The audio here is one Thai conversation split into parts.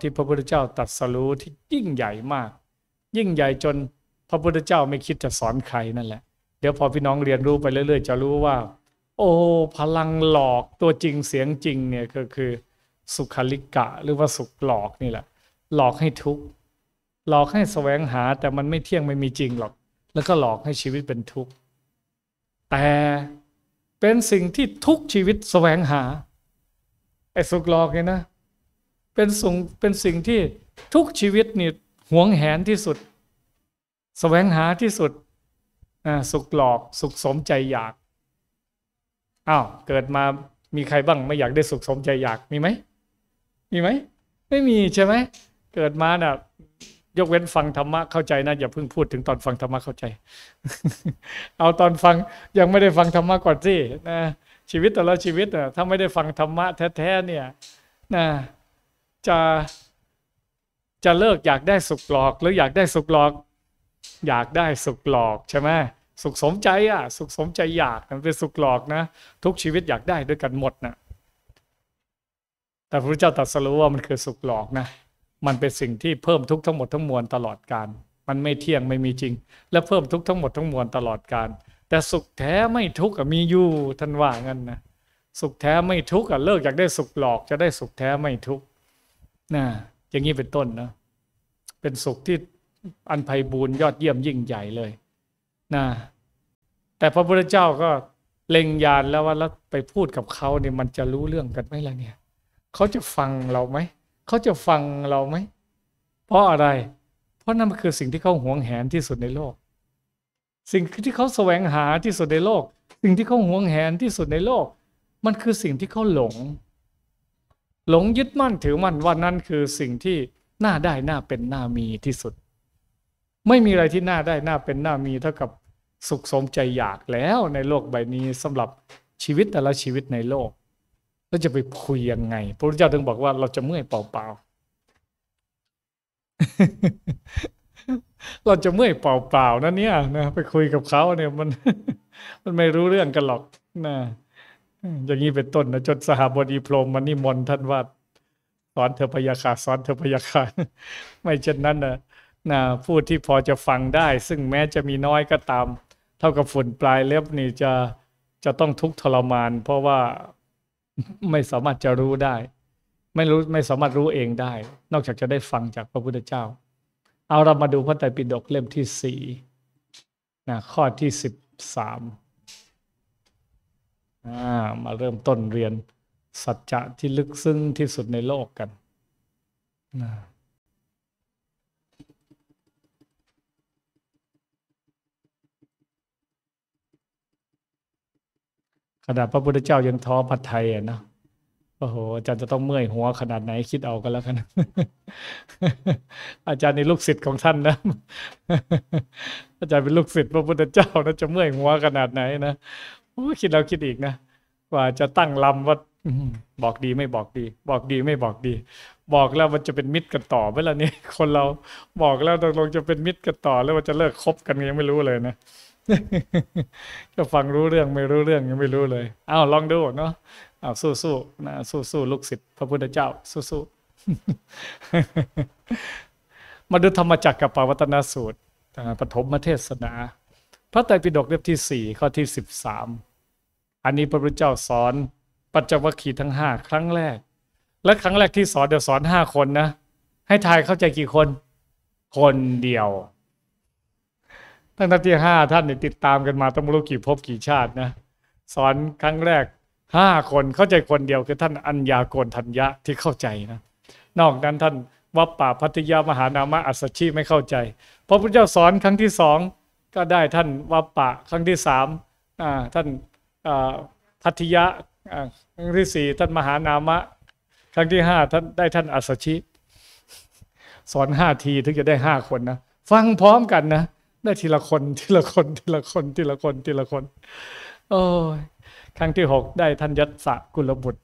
ที่พระพุทธเจ้าตัดสรู้ ที่ยิ่งใหญ่มาก ยิ่งใหญ่จนพระพุทธเจ้าไม่คิดจะสอนใครนั่นแหละ เดี๋ยวพอพี่น้องเรียนรู้ไปเรื่อย ๆ จะรู้ว่า โอ้พลังหลอกตัวจริงเสียงจริงเนี่ยก็คือสุขลิกะหรือว่าสุขหลอกนี่แหละ หลอกให้ทุกข์หลอกให้สแสวงหาแต่มันไม่เที่ยงไม่มีจริงหรอก แล้วก็หลอกให้ชีวิตเป็นทุกข์แต่เป็นสิ่งที่ทุกชีวิตสแสวงหาไอ้สุขหลอกเนี่ยนะเป็นสิ่งเป็นสิ่งที่ทุกชีวิตนี่หวงแหนที่สุดสแสวงหาที่สุดสุขหลอกสุขสมใจอยากอ้าวเกิดมามีใครบ้างไม่อยากได้สุขสมใจอยากมีไหมมีไหมไม่มีใช่ไหม เกิดมาน่ะ ยกเว้นฟังธรรมะเข้าใจนะ อย่าเพิ่งพูดถึงตอนฟังธรรมะเข้าใจ เอาตอนฟังยังไม่ได้ฟังธรรมะก่อนสินะชีวิตแต่ละชีวิตอ่ะถ้าไม่ได้ฟังธรรมะแท้ๆเนี่ยนะจะจะเลิกอยากได้สุขหลอกหรืออยากได้สุขหลอก อยากได้สุขหลอกใช่ไหมสุขสมใจอ่ะสุขสมใจอยากมันเป็นสุขหลอกนะทุกชีวิตอยากได้ด้วยกันหมดนะแต่พระเจ้าตรัสรู้ว่ามันคือสุขหลอกนะมันเป็นสิ่งที่เพิ่มทุกทั้งหมดทั้งมวลตลอดการมันไม่เที่ยงไม่มีจริง และเพิ่มทุกทั้งหมดทั้งมวลตลอดการแต่สุขแท้ไม่ทุกข์มีอยู่ท่านว่างั้นนะสุขแท้ไม่ทุกข์เลิกอยากได้สุขหลอก จะได้สุขแท้ไม่ทุกข์นะอย่างนี้เป็นต้นนะเป็นสุขที่อันไพบูรยอดเยี่ยมยิ่งใหญ่เลยนะแต่พระพุทธเจ้าก็เล็งยานแล้วว่าแล้วไปพูดกับเขาเนี่ยมันจะรู้เรื่องกันไหมล่ะเนี่ยเขาจะฟังเราไหม เขาจะฟังเราไหม เพราะอะไรเพราะนั่นคือสิ่งที่เขาหวงแหนที่สุดในโลก สิ่งที่เขาแสวงหาที่สุดในโลก สิ่งที่เขาหวงแหนที่สุดในโลก มันคือสิ่งที่เขาหลงหลงยึดมั่นถือมั่นว่านั้นคือสิ่งที่น่าได้ น่าเป็น น่ามีที่สุด ไม่มีอะไรที่น่าได้ น่าเป็น น่ามีเท่ากับสุขสมใจอยากแล้วในโลกใบนี้สำหรับชีวิตแต่ละชีวิตในโลกเราจะไปคุยยังไงพระพุทธเจ้าถึงบอกว่าเราจะเมื่อยเปล่า ๆ เราจะเมื่อยเปล่าๆนะเนี่ยนะไปคุยกับเขาเนี่ยมัน มันไม่รู้เรื่องกันหรอกนะอย่างนี้เป็นต้นนะจนสหบดีพรมมันนิมนต์ท่านว่าสอนเธอพยาคาสอนเธอพยาคาไม่เช่นนั้นนะนะผู้ที่พอจะฟังได้ ซึ่งแม้จะมีน้อยก็ตาม เท่ากับฝุ่นปลายเล็บนี่จะจะต้องทุกข์ทรมาน เพราะว่าไม่สามารถจะรู้ได้ ไม่รู้ไม่สามารถรู้เองได้ นอกจากจะได้ฟังจากพระพุทธเจ้า เอาเรามาดูพระไตรปิฎกเล่มที่สี่นะข้อที่สิบสามมาเริ่มต้นเรียนสัจจะที่ลึกซึ้งที่สุดในโลกกัน นะขนาดพระพุทธเจ้ายังท้อผัดไทยอ่ะนะ โอ้โห อาจารย์จะต้องเมื่อยหัวขนาดไหนคิดเอากันแล้วกัน อาจารย์ในลูกศิษย์ของท่านนะ อาจารย์เป็นลูกศิษย์พระพุทธเจ้านะจะเมื่อยหัวขนาดไหนนะคิดเราคิดอีกนะว่าจะตั้งลำว่าบอกดีไม่บอกดี บอกดีไม่บอกดี บอกแล้วมันจะเป็นมิตรกันต่อไหมล่ะนี่ คนเราบอกแล้วตกลงจะเป็นมิตรกันต่อแล้วว่าจะเลิกคบกันยังไม่รู้เลยนะจะฟังรู้เรื่องไม่รู้เรื่องยังไม่รู้เลย เอ้าลองดูเนาะอาสู้สู้นะสู้สู้ลูกศิษย์พระพุทธเจ้า สู้สู้มาดูธรรมจักรกับปวัตนสูตรปฐมเทศนาพระไตรปิฎกเล่มที่สี่ข้อที่สิบสามอันนี้พระพุทธเจ้าสอนปัจจวัคคีทั้งห้าครั้งแรก และครั้งแรกที่สอนเดี๋ยวสอนห้าคนนะ ให้ทายเข้าใจกี่คน คนเดียวตั้งแต่ที่ห้าท่านเนี่ยติดตามกันมาต้องรู้กี่ภพกี่ชาตินะ สอนครั้งแรกห้าคนเข้าใจคนเดียวคือท่านอัญญาโกนทัญญะที่เข้าใจนะ นอกนั้นท่านวัปปะพัทยามหานามะอัศชีไม่เข้าใจพระพุทธเจ้าสอนครั้งที่สองก็ได้ท่านวัปปะครั้งที่สามท่านทัตทิยะครั้งที่สี่ท่านมหานามะ ครั้งที่ห้าท่านได้ท่านอัศชิ สอนห้าทีถึงจะได้ห้าคนนะ ฟังพร้อมกันนะได้ทีละคนทีละคนทีละคนทีละคนทีละคน โอ้ยครั้งที่หกได้ท่านยัตสะกุลบุตร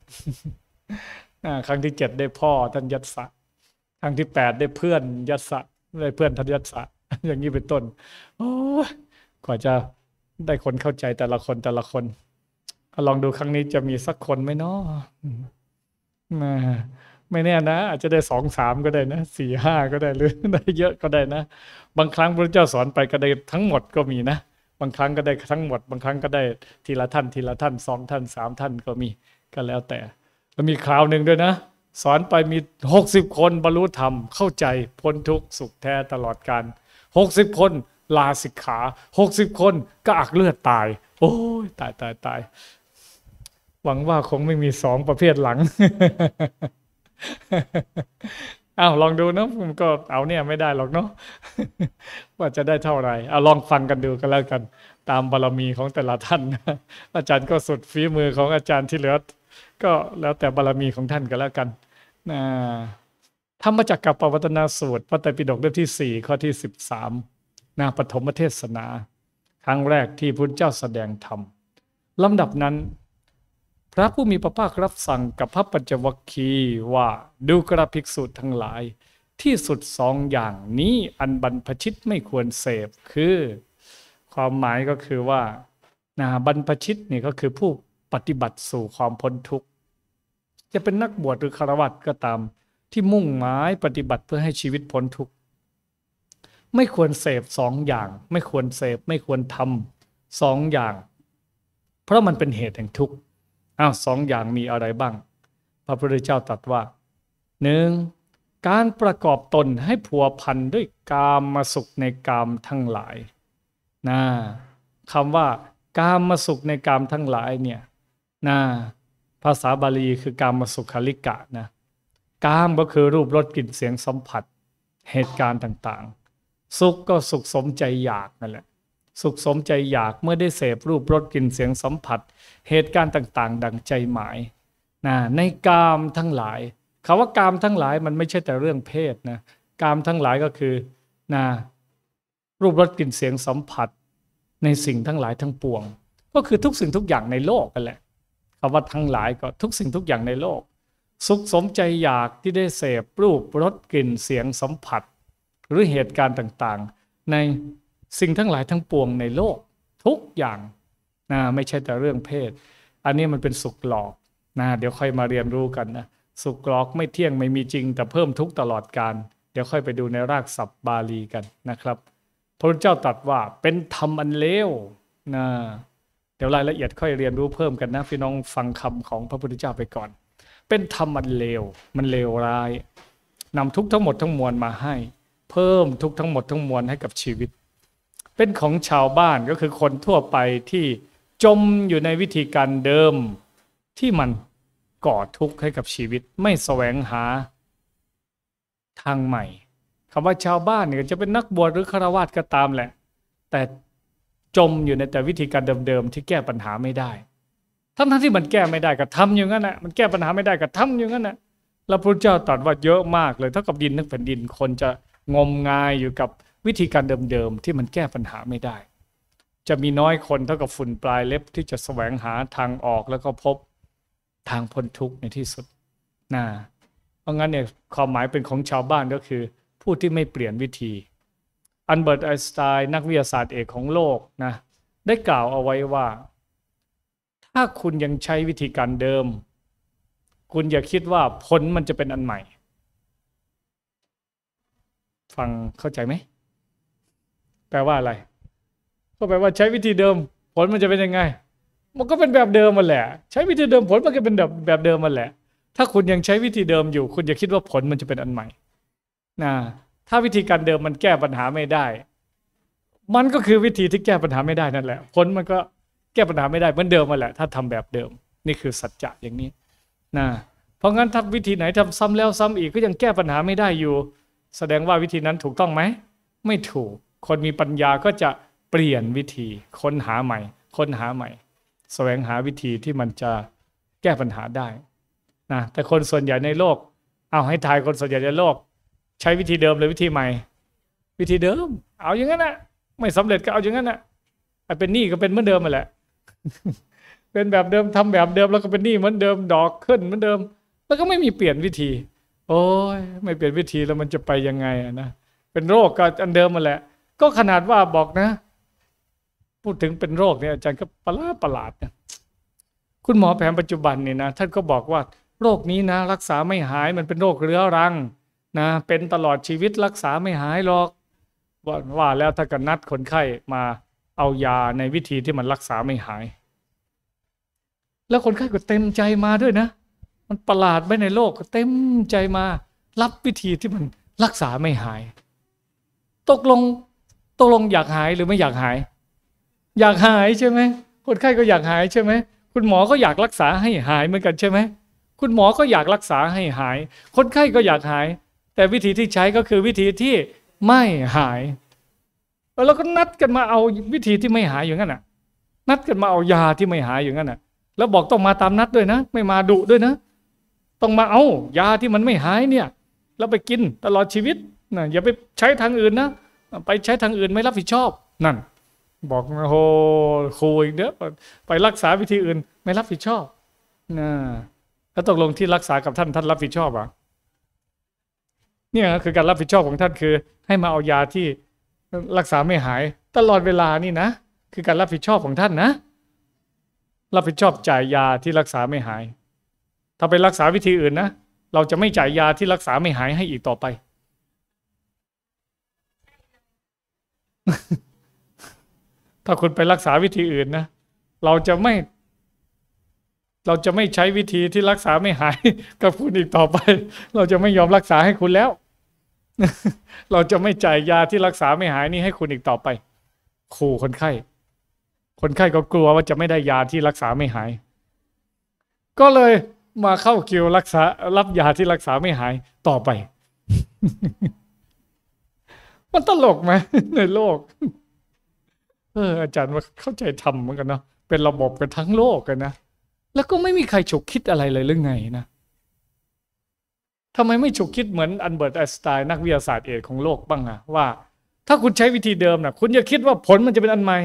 ครั้งที่เจ็ดได้พ่อท่านยัตสะ ครั้งที่แปดได้เพื่อนยัตสะได้เพื่อนท่านยัตสะอย่างนี้เป็นต้น โอ้กว่าจะได้คนเข้าใจแต่ละคนแต่ละคนก็ลองดูครั้งนี้จะมีสักคนไหมเนาะไม่แน่นะ อาจจะได้สองสามก็ได้นะสี่ห้าก็ได้หรือได้เยอะก็ได้นะ บางครั้งพระเจ้าสอนไปก็ได้ทั้งหมดก็มีนะ บางครั้งก็ได้ทั้งหมด บางครั้งก็ได้ทีละท่าน ทีละท่านสองท่านสามท่านก็มีก็แล้วแต่ แล้วมีคราวหนึ่งด้วยนะ สอนไปมีหกสิบคนบรรลุธรรม เข้าใจ พ้นทุกข์สุขแท้ตลอดการหกสิบคน ลาสิกขาหกสิบคนก็อักเลือดตาย โอ้ยตายตายตายหวังว่าคงไม่มีสองประเภทหลัง อ้าวลองดูนะ ผมก็เอาเนี่ย ไม่ได้หรอกเนาะว่าจะได้เท่าไหร่เอาลองฟังกันดูกันแล้วกัน ตามบารรมีของแต่ละท่าน อาจารย์ก็สุดฝีมือของอาจารย์ที่เหลือก็แล้วแต่บารรมีของท่านกันแล้วกันนะธรรมจักกับปวัตนาสูตรพระไตรปิฎกเล่มที่สี่ข้อที่สิบสามนาปฐมเทศนา ครั้งแรกที่พุทธเจ้าแสดงธรรมลำดับนั้นพระผู้มีพระภาครับสั่งกับพระปัญจวัคคีย์ว่าดูกระภิกษุทั้งหลายที่สุดสองอย่างนี้อันบรรพชิตไม่ควรเสพคือ ความหมายก็คือว่าบรรพชิตนี่ก็คือผู้ปฏิบัติสู่ความพ้นทุกข์จะเป็นนักบวชหรือคารวัตก็ตาม ที่มุ่งหมายปฏิบัติเพื่อให้ชีวิตพ้นทุกข์ไม่ควรเสพสองอย่างไม่ควรเสพไม่ควรทำสองอย่าง เพราะมันเป็นเหตุแห่งทุกข์อ้าวสองอย่างมีอะไรบ้าง พระพุทธเจ้าตรัสว่าหนึ่งการประกอบตนให้ผัวพันด้วยกามมาสุขในกามทั้งหลายนะคำว่ากามมาสุขในกามทั้งหลายเนี่ยนะภาษาบาลีคือกามมาสุขลิกะนะกามก็คือรูปรสกลิ่นเสียงสัมผัส เหตุการณ์ต่างๆ สุขก็สุขสมใจอยากนั่นแหละสุขสมใจอยากเมื่อได้เสพรูปรสกลิ่นเสียงสัมผัส เหตุการณ์ต่าง ๆ ดังใจหมายนะในกามทั้งหลายคาว่ากามทั้งหลายมันไม่ใช่แต่เรื่องเพศนะกามทั้งหลายก็คือนะรูปรสกลิ่นเสียงสัมผัส ในสิ่งทั้งหลายทั้งปวง ก็คือทุกสิ่งทุกอย่างในโลกกันแหละคำว่าทั้งหลายก็ทุกสิ่งทุกอย่างในโลก สุขสมใจอยากที่ได้เสพรูปรสกลิ่นเสียงสัมผัส หรือเหตุการณ์ต่างๆในสิ่งทั้งหลายทั้งปวงในโลกทุกอย่างนะไม่ใช่แต่เรื่องเพศ อันนี้มันเป็นสุขหลอกนะเดี๋ยวค่อยมาเรียนรู้กันนะ สุขหลอกไม่เที่ยงไม่มีจริงแต่เพิ่มทุกตลอดการเดี๋ยวค่อยไปดูในรากศัพท์บาลีกันนะครับพระเจ้าตรัสว่าเป็นธรรมอันเลวนะเดี๋ยวรายละเอียดค่อยเรียนรู้เพิ่มกันนะพี่น้องฟังคำของพระพุทธเจ้าไปก่อน เป็นธรรมอันเลวมันเลวร้าย นำทุกทั้งหมดทั้งมวลมาให้ เพิ่มทุกทั้งหมดทั้งมวลให้กับชีวิตเป็นของชาวบ้านก็คือคนทั่วไปที่จมอยู่ในวิธีการเดิมที่มันก่อทุกข์ให้กับชีวิตไม่แสวงหาทางใหม่คำว่าชาวบ้านเนี่ยจะเป็นนักบวชหรือฆราวาสก็ตามแหละ แต่จมอยู่ในแต่วิธีการเดิมๆที่แก้ปัญหาไม่ได้ทั้งทั้งที่มันแก้ไม่ได้ก็ทำอย่างนั้นแหละมันแก้ปัญหาไม่ได้ก็ทำอย่างนั้นแหละแล้วพระเจ้าตรัสว่าเยอะมากเลยเท่ากับดินทั้งแผ่นดิน คนจะงมงายอยู่กับวิธีการเดิมๆที่มันแก้ปัญหาไม่ได้ จะมีน้อยคนเท่ากับฝุ่นปลายเล็บที่จะแสวงหาทางออกแล้วก็พบทางพ้นทุกข์ในที่สุดนะเพราะงั้นเนี่ย ความหมายเป็นของชาวบ้านก็คือ ผู้ที่ไม่เปลี่ยนวิธี อันเบิร์ตไอสไตน์นักวิทยาศาสตร์เอกของโลกนะ ได้กล่าวเอาไว้ว่า ถ้าคุณยังใช้วิธีการเดิม คุณอย่าคิดว่าผลมันจะเป็นอันใหม่ ฟังเข้าใจไหมแปลว่าอะไรก็แปลว่าใช้วิธีเดิมผลมันจะเป็นยังไง มันก็เป็นแบบเดิมมันแหละ ใช้วิธีเดิมผลมันก็เป็นแบบแบบเดิมมันแหละ ถ้าคุณยังใช้วิธีเดิมอยู่ คุณอย่าคิดว่าผลมันจะเป็นอันใหม่นะถ้าวิธีการเดิมมันแก้ปัญหาไม่ได้ มันก็คือวิธีที่แก้ปัญหาไม่ได้นั่นแหละ ผลมันก็แก้ปัญหาไม่ได้เหมือนเดิมมาแหละ ถ้าทำแบบเดิม นี่คือสัจจะอย่างนี้นะเพราะงั้นถ้าวิธีไหนทำซ้ำแล้วซ้ำอีกก็ยังแก้ปัญหาไม่ได้อยู่ แสดงว่าวิธีนั้นถูกต้องไหมไม่ถูกคนมีปัญญาก็จะเปลี่ยนวิธีค้นหาใหม่ ค้นหาใหม่สแสวงหาวิธีที่มันจะแก้ปัญหาได้นะแต่คนส่วนใหญ่ในโลก เอาให้ทายคนส่วนใหญ่ในโลก ใช้วิธีเดิมเลย วิธีใหม่ วิธีเดิม เอาอย่างนั้นนะไม่สำเร็จก็เอาอย่างนั้นนะเป็นหนี้ก็เป็นเหมือนเดิมมาแหละเป็นแบบเดิมทำแบบเดิม แล้วก็เป็นหนี้เหมือนเดิมดอกขึ้นเหมือนเดิมแล้วก็ไม่มีเปลี่ยนวิธี โอ้ยไม่เปลี่ยนวิธีแล้วมันจะไปยังไงนะเป็นโรคก็อันเดิมมาแหละก็ขนาดว่าบอกนะ พูดถึงเป็นโรคเนี่ยอาจารย์ก็ประหลาดประหลาดนะคุณหมอแผนปัจจุบันเนี่ยนะท่านก็บอกว่าโรคนี้นะ รักษาไม่หาย มันเป็นโรคเรื้อรังนะ เป็นตลอดชีวิตรักษาไม่หายหรอกว่าว่าแล้วถ้าก็นัดคนไข้มาเอายาในวิธีที่มันรักษาไม่หาย แล้วคนไข้ก็เต็มใจมาด้วยนะ มันประหลาดไปในโลกก็เต็มใจมา รับวิธีที่มันรักษาไม่หาย ตกลงกลงอยากหายหรือไม่อยากหาย อยากหายใช่ไหม คนไข้ก็อยากหายใช่ไหม คุณหมอก็อยากรักษาให้หายเหมือนกันใช่ไหม คุณหมอก็อยากรักษาให้หาย คนไข้ก็อยากหาย แต่วิธีที่ใช้ก็คือวิธีที่ไม่หาย แล้วก็นัดกันมาเอาวิธีที่ไม่หายอย่างนั้นน่ะนัดกันมาเอายาที่ไม่หายอย่างนั้นน่ะแล้วบอกต้องมาตามนัดด้วยนะ ไม่มาดุด้วยนะต้องมาเอายาที่มันไม่หายเนี่ย แล้วไปกินตลอดชีวิตนะอย่าไปใช้ทางอื่นนะไปใช้ทางอื่นไม่รับผิดชอบนั่น บอกโอ้โหอีกเด้อไปรักษาวิธีอื่นไม่รับผิดชอบนะแล้วตกลงที่รักษากับท่านท่าน รับผิดชอบอ่ะเนี่ยคือการรับผิดชอบของท่านคือ ให้มาเอายาที่รักษาไม่หายตลอดเวลานี่นะคือการรับผิดชอบของท่านนะ รับผิดชอบจ่ายยาที่รักษาไม่หาย ถ้าไปรักษาวิธีอื่นนะ เราจะไม่จ่ายยาที่รักษาไม่หายให้อีกต่อไปถ้าคุณไปรักษาวิธีอื่นนะ เราจะไม่ เราจะไม่ใช้วิธีที่รักษาไม่หาย กับคุณอีกต่อไป เราจะไม่ยอมรักษาให้คุณแล้ว เราจะไม่จ่ายยาที่รักษาไม่หายนี่ ให้คุณอีกต่อไปขู่คนไข้ คนไข้ก็กลัวว่าจะไม่ได้ยาที่รักษาไม่หาย ก็เลยมาเข้าคิวรักษา รับยาที่รักษาไม่หายต่อไปมันตลกไหมในโลกเอออาจารย์ว่าเข้าใจทำเหมือนกันเนาะเป็นระบบกันทั้งโลกกันนะแล้วก็ไม่มีใครฉุกคิดอะไรเลยเรื่องไงนะทำไมไม่ฉุกคิดเหมือนอันเบิร์ตไอน์สไตน์นักวิทยาศาสตร์เอกของโลกบ้างอะว่า ถ้าคุณใช้วิธีเดิมนะคุณอย่าคิดว่าผลมันจะเป็นอันใหม่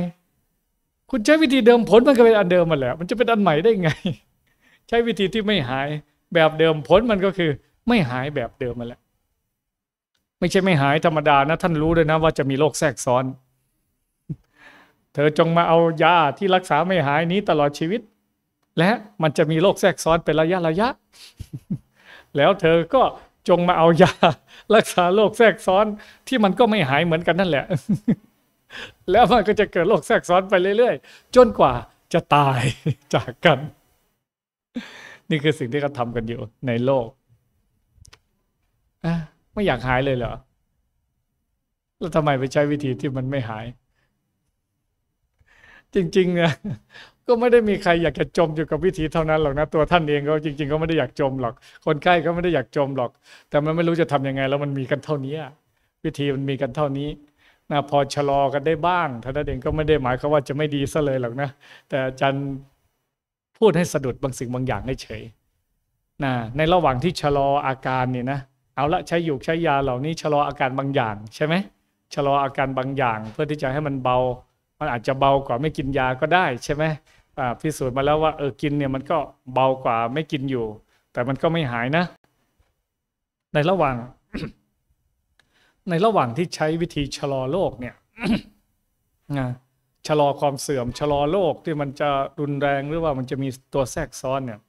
คุณใช้วิธีเดิมผลมันก็เป็นอันเดิมมาแล้ว มันจะเป็นอันใหม่ได้ไง ใช้วิธีที่ไม่หายแบบเดิมผลมันก็คือ ไม่หายแบบเดิมมาแล้วไม่ใช่ไม่หายธรรมดานะ ท่านรู้ด้วยนะว่าจะมีโรคแทรกซ้อน เธอจงมาเอายาที่รักษาไม่หายนี้ตลอดชีวิต และมันจะมีโรคแทรกซ้อนเป็นระยะระยะ แล้วเธอก็จงมาเอายารักษาโรคแทรกซ้อนที่มันก็ไม่หายเหมือนกันนั่นแหละ แล้วมันก็จะเกิดโรคแทรกซ้อนไปเรื่อยๆ จนกว่า จะตายจากกัน นี่คือสิ่งที่เขาทำกันอยู่ ในโลกอ่ะไม่อยากหายเลยเหรอ แล้วทำไมไปใช้วิธีที่มันไม่หาย จริงๆนะก็ไม่ได้มีใครอยากจะจมอยู่กับวิธีเท่านั้นหรอกนะตัวท่านเองก็จริงๆก็ไม่ได้อยากจมหรอก คนไข้ก็ไม่ได้อยากจมหรอก แต่มันไม่รู้จะทํำยังไงแล้วมันมีกันเท่านี้วิธีมันมีกันเท่านี้นะพอชะลอกันได้บ้างท่านเองก็ไม่ได้หมายความว่าจะไม่ดีซะเลยหรอกนะ แต่อาจารย์พูดให้สะดุดบางสิ่งบางอย่าง้เฉย นะ ในระหว่างที่ชะลออาการเนี่ยนะเอาละใช้หยูกใช้ยาเหล่านี้ชะลออาการบางอย่าง ใช่ไหมชะลออาการบางอย่าง เพื่อที่จะให้มันเบา มันอาจจะเบากว่าไม่กินยาก็ได้ ใช่ไหมพิสูจน์มาแล้วว่าเออกินเนี่ย มันก็เบากว่าไม่กินอยู่ แต่มันก็ไม่หายนะ ในระหว่างในระหว่างที่ใช้วิธีชะลอโรคเนี่ยชะลอความเสื่อมชะลอโรคที่มันจะรุนแรงหรือว่ามันจะมีตัวแทรกซ้อนเนี่ย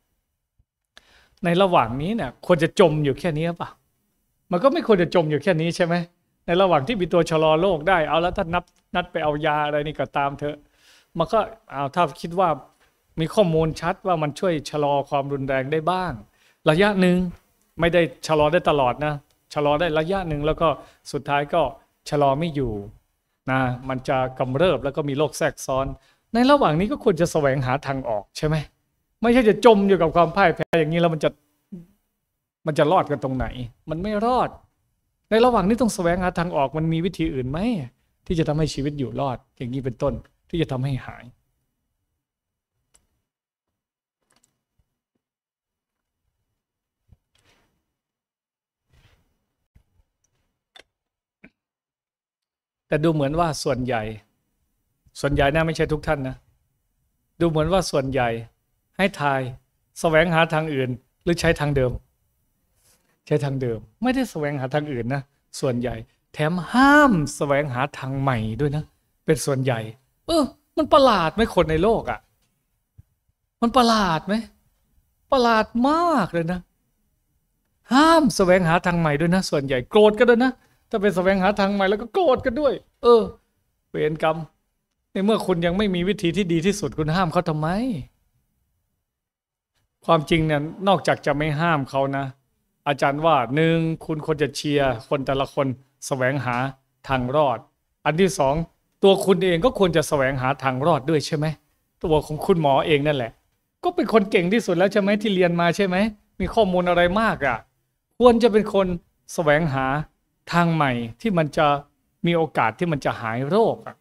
ในระหว่างนี้เนี่ยควรจะจมอยู่แค่นี้ป่ะมันก็ไม่ควรจะจมอยู่แค่นี้ใช่ไหม ในระหว่างที่มีตัวชะลอโรคได้เอาแล้วถ้านับนัดไปเอายาอะไรนี่ก็ตามเถอะ มันก็เอาถ้าคิดว่ามีข้อมูลชัดว่ามันช่วยชะลอความรุนแรงได้บ้าง ระยะหนึ่งไม่ได้ชะลอได้ตลอดนะชะลอได้ระยะหนึ่งแล้วก็สุดท้ายก็ชะลอไม่อยู่นะมันจะกำเริบแล้วก็มีโรคแทรกซ้อน ในระหว่างนี้ก็ควรจะแสวงหาทางออกใช่ไหมไม่ใช่จะจมอยู่กับความพ่ายแพ้อย่างนี้แล้วมันจะมันจะรอดกันตรงไหน มันไม่รอด ในระหว่างนี้ต้องแสวงหาทางออกมันมีวิธีอื่นไหมที่จะทำให้ชีวิตอยู่รอดอย่างนี้เป็นต้นที่จะทำให้หาย แต่ดูเหมือนว่าส่วนใหญ่ ส่วนใหญ่น่าไม่ใช่ทุกท่านนะ ดูเหมือนว่าส่วนใหญ่ให้ทายสแสวงหาทางอื่นหรือใช้ทางเดิมใช้ทางเดิม ไม่ได้แสวงหาทางอื่นนะส่วนใหญ่ แถมห้าม แสวงหาทางใหม่ด้วยนะเป็นส่วนใหญ่เออมันประหลาดไหมคนในโลกอะ่ะ มันประหลาดไหมประหลาดมากเลยนะห้ามแสวงหาทางใหม่ด้วยนะ ส่วนใหญ่โกรธกนด้วยนะ ถ้าเป็นแสวงหาทางใหม่แล้วก็โกรธกันด้วย เออ เปลยนกรรม ในเมื่อคุณยังไม่มีวิธีที่ดีที่สุดคุณห้ามเขาทำไมความจริงเนี่ยนอกจากจะไม่ห้ามเขานะอาจารย์ว่าหนึ่งคุณควรจะเชียร์คนแต่ละคนสแสวงหาทางรอด อันที่สอง ตัวคุณเองก็ควรจะสแสวงหาทางรอดด้วยใช่ไหมตัวของคุณหมอเองนั่นแหละ ก็เป็นคนเก่งที่สุดแล้วใช่ไหมที่เรียนมาใช่ไหมมีข้อมูลอะไรมากอะ่ะควรจะเป็นคนสแสวงหาทางใหม่ที่มันจะมีโอกาสที่มันจะหายโรคอะ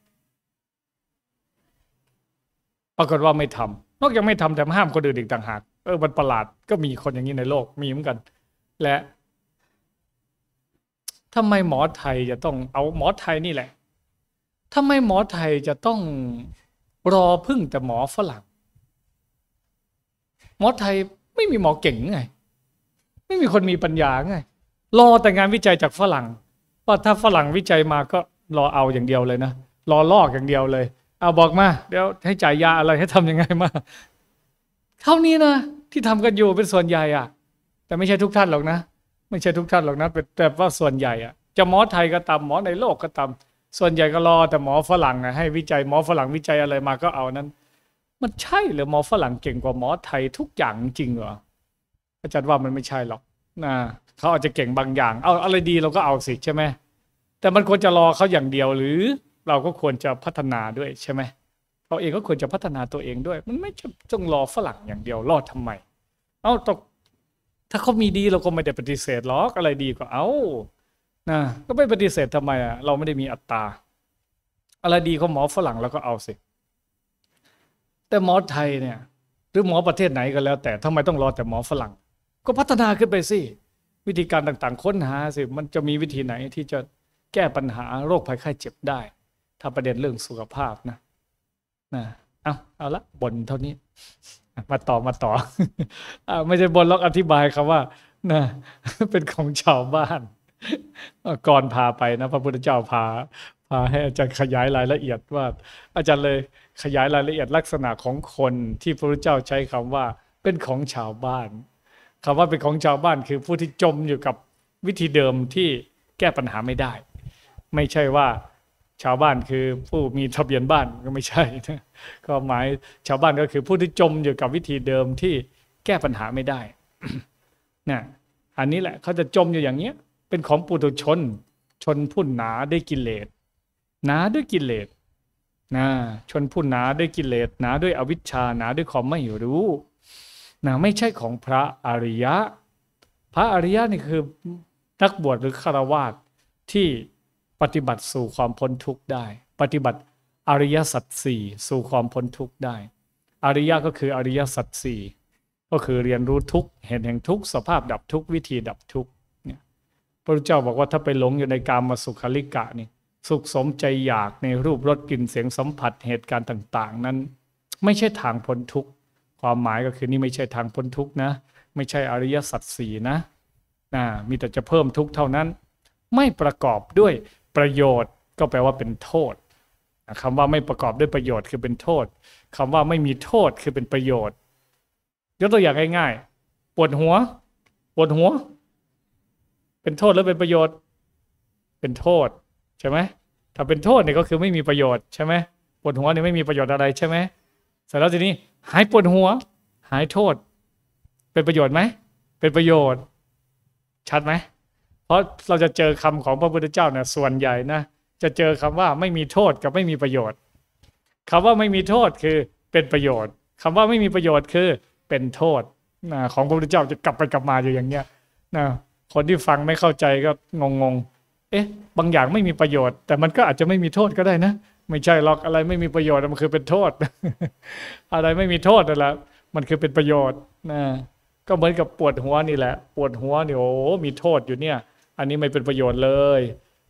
ปรากฏว่าไม่ทำ นอกจากไม่ทำแต่ห้ามคนอื่นอีกต่างหากเออมันประหลาด ก็มีคนอย่างนี้ในโลกมีเหมือนกันและทำไมหมอไทยจะต้องเอาหมอไทยนี่แหละ ทำไมหมอไทยจะต้องรอพึ่งแต่หมอฝรั่ง หมอไทยไม่มีหมอเก่งไง ไม่มีคนมีปัญญาไง รอแต่งานวิจัยจากฝรั่งว่าถ้าฝรั่งวิจัยมาก็ รอเอาอย่างเดียวเลยนะ รอลอกอย่างเดียวเลย เอาบอกมา เดี๋ยวให้จ่ายยาอะไรให้ทำยังไงมา เท่านี้นะ ที่ทำกันอยู่เป็นส่วนใหญ่อะแต่ไม่ใช่ทุกท่านหรอกนะไม่ใช่ทุกท่านหรอกนะแต่ว่าส่วนใหญ่อะจะหมอไทยก็ตามหมอในโลกก็ตาม ส่วนใหญ่ก็รอแต่หมอฝรั่งอะให้วิจัยหมอฝรั่งวิจัยอะไรมาก็เอานั้น มันใช่หรือหมอฝรั่งเก่งกว่าหมอไทยทุกอย่างจริงเหรออาจารย์ว่ามันไม่ใช่หรอกนะเขาอาจจะเก่งบางอย่างเอาอะไรดีเราก็เอาสิใช่ไหมแต่มันควรจะรอเขาอย่างเดียวหรือเราก็ควรจะพัฒนาด้วยใช่ไหมเราเองก็ควรจะพัฒนาตัวเองด้วยมันไม่จำต้องรอฝรั่งอย่างเดียวรอดทำไมเอาตกถ้าเขามีดีเราก็ไม่ได้ปฏิเสธหรอกอะไรดีก็เอานะ ก็ไม่ปฏิเสธทำไมอ่ะ เราไม่ได้มีอัตตาอะไรดีก็หมอฝรั่งเราก็เอาสิ แต่หมอไทยเนี่ย หรือหมอประเทศไหนก็แล้วแต่ทำไมต้องรอแต่หมอฝรั่ง ก็พัฒนาขึ้นไปสิ วิธีการต่างๆค้นหาสิมันจะมีวิธีไหนที่จะแก้ปัญหาโรคภัยไข้เจ็บได้ ถ้าประเด็นเรื่องสุขภาพนะนะเอาเอาละบ่นเท่านี้มาต่อมาต่ออไม่ใช่บนล็อกอธิบายครับว่านะเป็นของชาวบ้าน ก่อนพาไปนะพระพุทธเจ้าพาพาให้อาจารย์ขยายรายละเอียดว่า อาจารย์เลยขยายรายละเอียดลักษณะของคนที่พระพุทธเจ้าใช้คำว่า เป็นของชาวบ้าน คำว่าเป็นของชาวบ้านคือผู้ที่จมอยู่กับวิธีเดิมที่แก้ปัญหาไม่ได้ไม่ใช่ว่าชาวบ้านคือผู้มีทะเบียนบ้านก็ไม่ใช่นะก็หมายชาวบ้านก็คือ ผู้ที่จมอยู่กับวิธีเดิมที่แก้ปัญหาไม่ได้นะอันนี้แหละเขาจะจมอยู่อย่างเนี้ย เป็นของปุถุชน ชนุ่นหนาด้วยกิเลสหนา ด้วยกิเลสนะชนุ่นหนาด้วยกิเลสหนา ด้วยอวิชชาหนา ด้วยความไม่รู้นะไม่ใช่ของพระอริยะ พระอริยะนี่คือนักบวชหรือฆราวาสที่ปฏิบัติสู่ความพ้นทุกข์ได้ ปฏิบัติอริยสัจสี่สู่ความพ้นทุกข์ได้ อริยะก็คืออริยสัจสี่ก็คือเรียนรู้ทุกเห็นแห่งทุกสภาพดับทุกวิธีดับทุกเนี่ยพระพุทธเจ้าบอกว่าถ้าไปหลงอยู่ในการมาสุขลิกะนี่สุขสมใจอยากในรูปรสกลิ่นเสียงสัมผัสเหตุการณ์ต่างๆ นั้น ไม่ใช่ทางพ้นทุกข์ความหมายก็คือนี่ไม่ใช่ทางพ้นทุกข์นะ ไม่ใช่อริยสัจสี่นะนะมีแต่จะเพิ่มทุกข์เท่านั้น ไม่ประกอบด้วยประโยชน์ก็แปลว่าเป็นโทษคำว่าไม่ประกอบด้วยประโยชน์คือเป็นโทษคำว่าไม่มีโทษคือเป็นประโยชน์ ยกตัวอย่างง่ายๆปวดหัว ปวดหัว เป็นโทษหรือเป็นประโยชน์ เป็นโทษใช่ไหมถ้าเป็นโทษเนี่ยก็คือไม่มีประโยชน์ใช่ไหมปวดหัวเนี่ยไม่มีประโยชน์อะไรใช่ไหมเสร็จแล้วทีนี้ หายปวดหัว หายโทษ เป็นประโยชน์ไหม เป็นประโยชน์ชัดไหมเพราะเราจะเจอคำของพระพุทธเจ้าเนี่ยส่วนใหญ่นะจะเจอคำว่าไม่มีโทษกับไม่มีประโยชน์ คำว่าไม่มีโทษคือเป็นประโยชน์ คำว่าไม่มีประโยชน์คือเป็นโทษนะของพระพุทธเจ้าจะกลับไปกลับมาอยู่อย่างเนี้ยนะ คนที่ฟังไม่เข้าใจก็งงงเอ๊ะ บางอย่างไม่มีประโยชน์แต่มันก็อาจจะไม่มีโทษก็ได้นะไม่ใช่หรอกอะไรไม่มีประโยชน์มันคือเป็นโทษ อะไรไม่มีโทษนั่นแหละมันคือเป็นประโยชน์นะก็เหมือนกับปวดหัวนี่แหละ ปวดหัวนี่โอ้มีโทษอยู่เนี่ยอันนี้ไม่เป็นประโยชน์เลย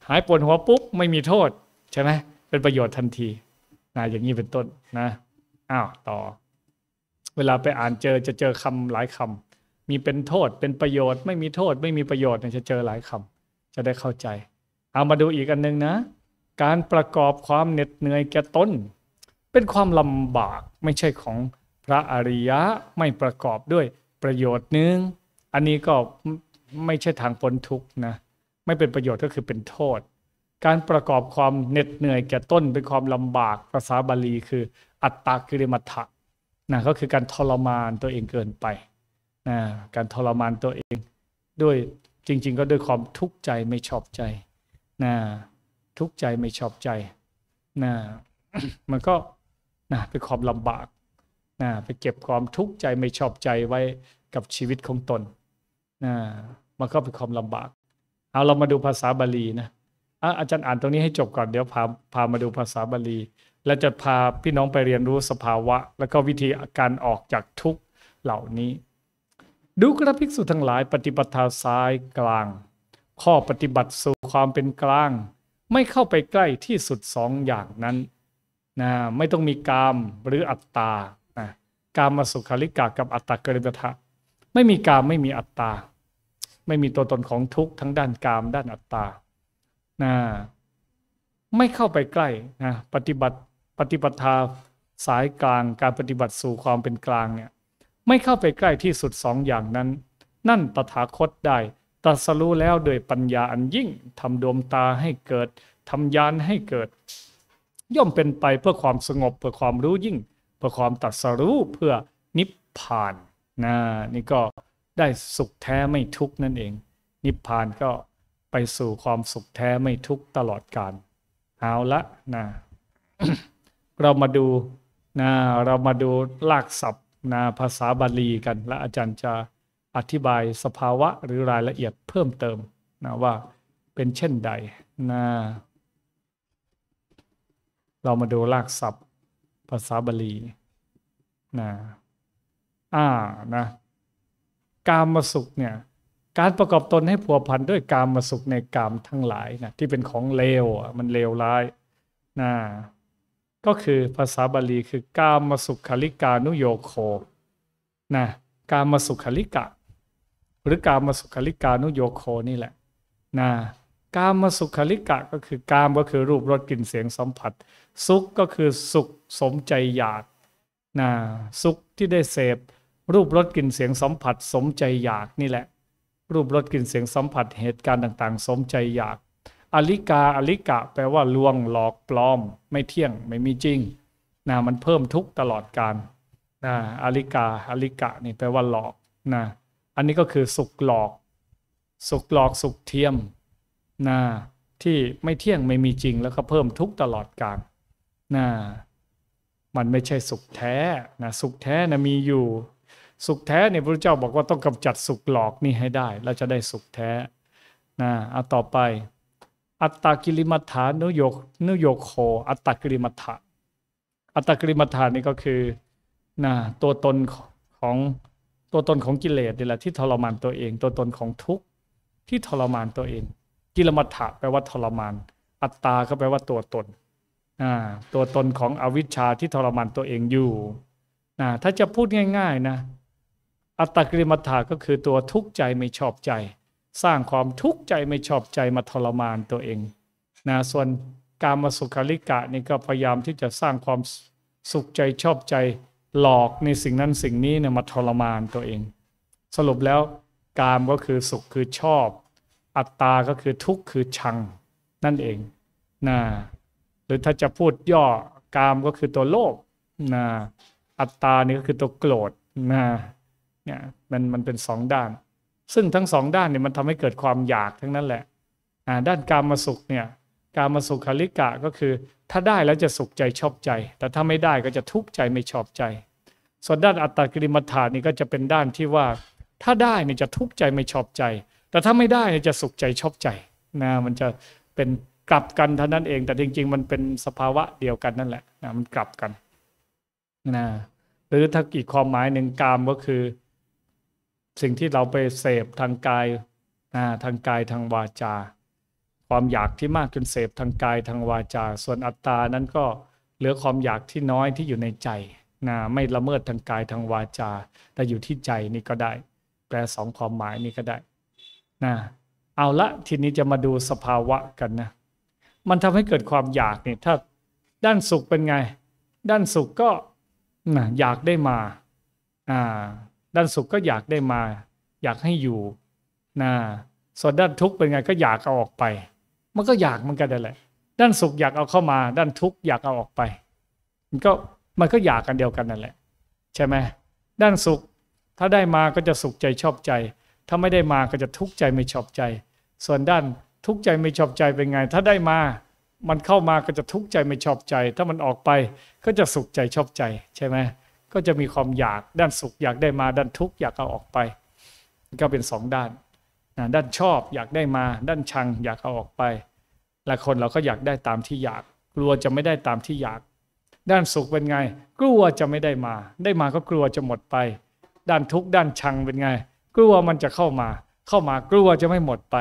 หายปวดหัวปุ๊บไม่มีโทษใช่ไหมเป็นประโยชน์ทันทีนะอย่างนี้เป็นต้นนะอ้าวต่อ เวลาไปอ่านเจอจะเจอคำหลายคำ มีเป็นโทษ เป็นประโยชน์ไม่มีโทษ ไม่มีประโยชน์เนี่ยจะเจอหลายคำจะได้เข้าใจ เอามาดูอีกอันหนึ่งนะ การประกอบความเหน็ดเหนื่อยแก่ตนเป็นความลำบากไม่ใช่ของพระอริยะไม่ประกอบด้วยประโยชน์นึงอันนี้ก็ไม่ใช่ทางพ้นทุกนะไม่เป็นประโยชน์ก็คือเป็นโทษ การประกอบความเหน็ดเหนื่อยแก่ต้นเป็นความลำบาก ภาษาบาลีคืออัตตาคิริมัตะนะก็คือการทรมานตัวเองเกินไปนะการทรมานตัวเอง ด้วยจริงๆ ก็ด้วยความทุกข์ใจไม่ชอบใจนะทุกข์ใจไม่ชอบใจนะมันก็นะเป็นความลำบากนะไปเก็บความทุกข์ใจไม่ชอบใจไว้กับชีวิตของตนนะมันก็เป็นความลำบากเอาเรามาดูภาษาบาลีนะอาจารย์อ่านตรงนี้ให้จบก่อนเดี๋ยวพาพามาดูภาษาบาลี และจะพาพี่น้องไปเรียนรู้สภาวะ แล้วก็วิธีการออกจากทุกข์เหล่านี้ ดูกระภิกษุทั้งหลายปฏิปทาซ้ายกลาง ข้อปฏิบัติสู่ความเป็นกลาง ไม่เข้าไปใกล้ที่สุดสองอย่างนั้นนะไม่ต้องมีกามหรืออัตตานะกามมาสุขาริกากับอัตตากริตทะไม่มีกาม ไม่มีอัตตา ไม่มีตัวตนของทุกข์ ทั้งด้านกามด้านอัตตานะไม่เข้าไปใกล้นะปฏิบัติปฏิปทาสายกลาง การปฏิบัติสู่ความเป็นกลางเนี่ยไม่เข้าไปใกล้ที่สุดสองอย่างนั้น นั่นตถาคตได้ตรัสรู้แล้วโดยปัญญาอันยิ่งทำดวงตาให้เกิดทำยานให้เกิด ย่อมเป็นไปเพื่อความสงบเพื่อความรู้ยิ่ง เพื่อความตัสรู้เพื่อนิพพานนะนี่ก็ได้สุขแท้ไม่ทุกนั่นเอง นิพพานก็ไปสู่ความสุขแท้ไม่ทุกตลอดกาลเอาละนะเรามาดูนะเรามาดูลากศัพท์นะภาษาบาลีกัน และอาจารย์จะอธิบายสภาวะหรือรายละเอียดเพิ่มเติมนะว่าเป็นเช่นใดนะเรามาดูลากศัพท์ ภาษาบาลีนะอ่านะกามมาสุขเนี่ยการประกอบตนให้ผัวพันด้วยกามมาสุขในกามทั้งหลายนะที่เป็นของเลวมันเลวร้ายนะก็คือภาษาบาลีคือกามมาสุขคลิกานุโยโคนะกามมาสุขคลิกะ หรือกามมาสุขคลิกานุโยโคนี่แหละนะกามมาสุขคลิกะก็คือกามก็คือรูปรสกลิ่นเสียงสัมผัส สุขก็คือสุขสมใจอยากนะสุขที่ได้เสพรูปรสกลิ่นเสียงสัมผัสสมใจอยาก นี่แหละ รูปรสกลิ่นเสียงสัมผัส เหตุการณ์ต่าง ๆ สมใจอยากอลิกาอลิกะ แปลว่าลวงหลอกปลอม ไม่เที่ยงไม่มีจริงนะมันเพิ่มทุกตลอดการนะอลิกาอลิกะนี่แปลว่า หลอกนะอันนี้ก็คือสุกหลอก สุกหลอกสุกเทียมนะที่ไม่เที่ยงไม่มีจริง แล้วก็เพิ่มทุกตลอดการนะมันไม่ใช่สุขแท้นะสุขแท้นะมีอยู่สุขแท้เนี่ยพระเจ้าบอกว่าต้องกำจัดสุขหลอกนี่ให้ได้แล้วจะได้สุขแท้ นะเอาต่อไป อัตตากิริมัฐานุโยกนุโยโคอัตตากิริมัฐะอัตตากิริมัฐานี่ก็คือนะตัวตนของตัวตนของกิเลสนี่แหละที่ทรมานตัวเอง ตัวตนของทุกข์ที่ทรมานตัวเอง กิิมัฐะแปลว่าทรมาน อัตตาก็แปลว่าตัวตนตัวตนของอวิชชาที่ทรมานตัวเองอยู่นะถ้าจะพูดง่ายๆนะอัตตกริมัฏฐาก็คือตัวทุกข์ใจไม่ชอบใจ สร้างความทุกข์ใจไม่ชอบใจมาทรมานตัวเองนะส่วนการมาสุขาริกะนี่ก็พยายามที่จะสร้างความสุขใจชอบใจหลอกในสิ่งนั้นสิ่งนี้เนี่ยมาทรมานตัวเอง สรุปแล้วกามก็คือสุขคือชอบ อัตตา ก็คือทุกข์คือชัง นั่นเองนะหรือถ้าจะพูดย่อ กามก็คือตัวโลภนะ อัตตานี่ก็คือตัวโกรธนะเนี่ยมันมันเป็นสองด้าน ซึ่งทั้งสองด้านเนี่ยมันทำให้เกิดความอยากทั้งนั้นแหละอ่าด้านการมาสุขเนี่ยการมาสุขคลิกะก็คือ ถ้าได้แล้วจะสุขใจชอบใจ แต่ถ้าไม่ได้ก็จะทุกข์ใจไม่ชอบใจ ส่วนด้านอัตตกิริมัฏฐานนี่ก็จะเป็นด้านที่ว่าถ้าได้เนี่ยจะทุกข์ใจไม่ชอบใจ แต่ถ้าไม่ได้เนี่ยจะสุขใจชอบใจนะมันจะเป็นกลับกันเท่านั้นเอง แต่จริง ๆ มันเป็นสภาวะเดียวกันนั่นแหละนะมันกลับกันนะหรือถ้าอีกความหมายหนึ่งกามก็คือสิ่งที่เราไปเสพทางกาย ทางกายทางวาจา ความอยากที่มากจนเสพทางกายทางวาจา ส่วนอัตตานั้นก็ เหลือความอยากที่น้อยที่อยู่ในใจ นะไม่ละเมิดทางกายทางวาจา แต่อยู่ที่ใจนี่ก็ได้ แปลสองความหมายนี่ก็ได้นะเอาละทีนี้จะมาดูสภาวะกันนะ มันทำให้เกิดความอยากนี่ถ้าด้านสุขเป็นไง ด้านสุขก็นะอยากได้มาอ่าด้านสุขก็อยากได้มาอยากให้อยู่นะส่วนด้านทุกข์เป็นไงก็อยากเอาออกไป มันก็อยากมันกันนั่นแหละ ด้านสุขอยากเอาเข้ามา ด้านทุกข์อยากเอาออกไปมันก็มันก็อยากกันเดียวกันนั่นแหละ ใช่ไหมด้านสุขถ้าได้มาก็จะสุขใจชอบใจ ถ้าไม่ได้มาก็จะทุกข์ใจไม่ชอบใจ ส่วนด้านทุกข์ใจไม่ชอบใจเป็นไงถ้าได้มามันเข้ามาก็จะทุกข์ใจไม่ชอบใจ ถ้ามันออกไปก็จะสุขใจชอบใจใช่ไหมก็จะมีความอยาก ด้านสุขอยากได้มา ด้านทุกข์อยากเอาออกไป ก็เป็นสองด้านนะด้านชอบอยากได้มา ด้านชัง อยากเอาออกไปหลายคนเราก็อยากได้ตามที่อยาก กลัวจะไม่ได้ตามที่อยาก ด้านสุขเป็นไง กลัวจะไม่ได้มา ได้มาก็กลัวจะหมดไป ด้านทุกข์ด้านชังเป็นไงกลัวมันจะเข้ามา เข้ามากลัวจะไม่หมดไป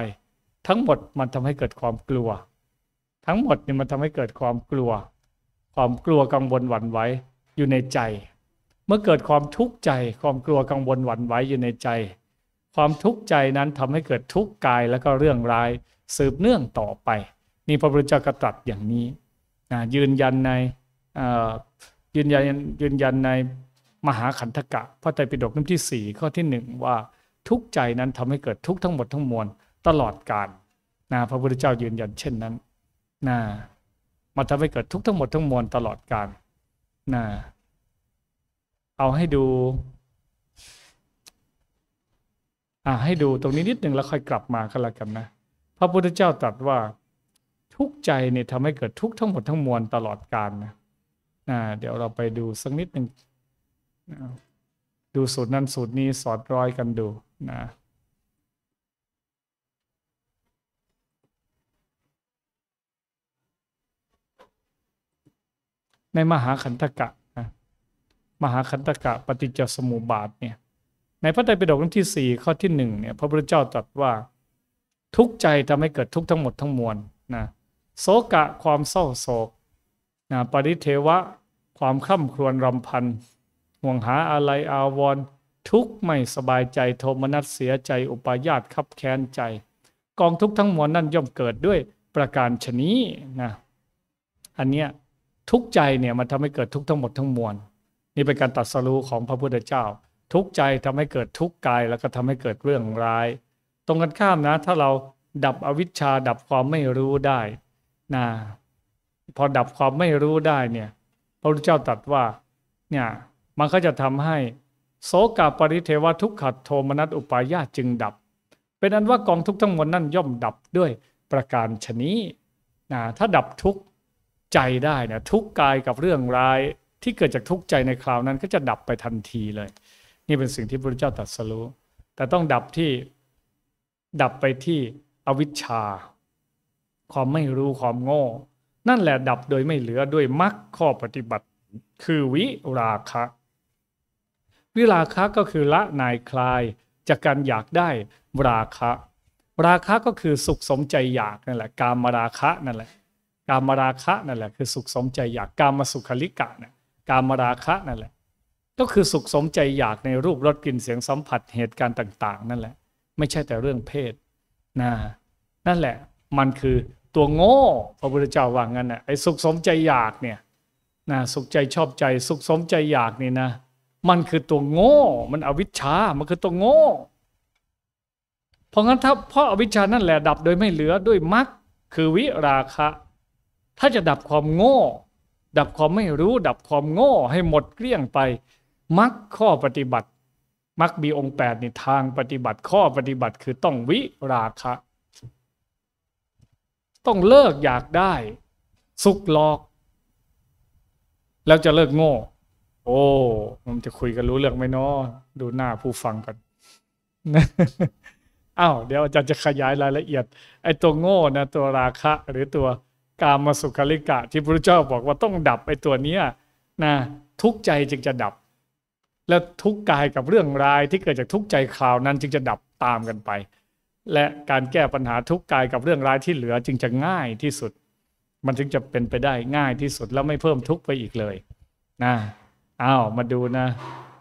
ทั้งหมดมันทำให้เกิดความกลัว ทั้งหมดเนี่ยมันทำให้เกิดความกลัว ความกลัวกังวลหวั่นไหวอยู่ในใจเมื่อเกิดความทุกข์ใจ ความกลัวกังวลหวั่นไหวอยู่ในใจ ความทุกข์ใจนั้น ทำให้เกิดทุกข์กายแล้วก็เรื่องร้ายสืบเนื่องต่อไปนี่พระพุทธเจ้ากะตรัสอย่างนี้นะยืนยันในยืนยัน ยืนยันในมหาขันธกะ พระไตรปิฎกเล่มที่ 4 ข้อที่ 1 ว่าทุกข์ใจนั้นทำให้เกิดทุกข์ทั้งหมดทั้งมวลตลอดกาลนะพระพุทธเจ้ายืนยันเช่นนั้นนะมาททำให้เกิดทุกข์ทั้งหมดทั้งมวลตลอดกาลนะเอาให้ดู อ่าให้ดูตรงนี้นิดหนึ่งแล้วค่อยกลับมากันละกันนะ พระพุทธเจ้าตรัสว่าทุกใจเนี่ยทำให้เกิดทุกทั้งหมดทั้งมวลตลอดกาลนะนะเดี๋ยวเราไปดูสักนิดหนึ่ง ดูสูตรนั้นสูตรนี้สอดร้อยกันดูนะ ในมหาขันธกะมหาคันตกะปฏิจจสมุปบาทเนี่ยในพระไตรปิฎกเล่มที่ 4 ข้อที่1เนี่ยพระพุทธเจ้าตรัสว่า ทุกใจทำให้เกิดทุกทั้งหมดทั้งมวลนะโศกะความเศร้าโศกนะปริเทวะ ความคร่ำครวญรำพันห่วงหาอะไรอาวรทุกไม่สบายใจ โทมนัสเสียใจ อุปาญาตขับแค้นใจ กองทุกทั้งมวลนั่นย่อมเกิดด้วยประการชนีนะอันเนี้ยทุกใจเนี่ยมันทำให้เกิดทุกทั้งหมดทั้งมวลนี่เป็นการตัดสรู้ของพระพุทธเจ้า ทุกใจทำให้เกิดทุกกายแล้วก็ทำให้เกิดเรื่องร้าย ตรงกันข้ามนะถ้าเราดับอวิชชาดับความไม่รู้ได้นะพอดับความไม่รู้ได้เนี่ยพระพุทธเจ้าตรัสว่าเนี่ยมันก็จะทำให้โสกาปริเทวทุกขัดโทมนัสอุปายาจึงดับ เป็นอันว่ากองทุกทั้งมวลนั่นย่อม ดับด้วยประการชนี้นะถ้าดับทุกใจได้นะทุกกายกับเรื่องร้ายที่เกิดจากทุกข์ใจในคราวนั้นก็จะดับไปทันทีเลย นี่เป็นสิ่งที่พระพุทธเจ้าตรัสรู้แต่ต้องดับที่ดับไปที่อวิชชา ความไม่รู้ความโง่ นั่นแหละดับโดยไม่เหลือด้วยมรรคข้อปฏิบัติ คือวิราคะ วิราคะก็คือละนายคลายจากการอยากได้ ราคะ ราคะก็คือสุขสมใจอยากนั่นแหละ กามราคะนั่นแหละกามราคะนั่นแหละคือสุขสมใจอยากกามสุขลิกะเนี่ยกามราคะนั่นแหละ ก็คือสุขสมใจอยากในรูปรสกลิ่นเสียงสัมผัสเหตุการณ์ต่าง ๆ นั่นแหละ ไม่ใช่แต่เรื่องเพศนะนั่นแหละ มันคือตัวโง่พระพุทธเจ้าว่างั้นนะไอ้สุขสมใจอยากเนี่ยนะสุขใจชอบใจสุขสมใจอยากนี่นะ มันคือตัวโง่มันอวิชชา มันคือตัวโง่เพราะงั้นถ้าเพราะอวิชชานั่นแหละ ดับโดยไม่เหลือด้วยมรรคคือวิราคะ ถ้าจะดับความโง่ดับความไม่รู้ดับความโง่ ให้หมดเกลี้ยงไป มักข้อปฏิบัติ มักมีองค์แปดในทางปฏิบัติข้อปฏิบัติคือต้องวิราคะ ต้องเลิกอยากได้ สุขลอก แล้วจะเลิกโง่ โอ้มันจะคุยกันรู้เรื่องไหมเนาะดูหน้าผู้ฟังกันอ้าวเดี๋ยวอาจารย์จะขยายรายละเอียด ไอ้ตัวโง่นะตัวราคะ หรือตัวกามาสุขลิกะที่พระเจ้าบอกว่าต้องดับไอ้ตัวเนี้ยนะทุกใจจึงจะดับ และทุกกายกับเรื่องรายที่เกิดจากทุกใจข่าวนั้น จึงจะดับตามกันไป และการแก้ปัญหาทุกกายกับเรื่องร้ายที่เหลือจึงจะง่ายที่สุด มันจึงจะเป็นไปได้ง่ายที่สุดแล้วไม่เพิ่มทุกข์ไปอีกเลยนะอ้าวมาดูนะ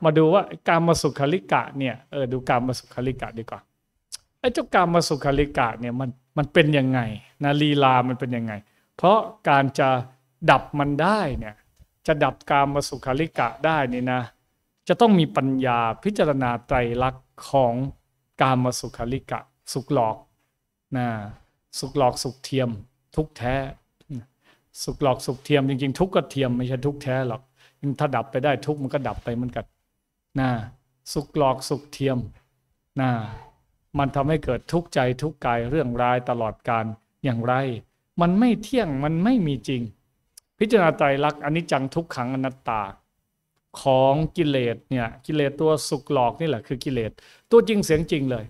มาดูว่าการมาสุขลิกะเนี่ยเออดูการมาสุขลิกะดีกว่าไอ้เจ้าการมาสุขลิกะเนี่ยมันมันเป็นยังไงนะลีลามันเป็นยังไงเพราะการจะดับมันได้เนี่ยจะดับการมาสุขาริกะได้นี่นะจะต้องมีปัญญาพิจารณาไตรลักษณ์ของการมาสุขาริกะ สุขหลอกนะสุขหลอกสุขเทียมทุกแท้ สุขหลอกสุขเทียมจริงๆ ทุกก็เทียมไม่ใช่ทุกแท้หรอกถ้าดับไปได้ทุกมันก็ดับไปมันกันนะสุขหลอกสุขเทียมนะมันทำให้เกิดทุกใจทุกกายเรื่องร้ายตลอดการอย่างไรมันไม่เที่ยง มันไม่มีจริง พิจารณาไตรลักษณ์อนิจจังทุกขังอนัตตาของกิเลสเนี่ย กิเลสตัวสุกหลอกนี่แหละคือกิเลสตัวจริงเสียงจริงเลย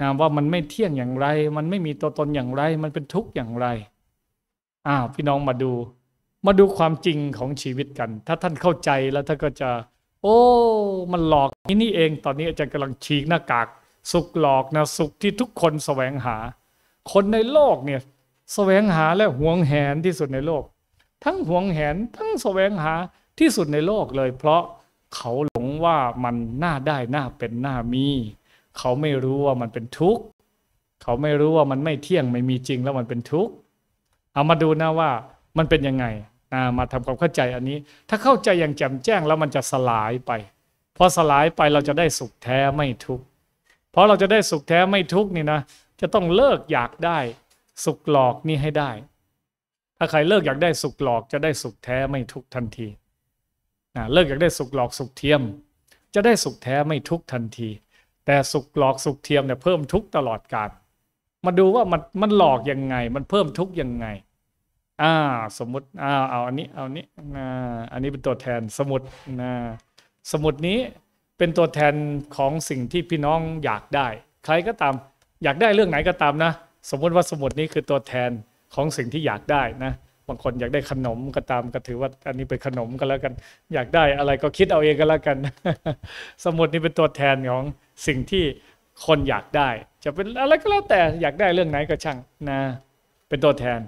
นะว่ามันไม่เที่ยงอย่างไร มันไม่มีตัวตนอย่างไร มันเป็นทุกข์อย่างไรอ้าวพี่น้องมาดูมาดูความจริงของชีวิตกัน ถ้าท่านเข้าใจแล้วท่านก็จะ โอ้ มันหลอกนี่นี่เอง ตอนนี้อาจารย์กำลังฉีกหน้ากากสุกหลอกนะสุขที่ทุกคนแสวงหา คนในโลกเนี่ยแสวงหาและหวงแหนที่สุดในโลก ทั้งหวงแหนทั้งแสวงหาที่สุดในโลกเลย เพราะเขาหลงว่ามันน่าได้น่าเป็นน่ามี เขาไม่รู้ว่ามันเป็นทุกข์เขาไม่รู้ว่ามันไม่เที่ยงไม่มีจริงแล้วมันเป็นทุกข์ เอามาดูนะว่ามันเป็นยังไงมาทำความเข้าใจอันนี้ ถ้าเข้าใจอย่างแจ่มแจ้งแล้วมันจะสลายไปพอสลายไปเราจะได้สุขแท้ไม่ทุกข์เพราะเราจะได้สุขแท้ไม่ทุกข์นี่นะจะต้องเลิกอยากได้สุขหลอกนี่ให้ได้ ถ้าใครเลิกอยากได้สุขหลอกจะได้สุขแท้ไม่ทุกทันทีนะเลิกอยากได้สุขหลอกสุขเทียม จะได้สุขแท้ไม่ทุกทันที แต่สุขหลอกสุขเทียมเนี่ยเพิ่มทุกตลอดกาลมาดูว่ามันมันหลอกยังไงมันเพิ่มทุกยังไง อ่าสมมติอ่าเอาอันนี้เอาอันี้อ่าอันนี้เป็นตัวแทนสมุดนะสมุดนี้เป็นตัวแทนของสิ่งที่พี่น้องอยากได้ ใครก็ตาม อยากได้เรื่องไหนก็ตามนะสมมุติว่าสมุดนี้คือตัวแทนของสิ่งที่อยากได้นะ บางคนอยากได้ขนมก็ตามก็ถือว่าอันนี้เป็นขนมก็แล้วกัน อยากได้อะไรก็คิดเอาเองก็แล้วกัน สมุดนี้เป็นตัวแทนของสิ่งที่คนอยากได้ จะเป็นอะไรก็แล้วแต่อยากได้เรื่องไหนก็ช่างนะ เป็นตัวแทน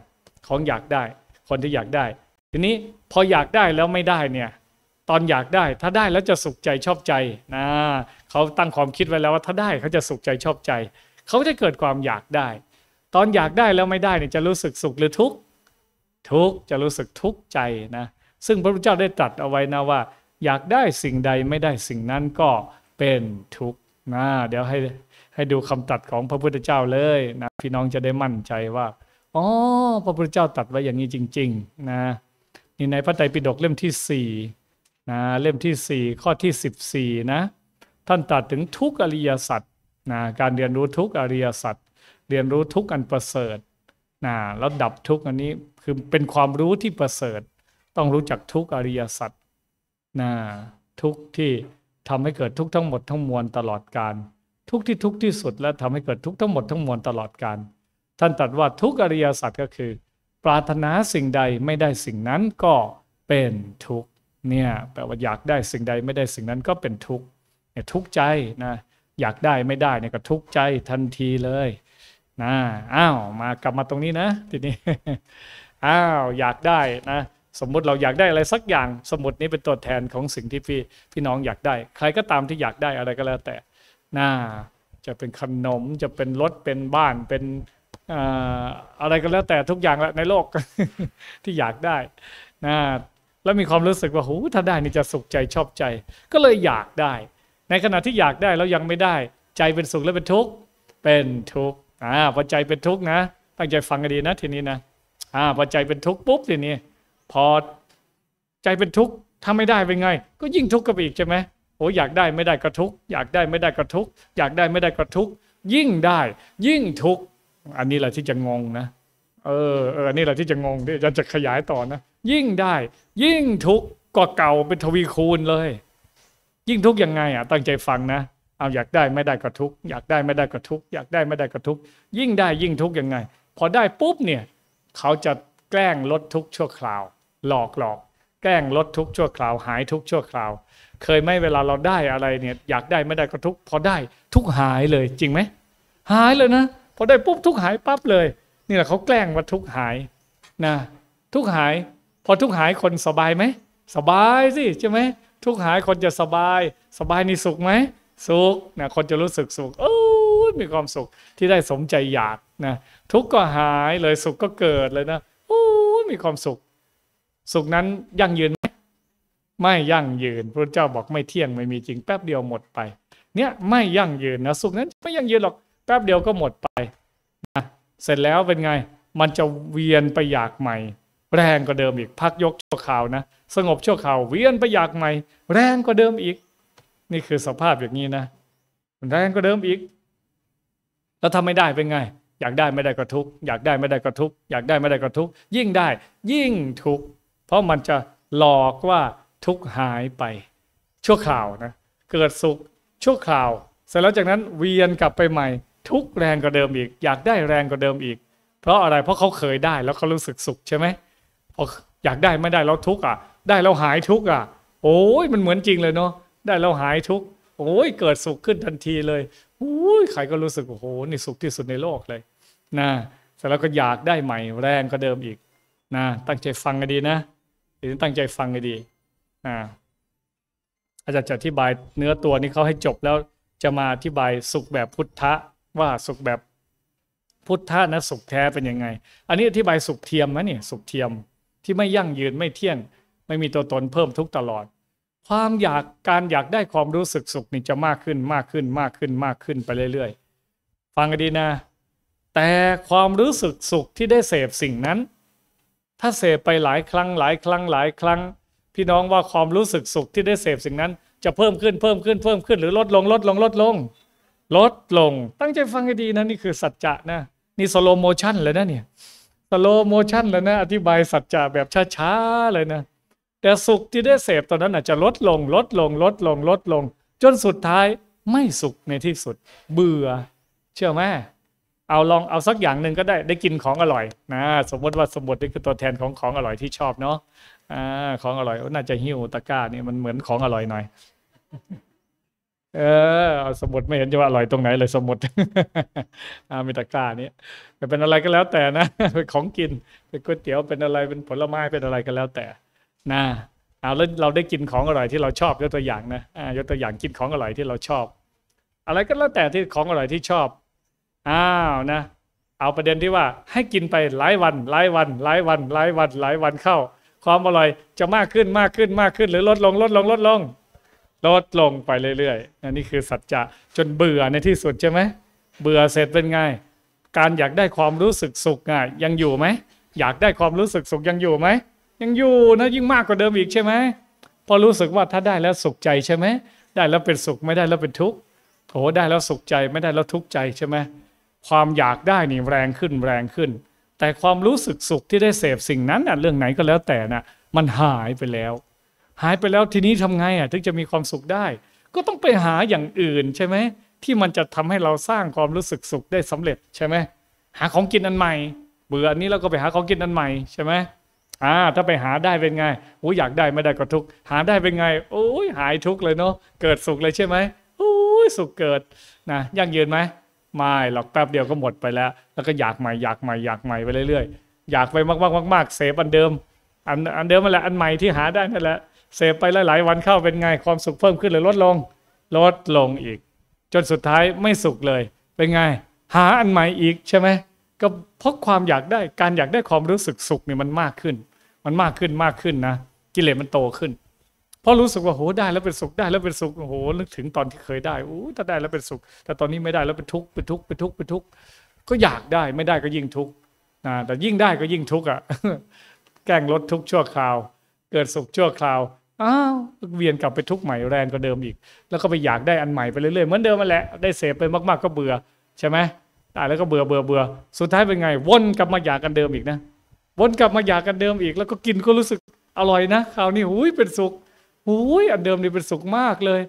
ของอยากได้ คนที่อยากได้ ทีนี้พออยากได้แล้วไม่ได้เนี่ยตอนอยากได้ถ้าได้แล้วจะสุขใจชอบใจนะเขาตั้งความคิดไว้แล้วว่าถ้าได้เขาจะสุขใจชอบใจ เขาจะเกิดความอยากได้ตอนอยากได้ แล้วไม่ได้เนี่ยจะรู้สึกสุขหรือทุกข์ทุกข์จะรู้สึกทุกข์ใจนะซึ่งพระพุทธเจ้าได้ตรัสเอาไว้นะว่า อยากได้สิ่งใดไม่ได้สิ่งนั้นก็เป็นทุกข์นะเดี๋ยวให้ให้ดูคำตัดของพระพุทธเจ้าเลยนะพี่น้องจะได้มั่นใจว่าอ๋อพระพุทธเจ้าตัดไว้อย่างนี้จริงๆนะนี่ในพระไตรปิฎกเล่มที่สี่นะเล่มที่สี่ข้อที่ส4ิบี่นะท่านตัดถึงทุกอริยสัจนะการเรียนรู้ทุกอริยสัจเรียนรู้ทุกอันประเสริฐนะแล้วดับทุกอันนี้ คือเป็นความรู้ที่ประเสริฐ ต้องรู้จักทุกอริยสัจนะทุกที่ทำให้เกิดทุกทั้งหมดทั้งมวลตลอดการ ทุกที่ทุกที่สุดและทำให้เกิดทุกทั้งหมดทั้งมวลตลอดการ ท่านตรัสว่าทุกอริยสัจก็คือ ปรารถนาสิ่งใดไม่ได้สิ่งนั้นก็เป็นทุกเนี่ยแปลว่าอยากได้สิ่งใดไม่ได้สิ่งนั้นก็เป็นทุกเนี่ยทุกใจนะ อยากได้ไม่ได้เนี่ยก็ทุกใจทันทีเลยนะอ้าวมากลับมาตรงนี้นะทีนี้อ้าวอยากได้นะสมมุติเราอยากได้อะไรสักอย่างสมุินี้เป็นตัวแทนของสิ่งที่พี่พี่น้องอยากได้ ใครก็ตามที่อยากได้อะไรก็แล้วแต่นะาจะเป็นขนมจะเป็นรถ เป็นบ้านเป็นอะไรก็แล้ว แต่ทุกอย่างละในโลกที่อยากได้นะแล้วมีความรู้สึกว่าหูถ้าได้นี่จะสุขใจชอบใจ ก็เลยอยากได้ ในขณะที่อยากได้แล้วยังไม่ได้ ใจเป็นสุขและเป็นทุกข์เป็นทุกข์อ่าพอใจเป็นทุกข์นะตั้งใจฟังกันดีนะทีนี้นะอ่าพอใจเป็นทุกข์ปุ๊บทีนี้พอ ใจเป็นทุกข์ถ้าไม่ได้เป็นไง ก็ยิ่งทุกข์กับอีกใช่ไหมโอ้อยากได้ไม่ได้กระทุกอยากได้ไม่ได้กระทุกอยากได้ไม่ได้กระทุกยิ่งได้ ยิ่งทุกอันนี้แหละที่จะงงนะเออเออนี่แหละที่จะงงที่จะจะขยายต่อนะ ยิ่งได้ ยิ่งทุกก็เก่าเป็นทวีคูณเลย ยิ่งทุกยังไงอ่ะ ตั้งใจฟังนะเอาอยากได้ไม่ได้ก็ทุกอยากได้ไม่ได้ก็ทุกอยากได้ไม่ได้ก็ทุกยิ่งได้ยิ่งทุกยังไงพอได้ปุ๊บเนี่ยเขาจะแกล้งลดทุกชั่วคราว หลอกหลอกแกล้งลดทุกชั่วคราวหายทุกชั่วคราว เคยไม่เวลาเราได้อะไรเนี่ยอยากได้ไม่ได้ก็ทุกพอได้ทุกหายเลยจริงไหมหายเลยนะพอได้ปุ๊บทุกหายปั๊บเลยนี่แหละเขาแกล้งว่าทุกหายนะทุกหาย พอทุกหายคนสบายไหมสบายสิใช่ไหมทุกหายคนจะสบาย สบายนสุขไหมสุขนะคนจะรู้สึกสุขโอ้ยมีความสุขที่ได้สมใจอยากนะ ทุกก็หายเลยสุขก็เกิดเลยนะโอ้ยมีความสุข สุขนั้นยั่งยืนไหมไม่ยั่งยืนพระเจ้าบอกไม่เที่ยงไม่มีจริงแป๊บเดียวหมดไป เนี่ยไม่ยั่งยืนนะสุขนั้นไม่ยั่งยืนหรอกแป๊บเดียวก็หมดไปนะเสร็จแล้วเป็นไงมันจะเวียนไปอยากใหม่ แรงกว่าเดิมอีกพักยกชั่วคราวนะ สงบชั่วคราวเวียนไปอยากใหม่ แรงกว่าเดิมอีกนี่คือสภาพอย่างนี้นะแรงก็เดิมอีก แล้วทำไม่ได้เป็นไง อยากได้ไม่ได้ ก็ทุกอยากได้ไม่ได้ก็ทุกอยากได้ไม่ได้ก็ทุกยิ่งได้ยิ่งทุกเพราะมันจะหลอกว่าทุกหายไป ชั่วข่าวนะ เกิดสุข ชั่วข่าว เสร็จแล้วจากนั้นเวียนกลับไปใหม่ ทุกแรงกว่าเดิมอีก อยากได้แรงกว่าเดิมอีก เพราะอะไรเพราะเขาเคยได้แล้วเขารู้สึกสุขใช่ไหมพออยากได้ไม่ได้แล้วทุกอ่ะได้แล้วหายทุกอ่ะโอ้ยมันเหมือนจริงเลยเนาะได้แล้วหายทุก โอ้ยเกิดสุขขึ้นทันทีเลยอุ้ยใครก็รู้สึก โอ้โห นี่สุขที่สุดในโลกเลย นะเสร็จแล้วก็อยากได้ใหม่ แรงก็เดิมอีก นะ ตั้งใจฟังกันดีนะหรือตั้งใจฟังกันดีนะอาจารย์จะอธิบายเนื้อตัวนี้เขาให้จบแล้วจะมาอธิบายสุขแบบพุทธะว่าสุขแบบพุทธะนะสุขแท้เป็นยังไง อันนี้อธิบายสุขเทียมนะเนี่ยสุขเทียมที่ไม่ยั่งยืนไม่เที่ยง ไม่มีตัวตนเพิ่มทุกตลอดความอยากการอยากได้ความรู้สึกสุขนี่จะมากขึ้นมากขึ้นมากขึ้นมากขึ้นไปเรื่อยๆ ฟังกันดีนะ แต่ความรู้สึกสุขที่ได้เสพสิ่งนั้น ถ้าเสพไปหลายครั้งหลายครั้งหลายครั้ง พี่น้องว่าความรู้สึกสุขที่ได้เสพสิ่งนั้นจะเพิ่มขึ้นเพิ่มขึ้นเพิ่มขึ้นหรือลดลงลดลงลดลง ลดลงตั้งใจฟังให้ดีนะนี่คือสัจจะนะนี่สโลโมชันเลยนะเนี่ยสโลโมชันเลยนะอธิบายสัจจะแบบช้าๆเลยนะแต่สุขที่ได้เสพตอนนั้นอาจจะลดลงลดลงลดลงลดลง จนสุดท้ายไม่สุขในที่สุด เบื่อเชื่อไหมเอาลองเอาสักอย่างหนึ่งก็ได้ ได้กินของอร่อย นะสมมติว่าสมบตินี่คือตัวแทนของของอร่อยที่ชอบเนาะอ่าของอร่อยน่าจะหิวตะกร้านี่มันเหมือนของอร่อยหน่อย เออสมบติไม่เห็นจะว่าอร่อยตรงไหนเลยสมบติอ่ามีตะกร้านี้เป็นอะไรก็แล้วแต่นะเป็นของกินเป็นก๋วยเตี๋ยวเป็นอะไรเป็นผลไม้เป็นอะไรก็แล้วแต่นะเอาแล้วเราได้กินของอร่อยที่เราชอบยกตัวอย่างนะยกตัวอย่างกินของอร่อยที่เราชอบ อะไรก็แล้วแต่ที่ของอร่อยที่ชอบอ้าวนะเอาประเด็นที่ว่าให้กินไปหลายวันหลายวันหลายวันหลายวันหลายวันเข้า ความอร่อยจะมากขึ้นมากขึ้นมากขึ้นหรือลดลงลดลงลดลง ลดลงไปเรื่อยๆนนี่คือสัจจะจนเบื่อในที่สุดใช่ไหมเบื่อเสร็จเป็นไง การอยากได้ความรู้สึกสุขอยังอยู่ไหมอยากได้ความรู้สึกสุขยังอยู่ไหมยังอยู่นะยิ่งมากกว่าเดิมอีกใช่ไหมพอรู้สึกว่าถ้าได้แล้วสุขใจใช่ไหมได้แล้วเป็นสุขไม่ได้แล้วเป็นทุกข์โหได้แล้วสุขใจไม่ได้แล้วทุกข์ใจใช่ไหมความอยากได้นี่แรงขึ้นแรงขึ้น แต่ความรู้สึกสุขที่ได้เสพสิ่งนั้นน่ะเรื่องไหนก็แล้วแต่น่ะมันหายไปแล้ว หายไปแล้วทีนี้ทำไงอ่ะถึงจะมีความสุขได้ ก็ต้องไปหาอย่างอื่นใช่ไหมที่มันจะทำให้เราสร้างความรู้สึกสุขได้สำเร็จใช่ไหมหาของกินอันใหม่เบื่ออันนี้เราก็ไปหาของกินอันใหม่ใช่ไหมอ่าถ้าไปหาได้เป็นไงอ้ยอยากได้ไม่ได้ก็ทุก หาได้เป็นไง โอ้ยหายทุกเลยเนาะ เกิดสุขเลยใช่ไหมโอ้ยสุขเกิดนะยั่งยืนไหมไม่ หรอกแป๊บเดียวก็หมดไปแล้ว แล้วก็อยากใหม่ อยากใหม่ อยากใหม่ไปเรื่อยๆ อยากไปมากๆมากๆเสพอันเดิม อันอันเดิมมาแหละอันใหม่ที่หาได้นั่นแหละเสพไปหลายๆ วันเข้าเป็นไง ความสุขเพิ่มขึ้นหรือลดลง ลดลงอีก จนสุดท้ายไม่สุขเลย เป็นไง หาอันใหม่อีกใช่ไหม ก็เพราะความอยากได้ การอยากได้ความรู้สึกสุขเนี่ยมันมากขึ้นมันมากขึ้นมากขึ้นนะกิเลสมันโตขึ้นพราะรู้สึกว่าโหได้แล้วเป็นสุขได้ แล้วเป็นสุขโหนึกถึงตอนที่เคยได้โอ้ถ้าได้แล้วเป็นสุข แต่ตอนนี้ไม่ได้แล้วเป็นทุกข์เป็นทุกข์เป็นทุกข์เป็นทุกข์ก็อยากได้ไม่ได้ก็ยิ่งทุกข์นะแต่ยิ่งได้ก็ยิ่งทุกข์อ่ะแกล้งลดทุกข์ชั่วคราวเกิดสุขชั่วคราวอ้าวเวียนกลับไปทุกข์ใหม่แรงกว่าเดิมอีก แล้วก็ไปอยากได้อันใหม่ไปเรื่อยๆเหมือนเดิมมาแหละได้เสพไปมากๆก็เบื่อใช่ไหมได้แล้วก็เบื่อเบื่อเบื่อสุดท้ายเป็นไง วนกลับมาอยากกันเดิมอีกนะวนกลับมาอยากกันเดิมอีกแล้วก็กินก็รู้สึกอร่อยนะคราวนี้หุ้ยเป็นสุขหุ้ยอันเดิมนี่เป็นสุขมากเลย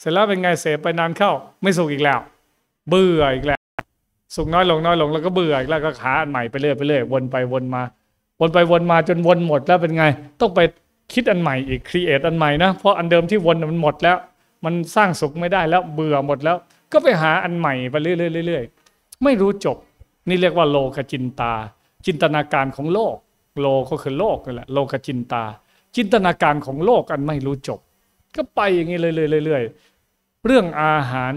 เสร็จแล้วเป็นไงเสพไปนานเข้าไม่สุขอีกแล้ว เบื่ออีกแล้วสุขน้อยลงน้อยลงแล้วก็เบื่ออีกแล้วก็หาอันใหม่ไปเรื่อยไปเรื่อยวนไปวนมาวนไปวนมาจนวนหมด แล้วเป็นไงต้องไปคิดอันใหม่อีกครีเอทอันใหม่นะเพราะอันเดิมที่วนมันหมดแล้ว มันสร้างสุขไม่ได้แล้วเบื่อหมดแล้ว ก็ไปหาอันใหม่ไปเรื่อยๆไม่รู้จบนี่เรียกว่าโลกจินตาจินตนาการของโลก โลก็คือโลกนั่นแหละโลกจินตาจินตนาการของโลก อันไม่รู้จบ ก็ไปอย่างนี้ เรื่อยๆเรื่องอาหาร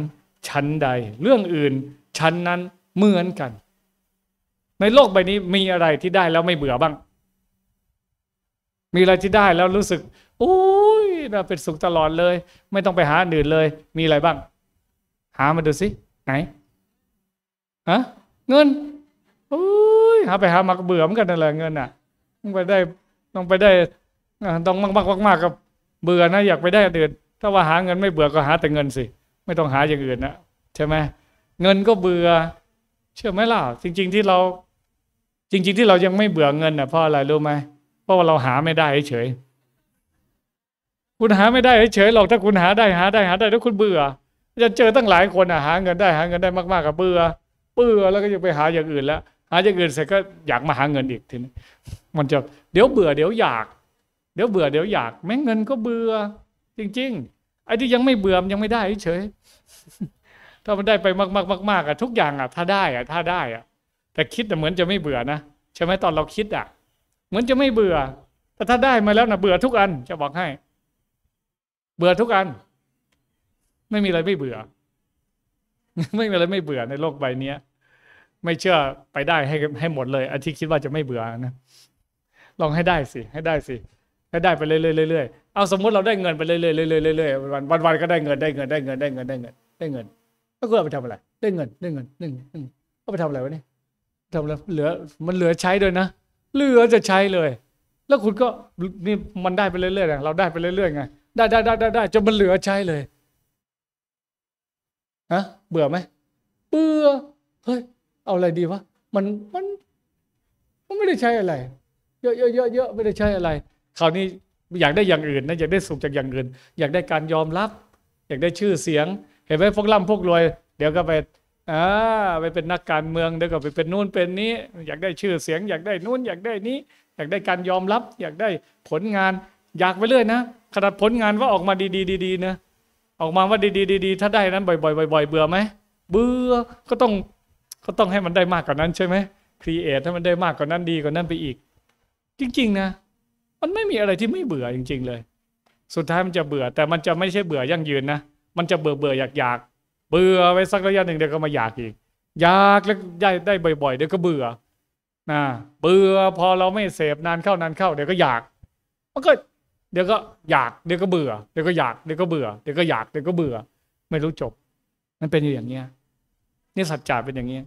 ชั้นใด เรื่องอื่นชั้นนั้นเหมือนกัน ในโลกใบนี้มีอะไรที่ได้แล้ว ไม่ เบื่อบ้างมีอะไรที่ได้แล้วรู้สึกโอ้ยน่าเป็นสุขตลอดเลย ไม่ต้องไปหาอื่นเลย มีอะไรบ้าง หามาดูสิ ไหนฮะเงินโอ้หาไปหามักเบื่อมกันนั่นแหละเงินอ่ะต้องไปได้ต้องไปได้ต้องมากมากมากกับเบื่อนะอยากไปได้เดือนถ้าว่าหาเงินไม่เบื่อก็หาแต่เงินสิ ไม่ต้องหาอย่างอื่นนะใช่ไหมเงินก็เบื่อเชื่อไหมล่ะจริง ๆที่เรา จริง ๆที่เรายังไม่เบื่อเงินอ่ะเพราะอะไรรู้ไหมเพราะว่าเราหาไม่ได้เฉยคุณหาไม่ได้ เฉยหรอกถ้าคุณหาได้หาได้หาได้แล้วคุณเบื่อ จะเจอตั้งหลายคนอ่ะหาเงินได้หาเงินได้มากๆกับเบื่อเบื่อแล้วก็จะไปหาอย่างอื่นแล้วหาจะเงินเสร็จก็อยากมาหาเงินอีกทีนี้มันจะเดี๋ยวเบื่อเดี๋ยวอยาก เดี๋ยวเบื่อ เดี๋ยวอยากแม้เงินก็เบื่อ จริงๆไอ้ที่ยังไม่เบื่อมันยังไม่ได้เฉยถ้ามันได้ไปมากๆมากๆอ่ะทุกอย่างอ่ะ ถ้าได้อ่ะถ้าได้อ่ะแต่คิดเหมือนจะไม่เบื่อนะใช่ไหมตอนเราคิด อ่ะ เหมือนจะไม่เบื่อ แต่ถ้าได้มาแล้วนะเบื่อทุกอันจะบอกให้ เบื่อทุกอัน ไม่มีอะไรไม่เบื่อ ไม่มีอะไรไม่เบื่อในโลกใบเนี้ยไม่เชื่อไปได้ให้ให้หมดเลยอันที่คิดว่าจะไม่เบื่อนะลองให้ได้สิให้ได้สิให้ได้ไปเรื่อยๆยเอาสมมติเราได้เงิน ไปเรื่อยๆเรื่อยๆเรื่อยวันวันวันก็ได้เงินได้เงินได้เงินได้เงินได้เงินได้เงินก็คือเอาไปทำอะไรได้เงิน ได้เงินได้เงินเอาไปทำอะไรวะเนี่ยทำอะไรเหลือมันเหลือใช้ด้วยนะเหลือจะใช้เลย แล้วคุณก็นี่มันได้ไปเรื่อยๆนะเราได้ไปเรื่อยๆ ไงได้ได้ได้ได้ได้จนมันเหลือใช้เลย ฮะ เบื่อไหมเบื่อเฮ้ยเอาอะไรดีวะ มัน มันมันไม่ได้ใช้อะไรเยอะเยอะเยอะเยอะไม่ได้ใช้อะไร คราวนี้อยากได้อย่างอื่นนะอยากได้สุขจากอย่างอื่นอยากได้การยอมรับ อยากได้ชื่อเสียง เห็นไหมพวกร่ำพวกรวย เดี๋ยวก็ไปอ่าไปเป็นนักการเมืองเดี๋ยวก็ไปเป็นนู่นเป็นนี้ อยากได้ชื่อเสียง อยากได้นู่นอยากได้นี้ อยากได้การยอมรับ อยากได้ผลงาน อยากไปเรื่อยนะขนาดผลงานว่าออกมาดีๆดีๆนะออกมาว่าดีๆดีๆถ้าได้นั้นบ่อยๆบ่อยๆเบื่อไหมเบื่อก็ต้องก็ต้องให้มันได้มากกว่านั้นใช่ไหมครีเอทให้มันได้มากกว่านั้นดีกว่านั้นไปอีก จริง ๆนะ มันไม่มีอะไรที่ไม่เบื่อจริงๆเลย สุดท้ายมันจะเบื่อแต่มันจะไม่ใช่เบื่อยั่งยืนนะ มันจะเบื่อเบื่ออยากอยากเบื่อไปสักระยะหนึ่งเดี๋ยวก็มาอยากอีก อยากแล้วได้ได้บ่อยๆ เดี๋ยวก็เบื่อ นะ เบื่อพอเราไม่เสพนานเข้านานเข้าเดี๋ยวก็อยากมันก็เดี๋ยวก็อยาก เดี๋ยวก็เบื่อ เดี๋ยวก็อยาก เดี๋ยวก็เบื่อ เดี๋ยวก็อยาก เดี๋ยวก็เบื่อ ไม่รู้จบ มันเป็นอยู่อย่างเนี้ยนี่สัจจะเป็นอย่างนี้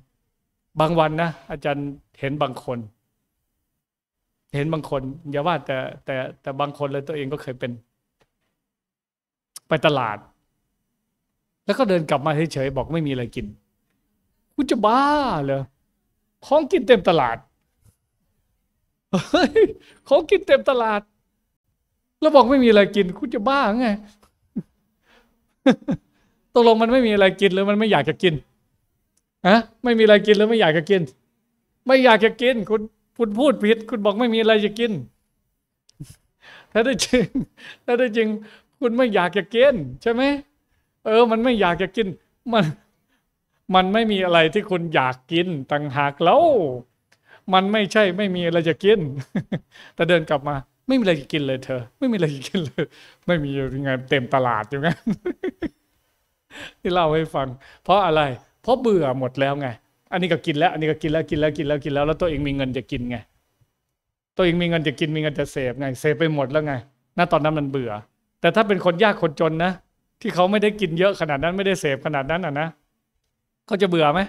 บางวันนะ อาจารย์เห็นบางคน เห็นบางคน อย่าว่า แต่แต่แต่บางคนเลยตัวเองก็เคยเป็น ไปตลาด แล้วก็เดินกลับมาเฉยๆบอกไม่มีอะไรกินกูจะบ้าเหรอของกินเต็มตลาดของกินเต็มตลาด แล้วบอกไม่มีอะไรกิน กูจะบ้าไงตกลงมันไม่มีอะไรกิน หรือมันไม่อยากจะกินฮะไม่มีอะไรกินแล้วไม่อยากจะกิน ไม่อยากจะกินคุณคุณพูดผิด คุณบอกไม่มีอะไรจะกิน ถ้าได้จริงถ้าได้จริง คุณไม่อยากจะกินใช่ไหมเออ มันไม่อยากจะกิน มัน มันไม่มีอะไรที่คุณอยากกินต่างหากแล้วมันไม่ใช่ไม่มีอะไรจะกิน แต่เดินกลับมา ไม่มีอะไรจะกินเลยเธอ ไม่มีอะไรจะกินเลยไม่มียังไงเต็มตลาดอยู่งั้นที่เล่าให้ฟัง เพราะอะไรเพราะเบื่อหมดแล้วไง อันนี้ก็กินแล้ว อันนี้ก็กินแล้ว กินแล้ว กินแล้ว กินแล้ว แล้ว ตัวเองมีเงินจะกินไง ตัวเองมีเงินจะกิน มีเงินจะเสพไง เสพไปหมดแล้วไงนาตอนนั้นมันเบื่อ แต่ถ้าเป็นคนยากคนจนนะ ที่เขาไม่ได้กินเยอะขนาดนั้น ไม่ได้เสพขนาดนั้นอ่ะนะ เขาจะเบื่อไหม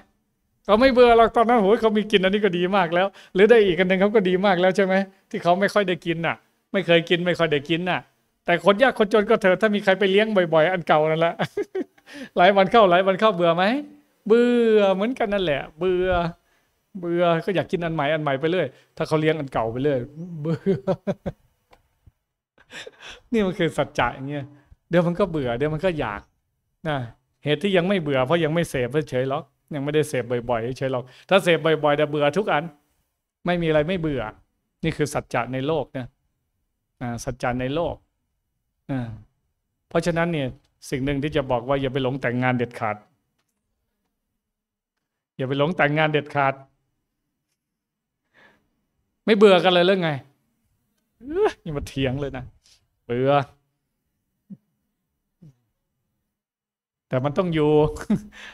เขาไม่เบื่อหรอก ตอนนั้นโหยเขามีกินอันนี้ก็ดีมากแล้ว หรือได้อีกกันหนึ่งเขาก็ดีมากแล้วใช่ไหม ที่เขาไม่ค่อยได้กินอ่ะ ไม่เคยกินไม่ค่อยได้กินอ่ะ แต่คนยากคนจนก็เถอะ ถ้ามีใครไปเลี้ยงบ่อย ๆ อันเก่านั่นแหละ หลายวันเข้าหลายวันเข้าเบื่อไหมเบื่อเหมือนกันนั่นแหละ เบื่อ เบื่อก็อยากกินอันใหม่อันใหม่ไปเรื่อยถ้าเขาเลี้ยงอันเก่าไปเรื่อยเบื่อนี่มันคือสัจจะอย่างเงี้ยเดี๋ยวมันก็เบื่อเดี๋ยวมันก็อยากนะเหตุที่ยังไม่เบื่อเพราะยังไม่เสพเฉยๆหรอก ยังไม่ได้เสพบ่อยๆเฉยๆหรอก ถ้าเสพบ่อยๆแต่เบื่อทุกอัน ไม่มีอะไรไม่เบื่อ นี่คือสัจจะในโลกนะสัจจะในโลกเพราะฉะนั้นเนี่ย สิ่งหนึ่งที่จะบอกว่าอย่าไปหลงแต่งงานเด็ดขาดอย่าไปหลงแต่งงานเด็ดขาด ไม่เบื่อกันเลยเรื่องไงนย่มาเถียงเลยนะเบื่อ แต่มันต้องอยู่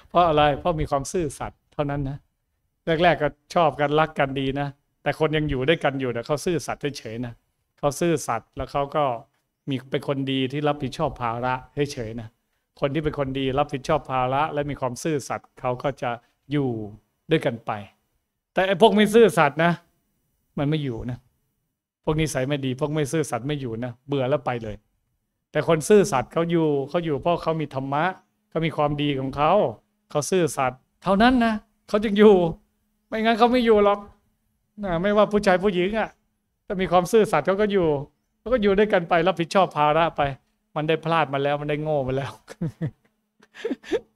เพราะอะไรเพราะมีความซื่อสัตย์เท่านั้นนะแรกๆก็ชอบกันรักกันดีนะแต่คนยังอยู่ด้วยกันอยู่นี่เขาซื่อสัตย์เฉยๆนะเขาซื่อสัตย์แล้วเขาก็มีเป็นคนดีที่รับผิดชอบภาระเฉยๆนะคนที่เป็นคนดีรับผิดชอบภาระและมีความซื่อสัตย์เขาก็จะอยู่ด้วยกันไป แต่ไอ้พวกไม่ซื่อสัตย์นะ มันไม่อยู่นะพวกนี้ใส่ไม่ดี พวกไม่ซื่อสัตย์ไม่อยู่นะ เบื่อแล้วไปเลย แต่คนซื่อสัตย์เขาอยู่เขาอยู่เพราะเขามีธรรมะเขามีความดีของเขา เขาซื่อสัตย์เท่านั้นนะเขาจึงอยู่ ไม่งั้นเขาไม่อยู่หรอกนะไม่ว่าผู้ชายผู้หญิงอะ่ะถ้ามีความซื่อสัตย์เขาก็อยู่เขาก็อยู่ด้วยกันไป รับผิดชอบภาระไป มันได้พลาดมาแล้ว มันได้โง่มาแล้ว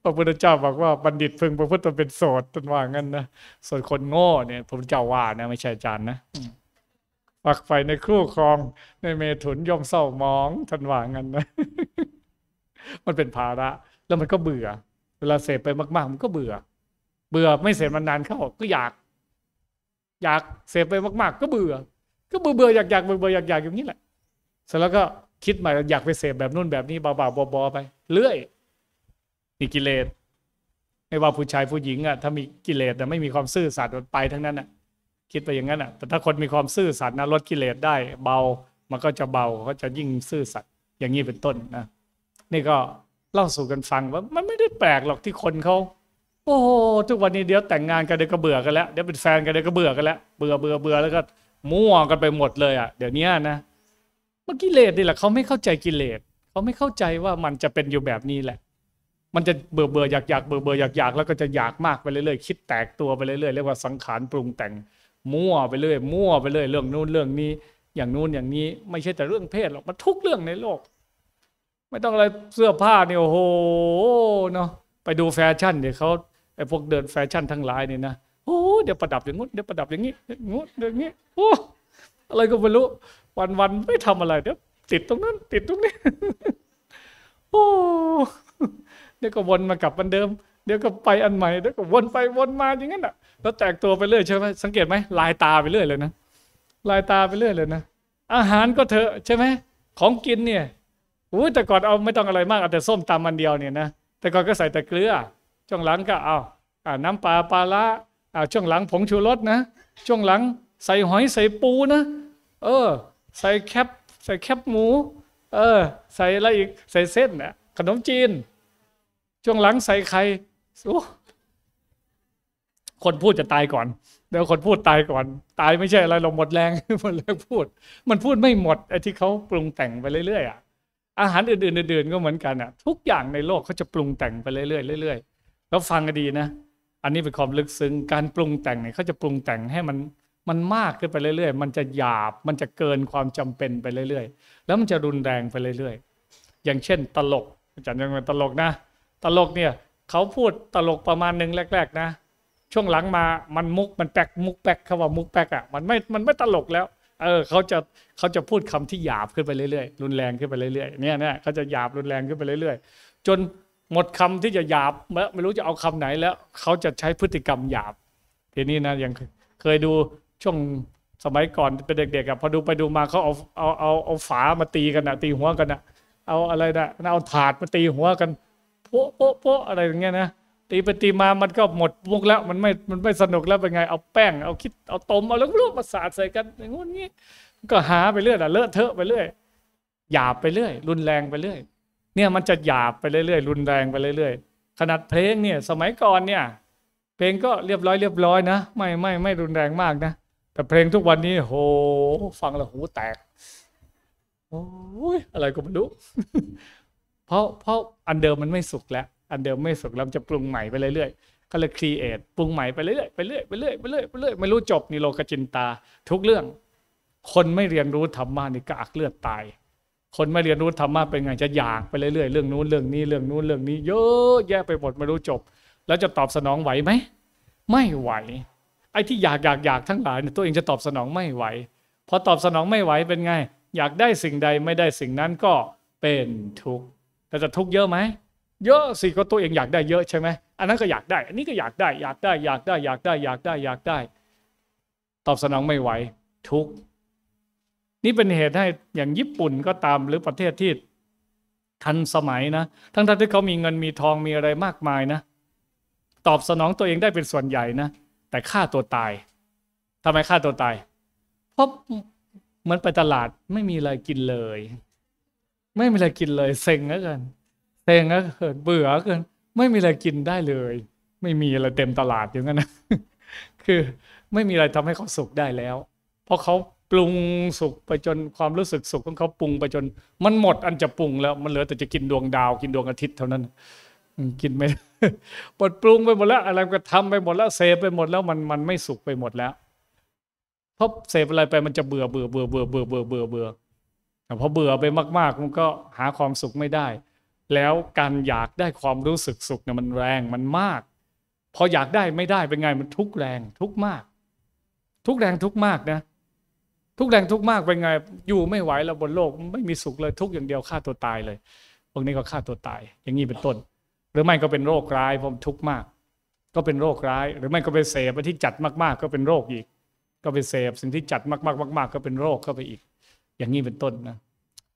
พระพุทธเจ้าบอกว่าบัณฑิตพึงประพฤติตนเป็นโสดตนว่างั้นนะส่วนคนโง่เนี่ยพระพุทธเจ้าว่านะไม่ใช่อาจารย์นะปักไฟในครู่ครองในเมถุนย่อมเศร้ามองทันว่างั้นนะมันเป็นภาระแล้วมันก็เบื่อเวลาเสพไปมากๆ มันก็เบื่อ เบื่อไม่เสพมันนานเข้าก็อยาก อยากเสพไปมากๆ ก็เบื่อก็เบื่อเบื่ออยากอยากเบื่อเบื่ออยากอยากอย่างนี้แหละเสร็จแล้วก็คิดใหม่ อยากไปเสพแบบนู่นแบบนี้บ่าๆบอๆไปเรื่อยีกิเลสไม่ว่าผู้ชายผู้หญิงอ่ะถ้ามีกิเลสแต่ไม่มีความซื่อสัตย์มันไปทั้งนั้นอ่ะ คิดไปอย่างนั้นอ่ะ แต่ถ้าคนมีความซื่อสัตย์นะลดกิเลสได้ เบามันก็จะเบาก็จะยิ่งซื่อสัตย์อย่างนี้เป็นต้นนะนี่ก็เล่าสู่กันฟังว่ามันไม่ได้แปลกหรอกที่คนเขาโอ้โทุกวันนี้เดี๋ยวแต่งงานกันเดี๋ยวก็เบื่อกันแล้วเดี๋ยวเป็นแฟนกันเดี๋ยวก็เบื่อกันแล้วเบื่อเบื่อเบื่อแล้วก็มั่วกันไปหมดเลยอ่ะเดี๋ยวนี้นะเมื่อกิเลสนี่แหละเขาไม่เข้าใจกิเลสเขาไม่เข้าใจว่ามันจะเป็นอยู่แบบนี้แหละมันจะเบื่อเบื่ออยากอยากเบื่อเบื่ออยากอยากแล้วก็จะอยากมากไปเรื่อยๆคิดแตกตัวไปเรื่อยๆเรียกว่าสังขารปรุงแต่ง มั่วไปเรื่อยมั่วไปเรื่อยเรื่องนู้นเรื่องนี้ อย่างนู้นอย่างนี้ ไม่ใช่แต่เรื่องเพศหรอกมันทุกเรื่องในโลก ไม่ต้องอะไรเสื้อผ้าเนี่ยโอ้โห เนาะไปดูแฟชั่นเดี๋ยวเขาไอ้พวกเดินแฟชั่นทั้งหลายเนี่ยนะโอ้เดี๋ยวประดับอย่างงู้นเดี๋ยวประดับอย่างนี้งู้นอย่างนี้โอ้อะไรก็ไม่รู้ วันวันไม่ทำอะไรเดี๋ยวติดตรงนั้น ติดตรงนี้ โอ้เดี๋ยวก็วนมากลับอันเดิม เดี๋ยวก็ไปอันใหม่เดี๋ยวก็วนไปวนมาอย่างนั้นอ่ะ แล้วแตกตัวไปเรื่อยใช่ไหมสังเกตไหม ลายตาไปเรื่อยเลยนะ ลายตาไปเรื่อยเลยนะ อาหารก็เถอะใช่ไหม ของกินเนี่ยอู้แต่ก่อนเอาไม่ต้องอะไรมากเอาแต่ส้มตำมันเดียวเนี่ยนะ แต่ก่อนก็ใส่แต่เกลือ ช่วงหลังก็เอาอาน้ำปลาปลาละอาช่วงหลังผงชูรสนะ ช่วงหลังใส่หอยใส่ปูนะ เออ ใส่แคบใส่แคบหมู เออ ใส่อะไรอีก ใส่เส้นนะขนมจีนช่วงหลังใส่ใครสู้คนพูดจะตายก่อนเดี๋ยวคนพูดตายก่อน ตายไม่ใช่อะไรเราหมดแรงหมดแรงพูด มันพูดไม่หมดไอ้ที่เขาปรุงแต่งไปเรื่อยๆอ่ะ อาหารอื่นๆนๆก็เหมือนกันอ่ะ ทุกอย่างในโลกเขาจะปรุงแต่งไปเรื่อยๆเรื่อยๆแล้วฟังก็ดีนะ อันนี้เป็นความลึกซึ้งการปรุงแต่งเนี่ยเขาจะปรุงแต่งให้มัน มันมากขึ้นไปเรื่อย ๆ มันจะหยาบ มันจะเกินความจำเป็นไปเรื่อย ๆ แล้วมันจะรุนแรงไปเรื่อยๆ อย่างเช่นตลก อาจารย์ยังเป็นตลกนะตลกเนี่ยเขาพูดตลกประมาณหนึ่งแรก ๆ นะช่วงหลังมามันมุกมันแปกมุกแปกคำว่ามุกแปกอ่ะมันไม่มันไม่ตลกแล้ว เออเขาจะเขาจะพูดคำที่หยาบขึ้นไปเรื่อยๆรุนแรงขึ้นไปเรื่อยๆเนี่ยเนี่ยเขาจะหยาบรุนแรงขึ้นไปเรื่อยๆจนหมดคำที่จะหยาบไม่รู้จะเอาคำไหนแล้ว เขาจะใช้พฤติกรรมหยาบ ทีนี้นะยังเคยดูช่วงสมัยก่อนเป็นเด็กๆอ่ะพอดูไปดูมาเขาเอาเอาเอาเอาฝามาตีกันนะตีหัวกันนะเอาอะไรนะเอาถาดมาตีหัวกันโป๊ะโป๊ะอะไรอย่างเงี้ยนะตีไปตีมามันก็หมดมุกแล้ว มันไม่มันไม่สนุกแล้วเป็นไงเอาแป้งเอาคิดเอาต้มเอาลูกๆมาสาดใส่กันอย่างงี้ก็หาไปเรื่อยอะเลอะเทอะไปเรื่อยหยาบไปเรื่อย รุนแรงไปเรื่อย เนี่ยมันจะหยาบไปเรื่อยๆรุนแรงไปเรื่อยๆขนาดเพลงเนี่ยสมัยก่อนเนี่ย เพลงก็เรียบร้อยเรียบร้อยนะไม่ไม่ไม่รุนแรงมากนะ แต่เพลงทุกวันนี้โหฟังแล้วหูแตก โอ้ยอะไรก็ไม่รู้ราะเพราะอันเดิมมันไม่สุกแล้ว อันเดิมไม่สุกแล้วจะปรุงใหม่ไปเรื่อยๆ ก็เลยครีเอทปรุงใหม่ไปเรื่อยๆ ไปเรื่อยไปเรื่อยไปเรื่อยไปเรื่อยไม่รู้จบนิโรกจินตาทุกเรื่อง คนไม่เรียนรู้ธรรมะนี่ก็อักเลือดตาย คนไม่เรียนรู้ธรรมะเป็นไง จะอยากไปเรื่อยๆ เรื่องนู้นเรื่องนี้เรื่องนู้นเรื่องนี้ เยอะแยะไปหมดไม่รู้จบ แล้วจะตอบสนองไหวไหม ไม่ไหวไอ้ที่อยากอยากอยากทั้งหลายตัวเองจะตอบสนองไม่ไหวพอตอบสนองไม่ไหวเป็นไงอยากได้สิ่งใดไม่ได้สิ่งนั้นก็เป็นทุกข์แต่จะทุกข์เยอะไหมเยอะสิก็ตัวเองอยากได้เยอะใช่ไหมอันนั้นก็อยากได้อันนี้ก็อยากได้อยากได้อยากได้อยากได้อยากได้อยากได้ ตอบสนองไม่ไหว ทุกข์นี่เป็นเหตุให้อย่างญี่ปุ่นก็ตาม หรือประเทศที่ทันสมัยนะทั้งที่เขามีเงินมีทองมีอะไรมากมายนะ ตอบสนองตัวเองได้เป็นส่วนใหญ่นะแต่ฆ่าตัวตาย ทำไมฆ่าตัวตายเพราะมันไปตลาดไม่มีอะไรกินเลยไม่มีอะไรกินเลย เซ็งก็เกินเซ็งก็เกินเบื่อเกินไม่มีอะไรกินได้เลย ไม่มีอะไรเต็มตลาดอย่างนั้นนะคือไม่มีอะไรทำให้เขาสุขได้แล้ว เพราะเขาปรุงสุขไปจนความรู้สึกสุขของเขาปรุงไปจน มันหมดอันจะปรุงแล้วมันเหลือแต่จะกินดวงดาวกินดวงอาทิตย์เท่านั้นกินไม่หมดปรุงไปหมดแล้วอะไรก็ทำไปหมดแล้วเสพไปหมดแล้วมันมันไม่สุขไปหมดแล้วเพราะเสพอะไรไปมันจะเบื่อเบื่อเบื่อเบื่อเบื่อเบื่อเบื่อเบื่อพอเบื่อไปมากๆ มันก็หาความสุขไม่ได้ แล้วการอยากได้ความรู้สึกสุขเนี่ยมันแรงมันมาก พออยากได้ไม่ได้เป็นไงมันทุกแรงทุกมาก ทุกแรงทุกมากนะ ทุกแรงทุกมากเป็นไง อยู่ไม่ไหวแล้วบนโลกไม่มีสุขเลยทุกอย่างเดียวฆ่าตัวตายเลยพวกนี้ก็ฆ่าตัวตาย อย่างนี้เป็นต้น หรือไม่ก็เป็นโรคร้ายผมทุกมาก ก็เป็นโรคร้าย หรือไม่ก็เป็นเสพที่จัดมากๆ ก็เป็นโรคอีก ก็เป็นเสพสิ่งที่จัดมากๆมากๆก็เป็นโรคเข้าไปอีกอย่างนี้เป็นต้นนะ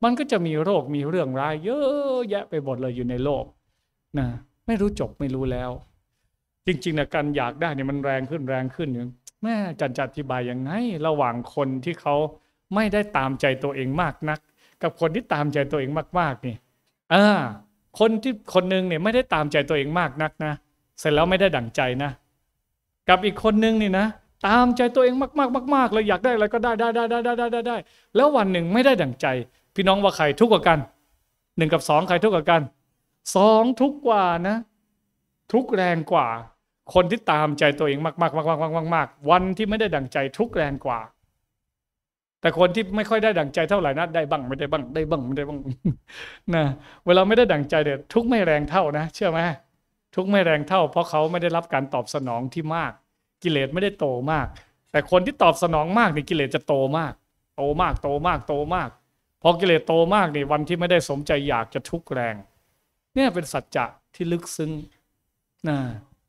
มันก็จะมีโรคมีเรื่องร้าย เยอะแยะไปหมดเลยอยู่ในโลก นะไม่รู้จบไม่รู้แล้ว จริงๆนะการอยากได้เนี่ยมันแรงขึ้นแรงขึ้นอยางแม่จันจัดอธิบายยังไง ระหว่างคนที่เขาไม่ได้ตามใจตัวเองมากนัก กับคนที่ตามใจตัวเองมากๆนี่อ่าคนที่คนนึงเนี่ยไม่ได้ตามใจตัวเองมากนักนะเสร็จแล้วไม่ได้ดั่งใจนะ กับอีกคนนึงนี่นะตามใจตัวเองมากๆมากๆเลยอยากได้อะไรก็ได้ได้ได้ได้ได้ได้ได้ แล้ววันหนึ่งไม่ได้ดั่งใจ พี่น้องว่าใครทุกข์กว่ากันหนึ่งกับสองใครทุกข์กว่ากัน สองทุกกว่านะ ทุกแรงกว่า คนที่ตามใจตัวเองมากๆมากๆมากๆมากวันที่ไม่ได้ดั่งใจทุกแรงกว่า แต่คนที่ไม่ค่อยได้ดั่งใจเท่าไหร่นะได้บ้างไม่ได้บ้างได้บ้างไม่ได้บ้างนะ เวลาไม่ได้ดั่งใจเด็ดทุกไม่แรงเท่านะเชื่อไหมทุกไม่แรงเท่า เพราะเขาไม่ได้รับการตอบสนองที่มากกิเลสไม่ได้โตมาก แต่คนที่ตอบสนองมากนี่กิเลสจะโตมาก โตมากโตมากโตมาก พอกิเลสโตมากนี่วันที่ไม่ได้สมใจอยากจะทุกข์แรง เนี่ยเป็นสัจจะที่ลึกซึ้ง นะ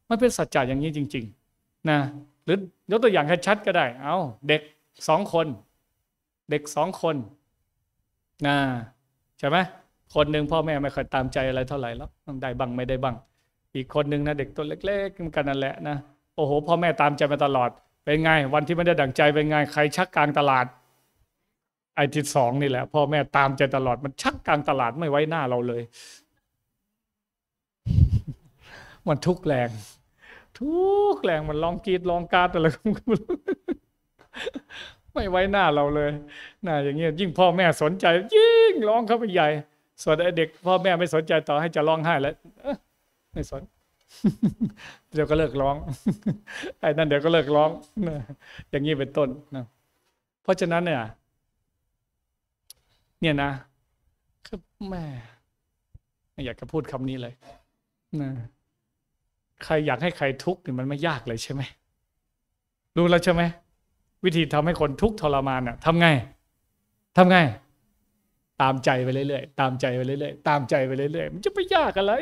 มันเป็นสัจจะอย่างนี้จริง ๆ นะ หรือยกตัวอย่างให้ชัดก็ได้ เอาเด็กสองคน เด็กสองคน นะ ใช่ไหม คนหนึ่งพ่อแม่ไม่ค่อยตามใจอะไรเท่าไหร่แล้วได้บ้างไม่ได้บ้าง อีกคนหนึ่งนะเด็กตัวเล็กๆกันนั่นแหละนะโอ้โห พ่อแม่ตามใจมาตลอดเป็นไง วันที่ไม่ได้ดั่งใจเป็นไง ใครชักกลางตลาด ไอ้ที่สองนี่แหละ พ่อแม่ตามใจตลอด มันชักกลางตลาดไม่ไว้หน้าเราเลย มันทุกแรงทุกแรงมันร้องกรีดร้องกาดอะไรก็ไม่รู้ไม่ไว้หน้าเราเลยน่าอย่างเงี้ยยิ่งพ่อแม่สนใจ ยิ่งร้องเข้าไปใหญ่ส่วนไอ้เด็ก พ่อแม่ไม่สนใจต่อให้จะร้องไห้แล้วไม่สนเดี๋ยวก็เลิกร้อง ไอ้นั่นเดี๋ยวก็เลิกร้องอย่างนี้เป็นต้นนะเพราะฉะนั้นเนี่ย เนี่ยนะคือแม่อยากจะพูดคำนี้เลยนะใครอยากให้ใครทุกข์นี่มันไม่ยากเลย ใช่ไหม รู้แล้วใช่ไหมวิธีทำให้คนทุกข์ทรมานอ่ะทำไงทำไง ตามใจไปเรื่อยๆ ตามใจไปเรื่อยๆ ตามใจไปเรื่อยๆ มันจะไปยากอะไร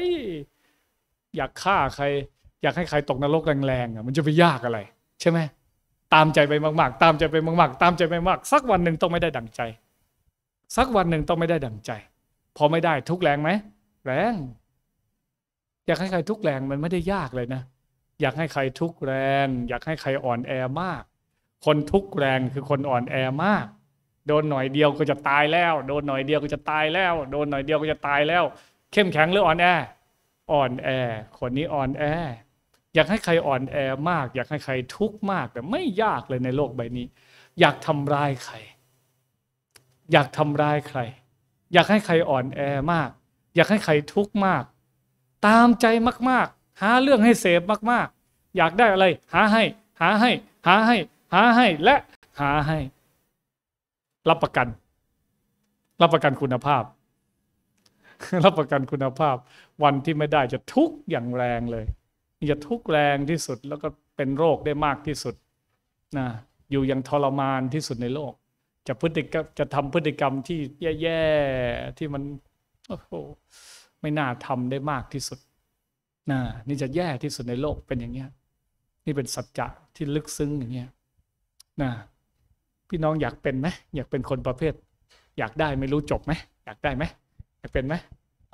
อยากฆ่าใคร อยากให้ใครตกนรกแรงๆอ่ะมันจะไปยากอะไรใช่ไหมตามใจไปมากๆ ตามใจไปมากๆ ตามใจไปมาก สักวันหนึ่งต้องไม่ได้ดั่งใจสักวันหนึ่งต้องไม่ได้ดั่งใจ พอไม่ได้ทุกแรงไหมแรง อยากให้ใครทุกแรงมันไม่ได้ยากเลยนะอยากให้ใครทุกแรง อยากให้ใครอ่อนแอมาก คนทุกแรงคือคนอ่อนแอมาก โดนหน่อยเดียวก็จะตายแล้ว โดนหน่อยเดียวก็จะตายแล้ว โดนหน่อยเดียวก็จะตายแล้ว เข้มแข็งหรืออ่อนแออ่อนแอคนนี้อ่อนแอ อยากให้ใครอ่อนแอมาก อยากให้ใครทุกข์มากแต่ไม่ยากเลยในโลกใบนี้ อยากทำร้ายใคร อยากทำร้ายใคร อยากให้ใครอ่อนแอมาก อยากให้ใครทุกข์มาก ตามใจมากๆ หาเรื่องให้เสพมากๆ อยากได้อะไร หาให้ หาให้ หาให้ หาให้และหาให้ รับประกัน รับประกันคุณภาพ รับประกันคุณภาพวันที่ไม่ได้จะทุกข์อย่างแรงเลยจะทุกข์แรงที่สุดแล้วก็เป็นโรคได้มากที่สุดนะอยู่อย่างทรมานที่สุดในโลก จะพฤติกรรมจะทำพฤติกรรมที่แย่ๆที่มันโอ้โหไม่น่าทำได้มากที่สุดนะนี่จะแย่ที่สุดในโลกเป็นอย่างเงี้ย นี่เป็นสัจจะที่ลึกซึ้งอย่างเงี้ยนะพี่น้องอยากเป็นไหมอยากเป็นคนประเภท อยากได้ไม่รู้จบไหม อยากได้ไหมอยากเป็นไหม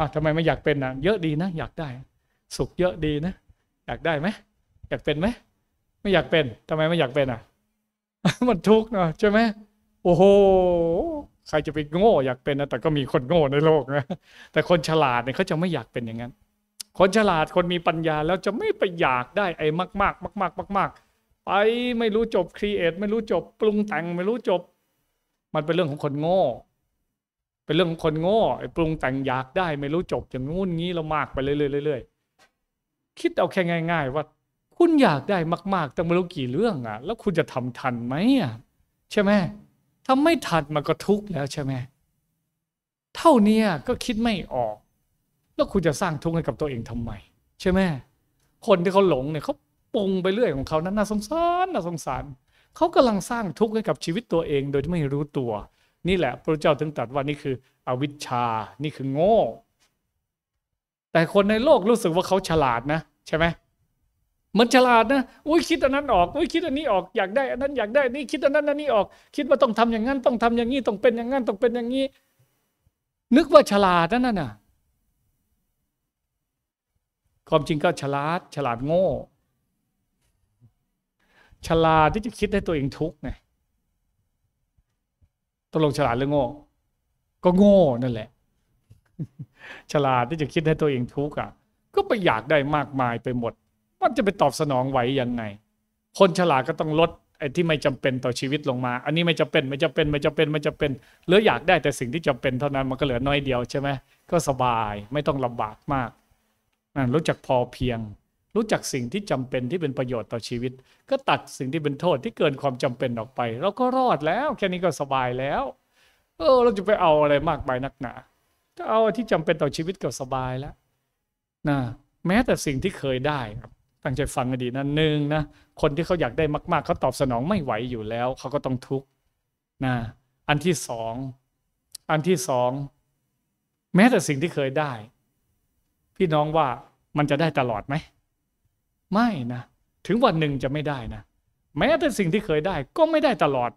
อาทำไมไม่อยากเป็นอ่ะเยอะดีนะ อยากได้ สุขเยอะดีนะ อยากได้ไหมอยากเป็นไหมไม่อยากเป็นทำไมไม่อยากเป็นอ่ะ มันทุกข์เนาะใช่ไหม โอ้โหใครจะไปโง่อยากเป็นนะแต่ก็มีคนโง่ในโลกนะแต่คนฉลาดเนี่ยเขาจะไม่อยากเป็นอย่างนั้นคนฉลาดคนมีปัญญาแล้วจะไม่ไปอยากได้ ไอ้มากมากมากมากมากไปไม่รู้จบครีเอทไม่รู้จบปรุงแต่งไม่รู้จบ มันเป็นเรื่องของคนโง่เป็นเรื่องของคนโง่ปรุงแต่งอยากได้ไม่รู้จบอย่างงู้นงี้เรามากไปเรื่อยๆคิดเอาแค่ง่ายๆ ว่า คุณอยากได้มากๆตั้งไม่รู้กี่เรื่องอ่ะแล้วคุณจะทำทันไหมอ่ะใช่ไหมท้าไม่ทันมันก็ทุกข์แล้วใช่ไหมเท่านี้ก็คิดไม่ออก แล้วคุณจะสร้างทุกข์ให้กับตัวเองทำไมใช่ไหมคนที่เขาหลงเนี่ยเขาปรุงไปเรื่อยของเขานั้น น่าสงสารน่าสงสารเขากำลังสร้างทุกข์ให้กับชีวิตตัวเองโดยที่ไม่รู้ตัวนี่แหละพระเจ้าถึงตรัสว่านี่คือ อวิชชา นี่คือโง่ แต่คนในโลกรู้สึกว่าเขาฉลาดนะ ใช่ไหมมันฉลาดนะ อุ้ยคิดอันนั้นออก อุ้ยคิดอันนี้ออก อยากได้อันนั้นอยากได้นี่คิดอันนั้นอันนี้ออก คิดว่าต้องทำอย่างนั้นต้องทำอย่างนี้ ต้องเป็นอย่างนั้นต้องเป็นอย่างนี้ นึกว่าฉลาดนั่นน่ะความจริงก็ฉลาด ฉลาดโง่ ฉลาดที่จะคิดให้ตัวเองทุกข์ไงตกลงฉลาดหรือโง่ก็โง่นั่นแหละ ฉลาดที่จะคิดให้ตัวเองทุกข์อ่ะก็ไปอยากได้มากมายไปหมด มันจะไปตอบสนองไหวยังไง คนฉลาดก็ต้องลดไอ้ที่ไม่จำเป็นต่อชีวิตลงมา อันนี้ไม่จำเป็นไม่จำเป็น ไม่จำเป็น ไม่จำเป็นเหลืออยากได้แต่สิ่งที่จำเป็นเท่านั้นมันก็เหลือน้อยเดียวใช่ไหมก็สบายไม่ต้องลำบากมากนั่นรู้จักพอเพียงรู้จักสิ่งที่จำเป็นที่เป็นประโยชน์ต่อชีวิต ก็ตัดสิ่งที่เป็นโทษที่เกินความจำเป็นออกไปเราก็รอดแล้วแค่นี้ก็สบายแล้ว เออ เราจะไปเอาอะไรมากมายนักหนาถ้าเอาที่จำเป็นต่อชีวิตก็สบายแล้วนะแม้แต่สิ่งที่เคยได้ครับตั้งใจฟังนดีนะหนึ่งนะคนที่เขาอยากได้มาก ๆ เขาตอบสนองไม่ไหวอยู่แล้ว เขาก็ต้องทุกข์นะอันที่สองอันที่สองแม้แต่สิ่งที่เคยได้ พี่น้องว่ามันจะได้ตลอดไหมไม่นะ ถึงวันหนึ่งจะไม่ได้นะ แม้แต่สิ่งที่เคยได้ก็ไม่ได้ตลอด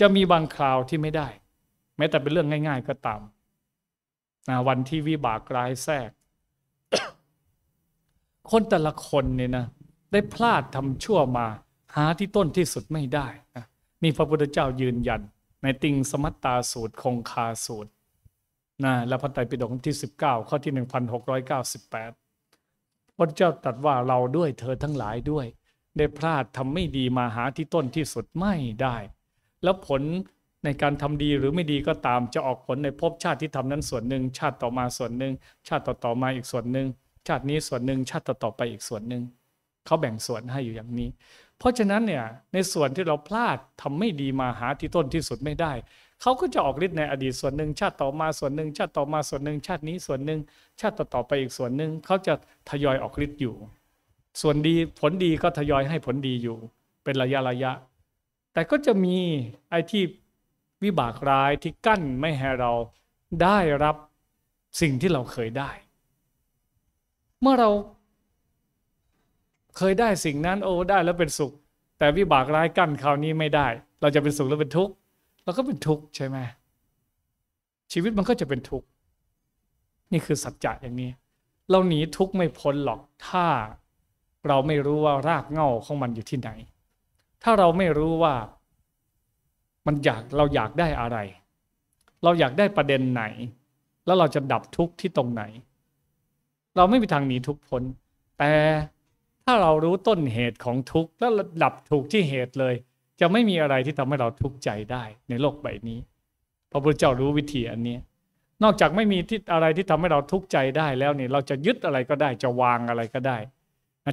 จะมีบางคราวที่ไม่ได้ แม้แต่เป็นเรื่องง่ายๆ ก็ตามนะวันที่วิบากรายแทรก คนแต่ละคนเนี่ยนะ ได้พลาดทำชั่วมา หาที่ต้นที่สุดไม่ได้นะนี่พระพุทธเจ้ายืนยันในติงสมัตตาสูตร คงคาสูตรนะและพระไตรปิฎกที่ 19ข้อที่ 1698พระเจ้าตรัสว่าเราด้วยเธอทั้งหลายด้วย ได้พลาดทำไม่ดีมาหาที่ต้นที่สุดไม่ได้ แล้วผลในการทำดีหรือไม่ดีก็ตามจะออกผลในภพชาติที่ทำนั้นส่วนหนึ่งชาติต่อมาส่วนหนึ่ง ชาติต่อต่อมาอีกส่วนหนึ่ง ชาตินี้ส่วนหนึ่งชาติต่อต่อไปอีกส่วนหนึ่ง เขาแบ่งส่วนให้อยู่อย่างนี้ เพราะฉะนั้นเนี่ยในส่วนที่เราพลาดทำไม่ดีมาหาที่ต้นที่สุดไม่ได้เขาก็จะออกฤทธิ์ในอดีตส่วนหนึ่งชาติต่อมาส่วนหนึ่ง ชาติต่อมาส่วนหนึ่งชาตินี้ส่วนหนึ่งชาติต่อไปอีกส่วนหนึ่งเขาจะทยอยออกฤทธิ์อยู่ ส่วนดีผลดีก็ทยอยให้ผลดีอยู่เป็นระยะระยะแต่ก็จะมีไอ้ที่วิบากร้ายที่กั้นไม่ให้เราได้รับสิ่งที่เราเคยได้ เมื่อเราเคยได้สิ่งนั้นโอ้ได้แล้วเป็นสุข แต่วิบากร้ายกั้นคราวนี้ไม่ได้ เราจะเป็นสุขหรือเป็นทุกข์ราก็เป็นทุกข์ใช่ไหมชีวิตมันก็จะเป็นทุกข์ นี่คือสัจจะอย่างนี้ เราหนีทุกข์ไม่พ้นหรอกถ้าเราไม่รู้ว่ารากเหง้าของมันอยู่ที่ไหน ถ้าเราไม่รู้ว่ามันอยากเราอยากได้อะไร เราอยากได้ประเด็นไหน แล้วเราจะดับทุกข์ที่ตรงไหน เราไม่มีทางหนีทุกข์พ้นแต่ถ้าเรารู้ต้นเหตุของทุกข์ แล้วดับถูกที่เหตุเลยจะไม่มีอะไรที่ทำให้เราทุกข์ใจได้ ในโลกใบนี้ พระพุทธเจ้ารู้วิธีอันนี้ นอกจากไม่มีที่อะไรที่ทำให้เราทุกข์ใจได้แล้วเนี่ยเราจะยึดอะไรก็ได้จะวางอะไรก็ได้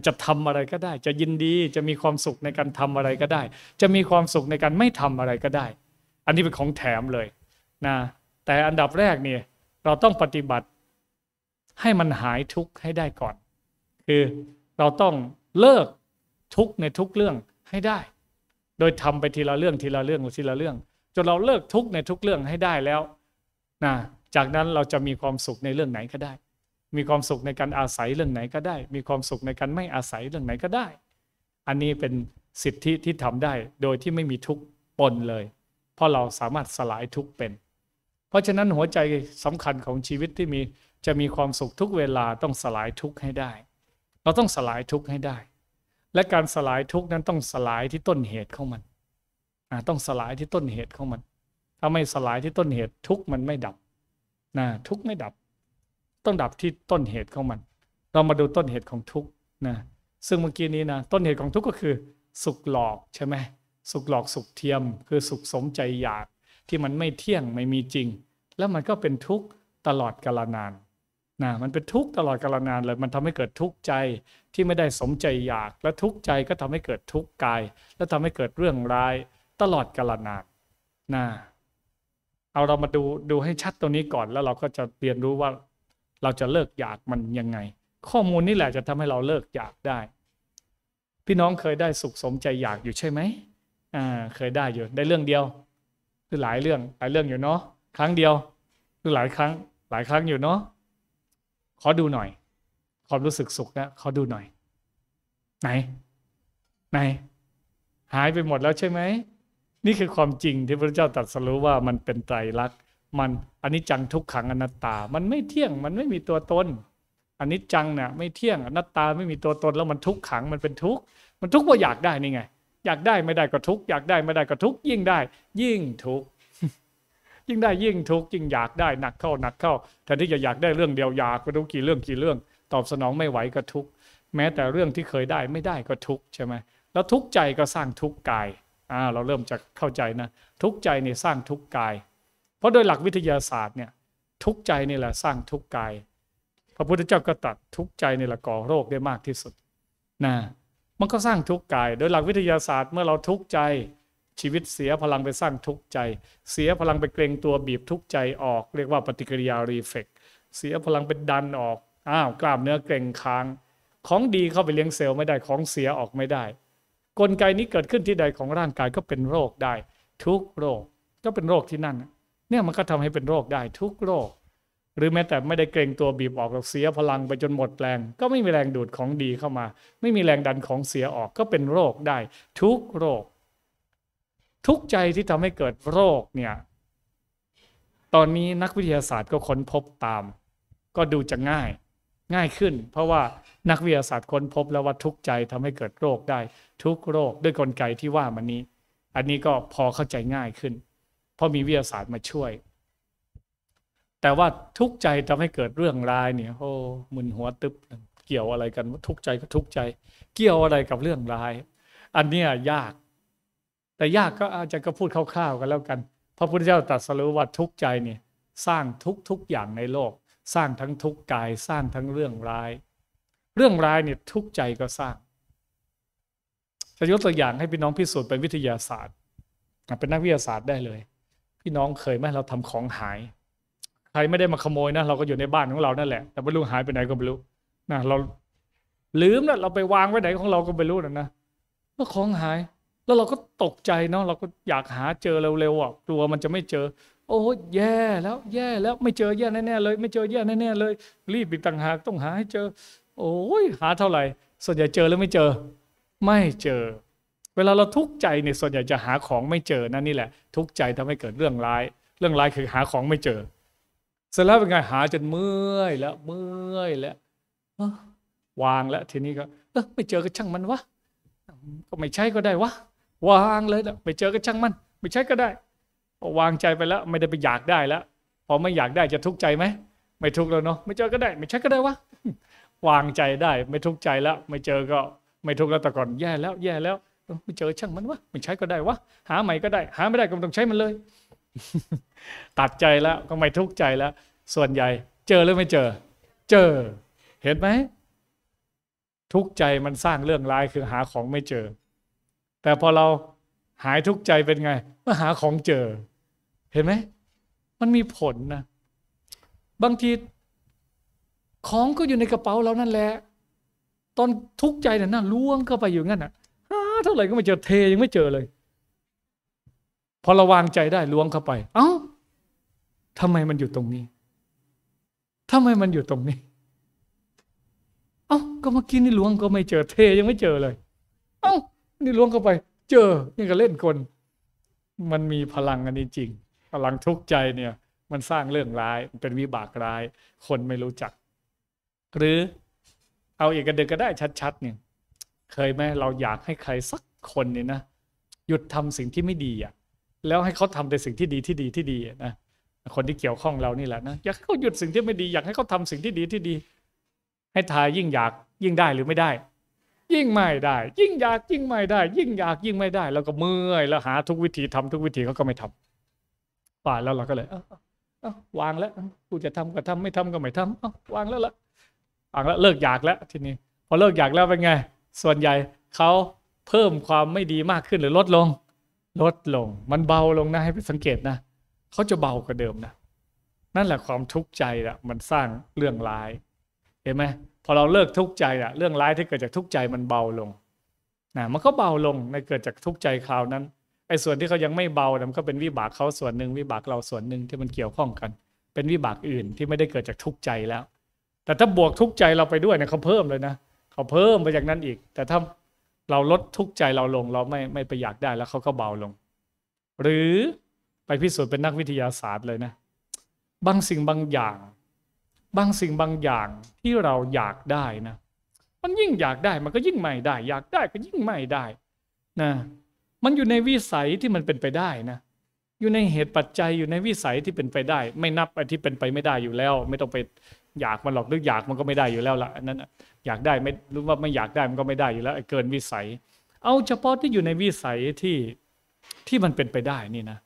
จะทำอะไรก็ได้ จะยินดีจะมีความสุขในการทำอะไรก็ได้ จะมีความสุขในการไม่ทำอะไรก็ได้ อันนี้เป็นของแถมเลยนะแต่อันดับแรกเนี่ยเราต้องปฏิบัติให้มันหายทุกข์ให้ได้ก่อน คือเราต้องเลิกทุกข์ในทุกเรื่องให้ได้โดยทำไปทีละเรื่องทีละเรื่องทีละเรื่อง จนเราเลิกทุกในทุกเรื่องให้ได้แล้วนะจากนั้นเราจะมีความสุขในเรื่องไหนก็ได้ มีความสุขในการอาศัยเรื่องไหนก็ได้ มีความสุขในการไม่อาศัยเรื่องไหนก็ได้ อันนี้เป็นสิทธิที่ทำได้โดยที่ไม่มีทุกปนเลย เพราะเราสามารถสลายทุกเป็น เพราะฉะนั้นหัวใจสำคัญของชีวิตที่มีจะมีความสุขทุกเวลาต้องสลายทุกให้ได้ เราต้องสลายทุกให้ได้และการสลายทุกนั้นต้องสลายที่ต้นเหตุของมัน ต้องสลายที่ต้นเหตุของมัน ถ้าไม่สลายที่ต้นเหตุทุกมันไม่ดับนะทุกไม่ดับ ต้องดับที่ต้นเหตุของมัน เรามาดูต้นเหตุของทุกนะซึ่งเมื่อกี้นี้นะ ต้นเหตุของทุกก็คือ สุขหลอกใช่ไหมสุขหลอกสุขเทียม คือสุขสมใจอยากที่มันไม่เที่ยงไม่มีจริง แล้วมันก็เป็นทุกข์ตลอดกาลนานนะมันเป็นทุกข์ตลอดกาลนาน เลย มันทำให้เกิดทุกข์ใจที่ไม่ได้สมใจอยาก และทุกข์ใจก็ทำให้เกิดทุกข์กาย และทำให้เกิดเรื่องร้ายตลอดกาลนานนะเอาเรามาดูดูให้ชัดตรงนี้ก่อนแล้วเราก็จะเรียนรู้ว่าเราจะเลิกอยากมันยังไง ข้อมูลนี่แหละจะทำให้เราเลิกอยากได้ พี่น้องเคยได้สุขสมใจอยากอยู่ใช่ไหมอ่าเคยได้อยู่ได้เรื่องเดียวหรือหลายเรื่องหลายเรื่องอยู่เนาะครั้งเดียวหรือหลายครั้งหลายครั้งอยู่เนาะขอดูหน่อยความรู้สึกสุขนะขอดูหน่อยไหนไหนหายไปหมดแล้วใช่ไหมนี่คือความจริงที่พระเจ้าตรัสรู้ว่ามันเป็นไตรลักษณ์มันอันนี้จังทุกขังอนัตตา มันไม่เที่ยงมันไม่มีตัวตนอันนี้จังเนี่ยไม่เที่ยงอนัตตาไม่มีตัวตนแล้วมันทุกขัง มันเป็นทุกข์มันทุกข์ว่าอยากได้นี่ไงอยากได้ไม่ได้ก็ทุกข์อยากได้ไม่ได้ก็ทุกข์ยิ่งได้ ยิ่งทุกข์ยิ่งได้ยิ่งทุกข์ยิ่งอยากได้หนักเข้าหนักเข้าแทนที่จะอยากได้เรื่องเดียวอยากไปรู้กี่เรื่องกี่เรื่อง ตอบสนองไม่ไหวก็ทุกข์แม้แต่เรื่องที่เคยได้ไม่ได้ก็ทุกข์ใช่ไหมแล้วทุกข์ใจก็สร้างทุกข์กายอ่าเราเริ่มจะเข้าใจนะ ทุกข์ใจเนี่ยสร้างทุกข์กาย เพราะโดยหลักวิทยาศาสตร์เนี่ยทุกข์ใจนี่แหละสร้างทุกข์กายพระพุทธเจ้าก็ตัดทุกข์ใจนี่แหละก่อโรคได้มากที่สุดนะมันก็สร้างทุกข์กาย โดยหลักวิทยาศาสตร์เมื่อเราทุกข์ใจชีวิตเสียพลังไปสร้างทุกข์ใจ เสียพลังไปเกรงตัวบีบทุกข์ใจออกเรียกว่าปฏิกิริยารีเฟกเสียพลังไปดันออก อ้าวกล้ามเนื้อเกรงค้าง ของดีเข้าไปเลี้ยงเซลล์ไม่ได้ของเสียออกไม่ได้ กลไกนี้เกิดขึ้นที่ใดของร่างกายก็เป็นโรคได้ ทุกโรคก็เป็นโรคที่นั่น เนี่ยมันก็ทำให้เป็นโรคได้ ทุกโรค หรือแม้แต่ไม่ได้เกรงตัวบีบออกหรอกเสียพลังไปจนหมดแรงก็ไม่มีแรงดูดของดีเข้ามา ไม่มีแรงดันของเสียออกก็เป็นโรคได้ ทุกโรคทุกใจที่ทำให้เกิดโรคเนี่ย ตอนนี้นักวิทยาศาสตร์ก็ค้นพบตาม ก็ดูจะง่าย ง่ายขึ้นเพราะว่านักวิทยาศาสตร์ค้นพบแล้วว่าทุกใจทำให้เกิดโรคได้ ทุกโรคด้วยกลไกที่ว่ามันนี้ อันนี้ก็พอเข้าใจง่ายขึ้น เพราะมีวิทยาศาสตร์มาช่วย แต่ว่าทุกใจทำให้เกิดเรื่องร้ายเนี่ยโอ้มึนหัวตึบเกี่ยวอะไรกันทุกใจก็ทุกใจ เกี่ยวอะไรกับเรื่องร้าย อันนี้ยากแต่ยากก็อาจจะก็พูดคร่าวๆกันแล้วกัน พระพุทธเจ้าตรัสรู้ว่าทุกใจเนี่ย สร้างทุกทุกอย่างในโลก สร้างทั้งทุกกาย สร้างทั้งเรื่องร้าย เรื่องร้ายเนี่ยทุกใจก็สร้างจะยกตัวอย่างให้พี่น้องพิสูจน์เป็นวิทยาศาสตร์เป็นนักวิทยาศาสตร์ได้เลย พี่น้องเคยไหมเราทำของหาย ใครไม่ได้มาขโมยนะ เราก็อยู่ในบ้านของเรานั่นแหละแต่ไม่รู้หายไปไหนก็ไม่รู้นะ เราลืมนะเราไปวางไว้ไหนของเราก็ไม่รู้นะนะเมื่อของหายแล้วเราก็ตกใจเนาะเราก็อยากหาเจอเร็วๆอ่ะกลัวมันจะไม่เจอ โอ้โหแย่แล้วแย่แล้วไม่เจอแย่แน่ๆเลยไม่เจอแย่แน่ ๆ เลย รีบอีกต่างหากต้องหาให้เจอ โอ้ยหาเท่าไหร่ ส่วนใหญ่เจอแล้วไม่เจอ ไม่เจอ เวลาเราทุกข์ใจเนี่ย ส่วนใหญ่จะหาของไม่เจอ นั่นนี่แหละ ทุกข์ใจทำให้เกิดเรื่องร้าย เรื่องร้ายคือหาของไม่เจอ เสร็จแล้วเป็นไงหาจนเมื่อยแล้วเมื่อยแล้ววางแล้วทีนี้ก็เออไม่เจอก็ช่างมันวะก็ไม่ใช่ก็ได้วะวางเลยละไปเจอก็ช่างมัน ไม่ใช่ก็ได้วางใจไปแล้ว ไม่ได้ไปอยากได้แล้วพอไม่อยากได้จะทุกข์ใจไหมไม่ทุกข์แล้วเนาะไม่เจอก็ได้ ไม่ใช่ก็ได้วะวางใจได้ ไม่ทุกข์ใจแล้วไม่เจอก็ ไม่ทุกข์แล้วแต่ก่อนแย่แล้ว แย่แล้ว ไม่เจอช่างมันวะไม่ใช้ก็ได้วะหาใหม่ก็ได้ หาไม่ได้ก็ต้องใช้มันเลยตัดใจแล้วก็ไม่ทุกข์ใจแล้วส่วนใหญ่ เจอหรือไม่เจอ เจอ เห็นไหมทุกข์ใจมันสร้างเรื่องร้ายคือหาของไม่เจอแต่พอเราหายทุกข์ใจเป็นไงมาหาของเจอ เห็นไหม มันมีผลนะบางที ของก็อยู่ในกระเป๋าเรานั่นแหละตอนทุกข์ใจเนี่ยน่าล้วงเข้าไปอยู่งั้นอ่ะเท่าไหร่ก็ไม่เจอเทยังไม่เจอเลยพอเราวางใจได้ล้วงเข้าไป เอา้าทำไมมันอยู่ตรงนี้ทำไมมันอยู่ตรงนี้เอา้าก็เมื่อกี้นี่ล้วงก็ไม่เจอเทยังไม่เจอเลยนี่ล้วงเข้าไปเจอนี่ก็เล่นคน มันมีพลังอันนี้จริงพลังทุกข์ใจเนี่ย มันสร้างเรื่องร้ายเป็นวิบากร้าย คนไม่รู้จัก หรือเอาอีกกระเดินก็ได้ชัดๆ เนี่ยเคยไหมเราอยากให้ใครสักคนเนี่ยนะหยุดทำสิ่งที่ไม่ดีอ่ะแล้วให้เขาทำในสิ่งที่ดีที่ดีที่ดีนะคนที่เกี่ยวข้องเรานี่แหละนะอยากเขาหยุดสิ่งที่ไม่ดี อยากให้เขาทาสิ่งที่ดีที่ดี ให้ทายยิ่งอยากยิ่งได้หรือไม่ได้ยิ่งไม่ได้ ยิ่งอยากยิ่งไม่ได้ ยิ่งอยากยิ่งไม่ได้ แล้วก็เมื่อยแล้วหาทุกวิธีทำทุกวิธีเขาก็ไม่ทำป่าแล้วเราก็เลยเออวางแล้วกูจะทำก็ทำไม่ทำก็ไม่ทำเอวางแล้วละวางแล้วเลิกอยากแล้ว ทีนี้ พอเลิกอยากแล้วเป็นไง ส่วนใหญ่เขาเพิ่มความไม่ดีมากขึ้นหรือลดลง ลดลง มันเบาลงนะให้ไปสังเกตนะเขาจะเบากว่าเดิมนะนั่นแหละความทุกข์ใจอะมันสร้างเรื่องร้าย เห็นไหมพอเราเลิกทุกข์ใจอะเรื่องร้ายที่เกิดจากทุกข์ใจมันเบาลงนะมันก็เบาลงในเกิดจากทุกข์ใจคราวนั้นไอ้ส่วนที่เขายังไม่เบามันก็เป็นวิบากเขาส่วนหนึ่งวิบากเราส่วนหนึ่งที่มันเกี่ยวข้องกัน เป็นวิบากอื่นที่ไม่ได้เกิดจากทุกข์ใจแล้ว แต่ถ้าบวกทุกข์ใจเราไปด้วยเนี่ยเขาเพิ่มเลยนะเขาเพิ่มไปจากนั้นอีก แต่ถ้าเราลดทุกข์ใจเราลงเราไม่ไม่ไปอยากได้แล้วเขาก็เบาลง หรือไปพิสูจน์เป็นนักวิทยาศาสตร์เลยนะบางสิ่งบางอย่างบางสิ่งบางอย่างที่เราอยากได้นะมันยิ่งอยากได้มันก็ยิ่งไม่ได้ อยากได้ก็ยิ่งไม่ได้นะ มันอยู่ในวิสัยที่มันเป็นไปได้นะ อยู่ในเหตุปัจจัยอยู่ในวิสัยที่เป็นไปได้ ไม่นับไปที่เป็นไปไม่ได้อยู่แล้ว ไม่ต้องไปอยากมันหรอกหรืออยากมันก็ไม่ได้อยู่แล้วละอันนั้นอยากได้ไม่รู้ว่าไม่อยากได้มันก็ไม่ได้อยู่แล้ว เกินวิสัย เอาเฉพาะที่อยู่ในวิสัยที่ที่มันเป็นไปได้นี่นะ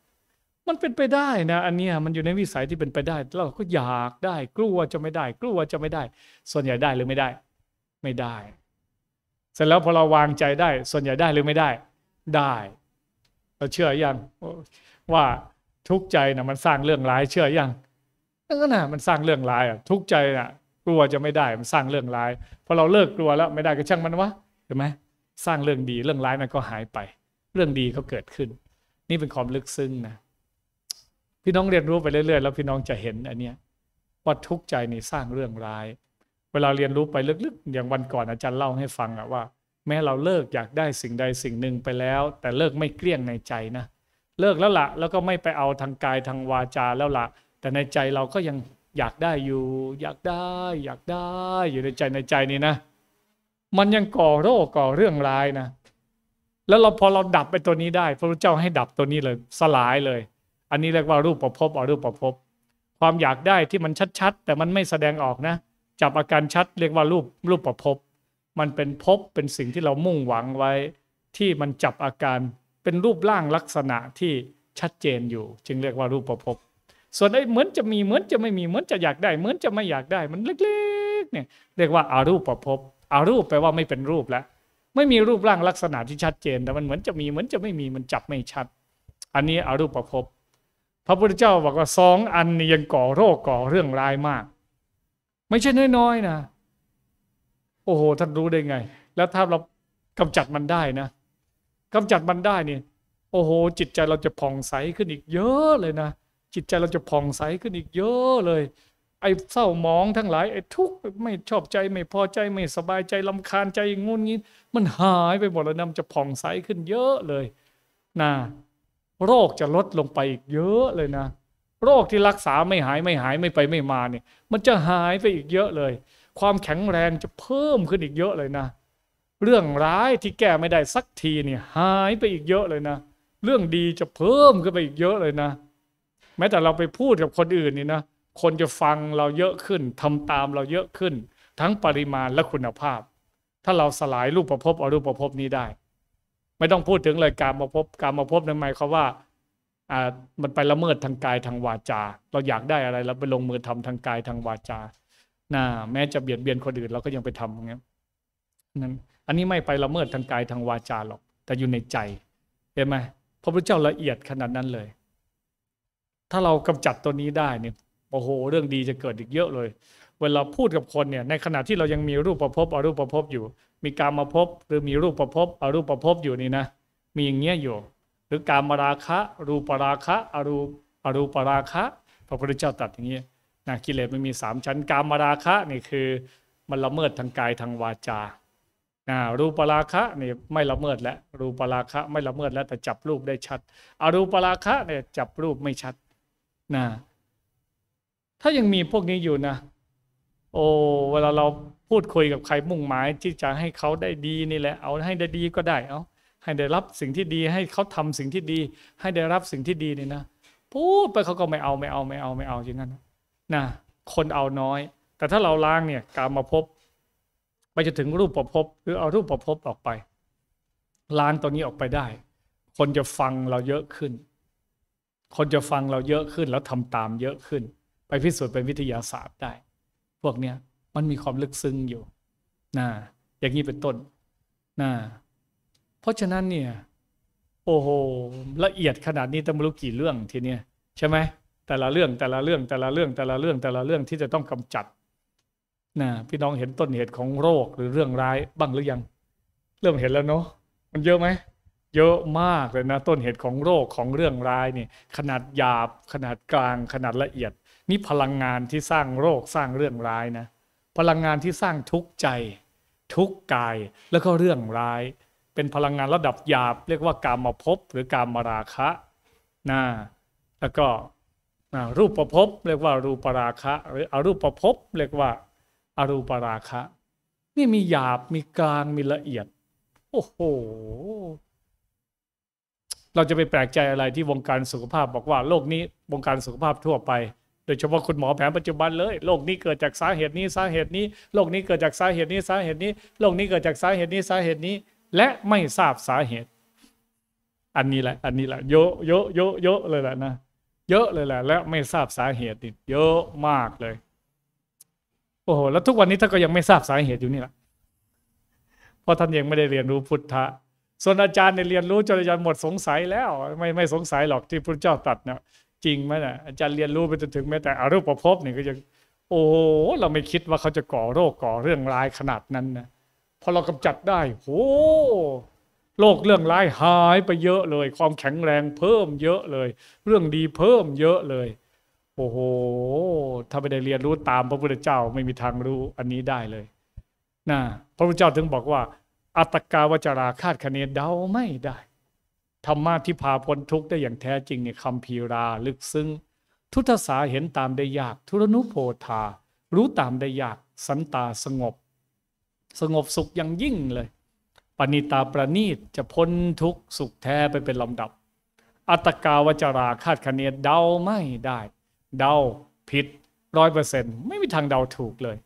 มันเป็นไปได้นะ อันเนี้ยมันอยู่ในวิสัยที่เป็นไปได้ เราก็อยากได้ กลัวจะไม่ได้ กลัวจะไม่ได้ ส่วนใหญ่ได้หรือไม่ได้ ไม่ได้ เสร็จแล้วพอเราวางใจได้ ส่วนใหญ่ได้หรือไม่ได้ ได้ เราเชื่ออยังว่าทุกใจนะมันสร้างเรื่องร้ายเชื่ออยังนั่นก็ะมันสร้างเรื่องร้ายอ่ะทุกใจนะกลัวจะไม่ได้ มันสร้างเรื่องร้ายพอเราเลิกกลัวแล้วไม่ได้ก็ช่างมันวะเห็นไหมสร้างเรื่องดีเรื่องร้ายมันก็หายไป เรื่องดีก็เกิดขึ้น นี่เป็นความลึกซึ้งนะพี่น้องเรียนรู้ไปเรื่อยๆ แล้วพี่น้องจะเห็นอันเนี้ยว่าทุกข์ใจนี่สร้างเรื่องร้าย เวลาเรียนรู้ไปลึกๆ อย่างวันก่อนอาจารย์เล่าให้ฟังอะว่าแม้เราเลิกอยากได้สิ่งใดสิ่งหนึ่งไปแล้ว แต่เลิกไม่เกลี้ยงในใจนะเลิกแล้วละแล้วก็ไม่ไปเอาทางกายทางวาจาแล้วละแต่ในใจเราก็ยังอยากได้อยู่ อยากได้อยากได้ อยู่ในใจในใจนี่นะ มันยังก่อโรคก่อเรื่องร้ายนะแล้วเราพอเราดับไปตัวนี้ได้ พระพุทธเจ้าให้ดับตัวนี้เลยสลายเลยอันนี้เรียกว่ารูปประพบอรูปประพบความอยากได้ที่มันชัดๆ แต่มันไม่แสดงออกนะ จับอาการชัด เรียกว่ารูปรูปประพบมันเป็นพบเป็นสิ่งที่เรามุ่งหวังไว้ที่มันจับอาการเป็นรูปร่างลักษณะที่ชัดเจนอยู่ จึงเรียกว่ารูปประพบส่วนไอ้เหมือนจะมีเหมือนจะไม่มีเหมือนจะอยากได้ เหมือนจะไม่อยากได้ มันเล็กๆ เนี่ย เรียกว่าอารูปประพบอารูปแปลว่าไม่เป็นรูปแล้ว ไม่มีรูปร่างลักษณะที่ชัดเจน แต่มันเหมือนจะมีเหมือนจะไม่มี มันจับไม่ชัด อันนี้อารูปประพบพระพุทธเจ้าบอกว่าสองอันนี้ยังก่อโรคก่อเรื่องร้ายมาก ไม่ใช่น้อยๆนะ โอ้โหท่านรู้ได้ไง แล้วถ้าเรากำจัดมันได้นะ กำจัดมันได้เนี่ย โอ้โหจิตใจเราจะผ่องใสขึ้นอีกเยอะเลยนะจิตใจเราจะผ่องใสขึ้นอีกเยอะเลย ไอ้เศร้ามองทั้งหลาย ไอ้ทุกข์ไม่ชอบใจไม่พอใจไม่สบายใจลำคาญใจงุนงี้มันหายไปหมดแล้วนันจะผ่องใสขึ้นเยอะเลย นะโรคจะลดลงไปอีกเยอะเลยนะ โรคที่รักษาไม่หายไม่หายไม่ไปไม่มาเนี่ย มันจะหายไปอีกเยอะเลย ความแข็งแรงจะเพิ่มขึ้นอีกเยอะเลยนะ เรื่องร้ายที่แก้ไม่ได้สักทีเนี่ยหายไปอีกเยอะเลยนะ เรื่องดีจะเพิ่มขึ้นไปอีกเยอะเลยนะ แม้แต่เราไปพูดกับคนอื่นนี่นะ คนจะฟังเราเยอะขึ้นทำตามเราเยอะขึ้น ทั้งปริมาณและคุณภาพ ถ้าเราสลายรูปประพบอรูปประพบนี้ได้ไม่ต้องพูดถึงเลยการมาพบการมาพบนั่นหมายความว่าอ่า มันไปละเมิดทางกายทางวาจาเราอยากได้อะไรเราไปลงมือทำทางกายทางวาจานาแม้จะเบียดเบียนคนอื่นเราก็ยังไปทำอย่างนี้นั้นอันนี้ไม่ไปละเมิดทางกายทางวาจาหรอก แต่อยู่ในใจเห็นไหมพระพุทธเจ้าละเอียดขนาดนั้นเลย ถ้าเรากำจัดตัวนี้ได้เนี่ยโอ้โหเรื่องดีจะเกิดอีกเยอะเลยเวลาพูดกับคนเนี่ย ในขณะที่เรายังมีรูปประพบอรูปประพบอยู่ มีกามาพบหรือมีรูปประพบอรูปประพบอยู่นี่นะ มีอย่างเงี้ยอยู่หรือ กามราคะรูปราคะอรูอรูปราคะพระพุทธเจ้าตรัสอย่างเงี้ยนะกิเลสมันมีสามชั้น กามราคะนี่คือมันละเมิดทางกายทางวาจานะรูปราคะนี่ไม่ละเมิดแล้วรูปราคะ ไม่ละเมิดแล้วแต่จับรูปได้ชัดอรูปราคะเนี่ยจับรูปไม่ชัดนะถ้ายังมีพวกนี้อยู่นะโอ้เวลาเราพูดคุยกับใครมุ่งหมายที่จะให้เขาได้ดีนี่แหละเอาให้ได้ดีก็ได้เอาให้ได้รับสิ่งที่ดีให้เขาทำสิ่งที่ดี ให้ได้รับสิ่งที่ดีนี่นะพูดไปเขาก็ไม่เอาไม่เอาไม่เอาไม่เอาอย่างนั้นนะคนเอาน้อย แต่ถ้าเราล้างเนี่ยการมาพบไปจะถึงรูปประพบคือเอารูปประพบออกไป ล้างตรงนี้ออกไปได้ คนจะฟังเราเยอะขึ้น คนจะฟังเราเยอะขึ้นแล้วทำตามเยอะขึ้น ไปพิสูจน์เป็นวิทยาศาสตร์ได้พวกเนี้ยมันมีความลึกซึ้งอยู่นะอย่างนี้เป็นต้นนะเพราะฉะนั้นเนี่ยโอ้โหละเอียดขนาดนี้ต้องรู้กี่เรื่องทีเนี้ยใช่ไหมแต่ละเรื่องแต่ละเรื่องแต่ละเรื่องแต่ละเรื่องแต่ละเรื่องที่จะต้องกำจัดนะพี่น้องเห็นต้นเหตุของโรคหรือเรื่องร้าย บ้างหรือยัง เริ่มเห็นแล้วเนาะมันเยอะไหมเยอะมากเลยนะ ต้นเหตุของโรคของเรื่องร้ายนี่ ขนาดหยาบขนาดกลาง ขนาดละเอียดนี่พลังงานที่สร้างโรคสร้างเรื่องร้ายนะพลังงานที่สร้างทุกข์ใจ ทุกข์กายแล้วก็เรื่องร้าย เป็นพลังงานระดับหยาบ เรียกว่ากามาพหรือกามราคะนะแล้วก็รูปประพบเรียกว่ารูปราคะหรืออรูปประพบเรียกว่าอารูปราคะ นี่มีหยาบมีกลางมีละเอียด โอ้โหเราจะไปแปลกใจอะไรที่วงการสุขภาพบอกว่าโลกนี้วงการสุขภาพทั่วไปโดยเฉพาะคุณหมอแผนปัจจุบันเลยโรคนี้เกิดจากสาเหตุนี้สาเหตุนี้โรคนี้เกิดจากสาเหตุนี้สาเหตุนี้โรคนี้เกิดจากสาเหตุนี้สาเหตุนี้ และไม่ทราบสาเหตุ อันนี้แหละอันนี้แหละเยอะเยอะเยอะเยอะเลยแหละนะเยอะเลยแหละและไม่ทราบสาเหตุเยอะมากเลย โอ้โหแล้วทุกวันนี้ท่านก็ยังไม่ทราบสาเหตุอยู่นี่แหละเพราะท่านยังไม่ได้เรียนรู้พุทธะ ส่วนอาจารย์เนี่ยเรียนรู้จนอาจารย์หมดสงสัยแล้วไม่ไม่สงสัยหรอกที่พระเจ้าตรัสเนี่ยจริงไหมนะอาจารย์เรียนรู้ไปจนถึงแม้แต่อรูปภพเนี่ยก็ยังโอ้เราไม่คิดว่าเขาจะก่อโรคก่อเรื่องร้ายขนาดนั้นนะพอเรากำจัดได้โอ้โรคเรื่องร้ายหายไปเยอะเลย ความแข็งแรงเพิ่มเยอะเลย เรื่องดีเพิ่มเยอะเลย โอ้โหถ้าไม่ได้เรียนรู้ตามพระพุทธเจ้าไม่มีทางรู้อันนี้ได้เลยนะพระพุทธเจ้าถึงบอกว่า อัตกาวจราคาดคะเนเดาไม่ได้ธรรมะที่พาพ้นทุกข์ได้อย่างแท้จริงเนี่ยคำพีราลึกซึ้งทุตสาเห็นตามได้ยากทุรนุโพธา รู้ตามได้ยากสันตาสงบ สงบสุขอย่างยิ่งเลย ปณิตาประนีตจะพ้นทุกข์สุขแท้ไปเป็นลำดับ อัตกาวจราคาดคะเนเดาไม่ได้ เดาผิดร้อยเปอร์เซ็นต์ไม่มีทางเดาถูกเลย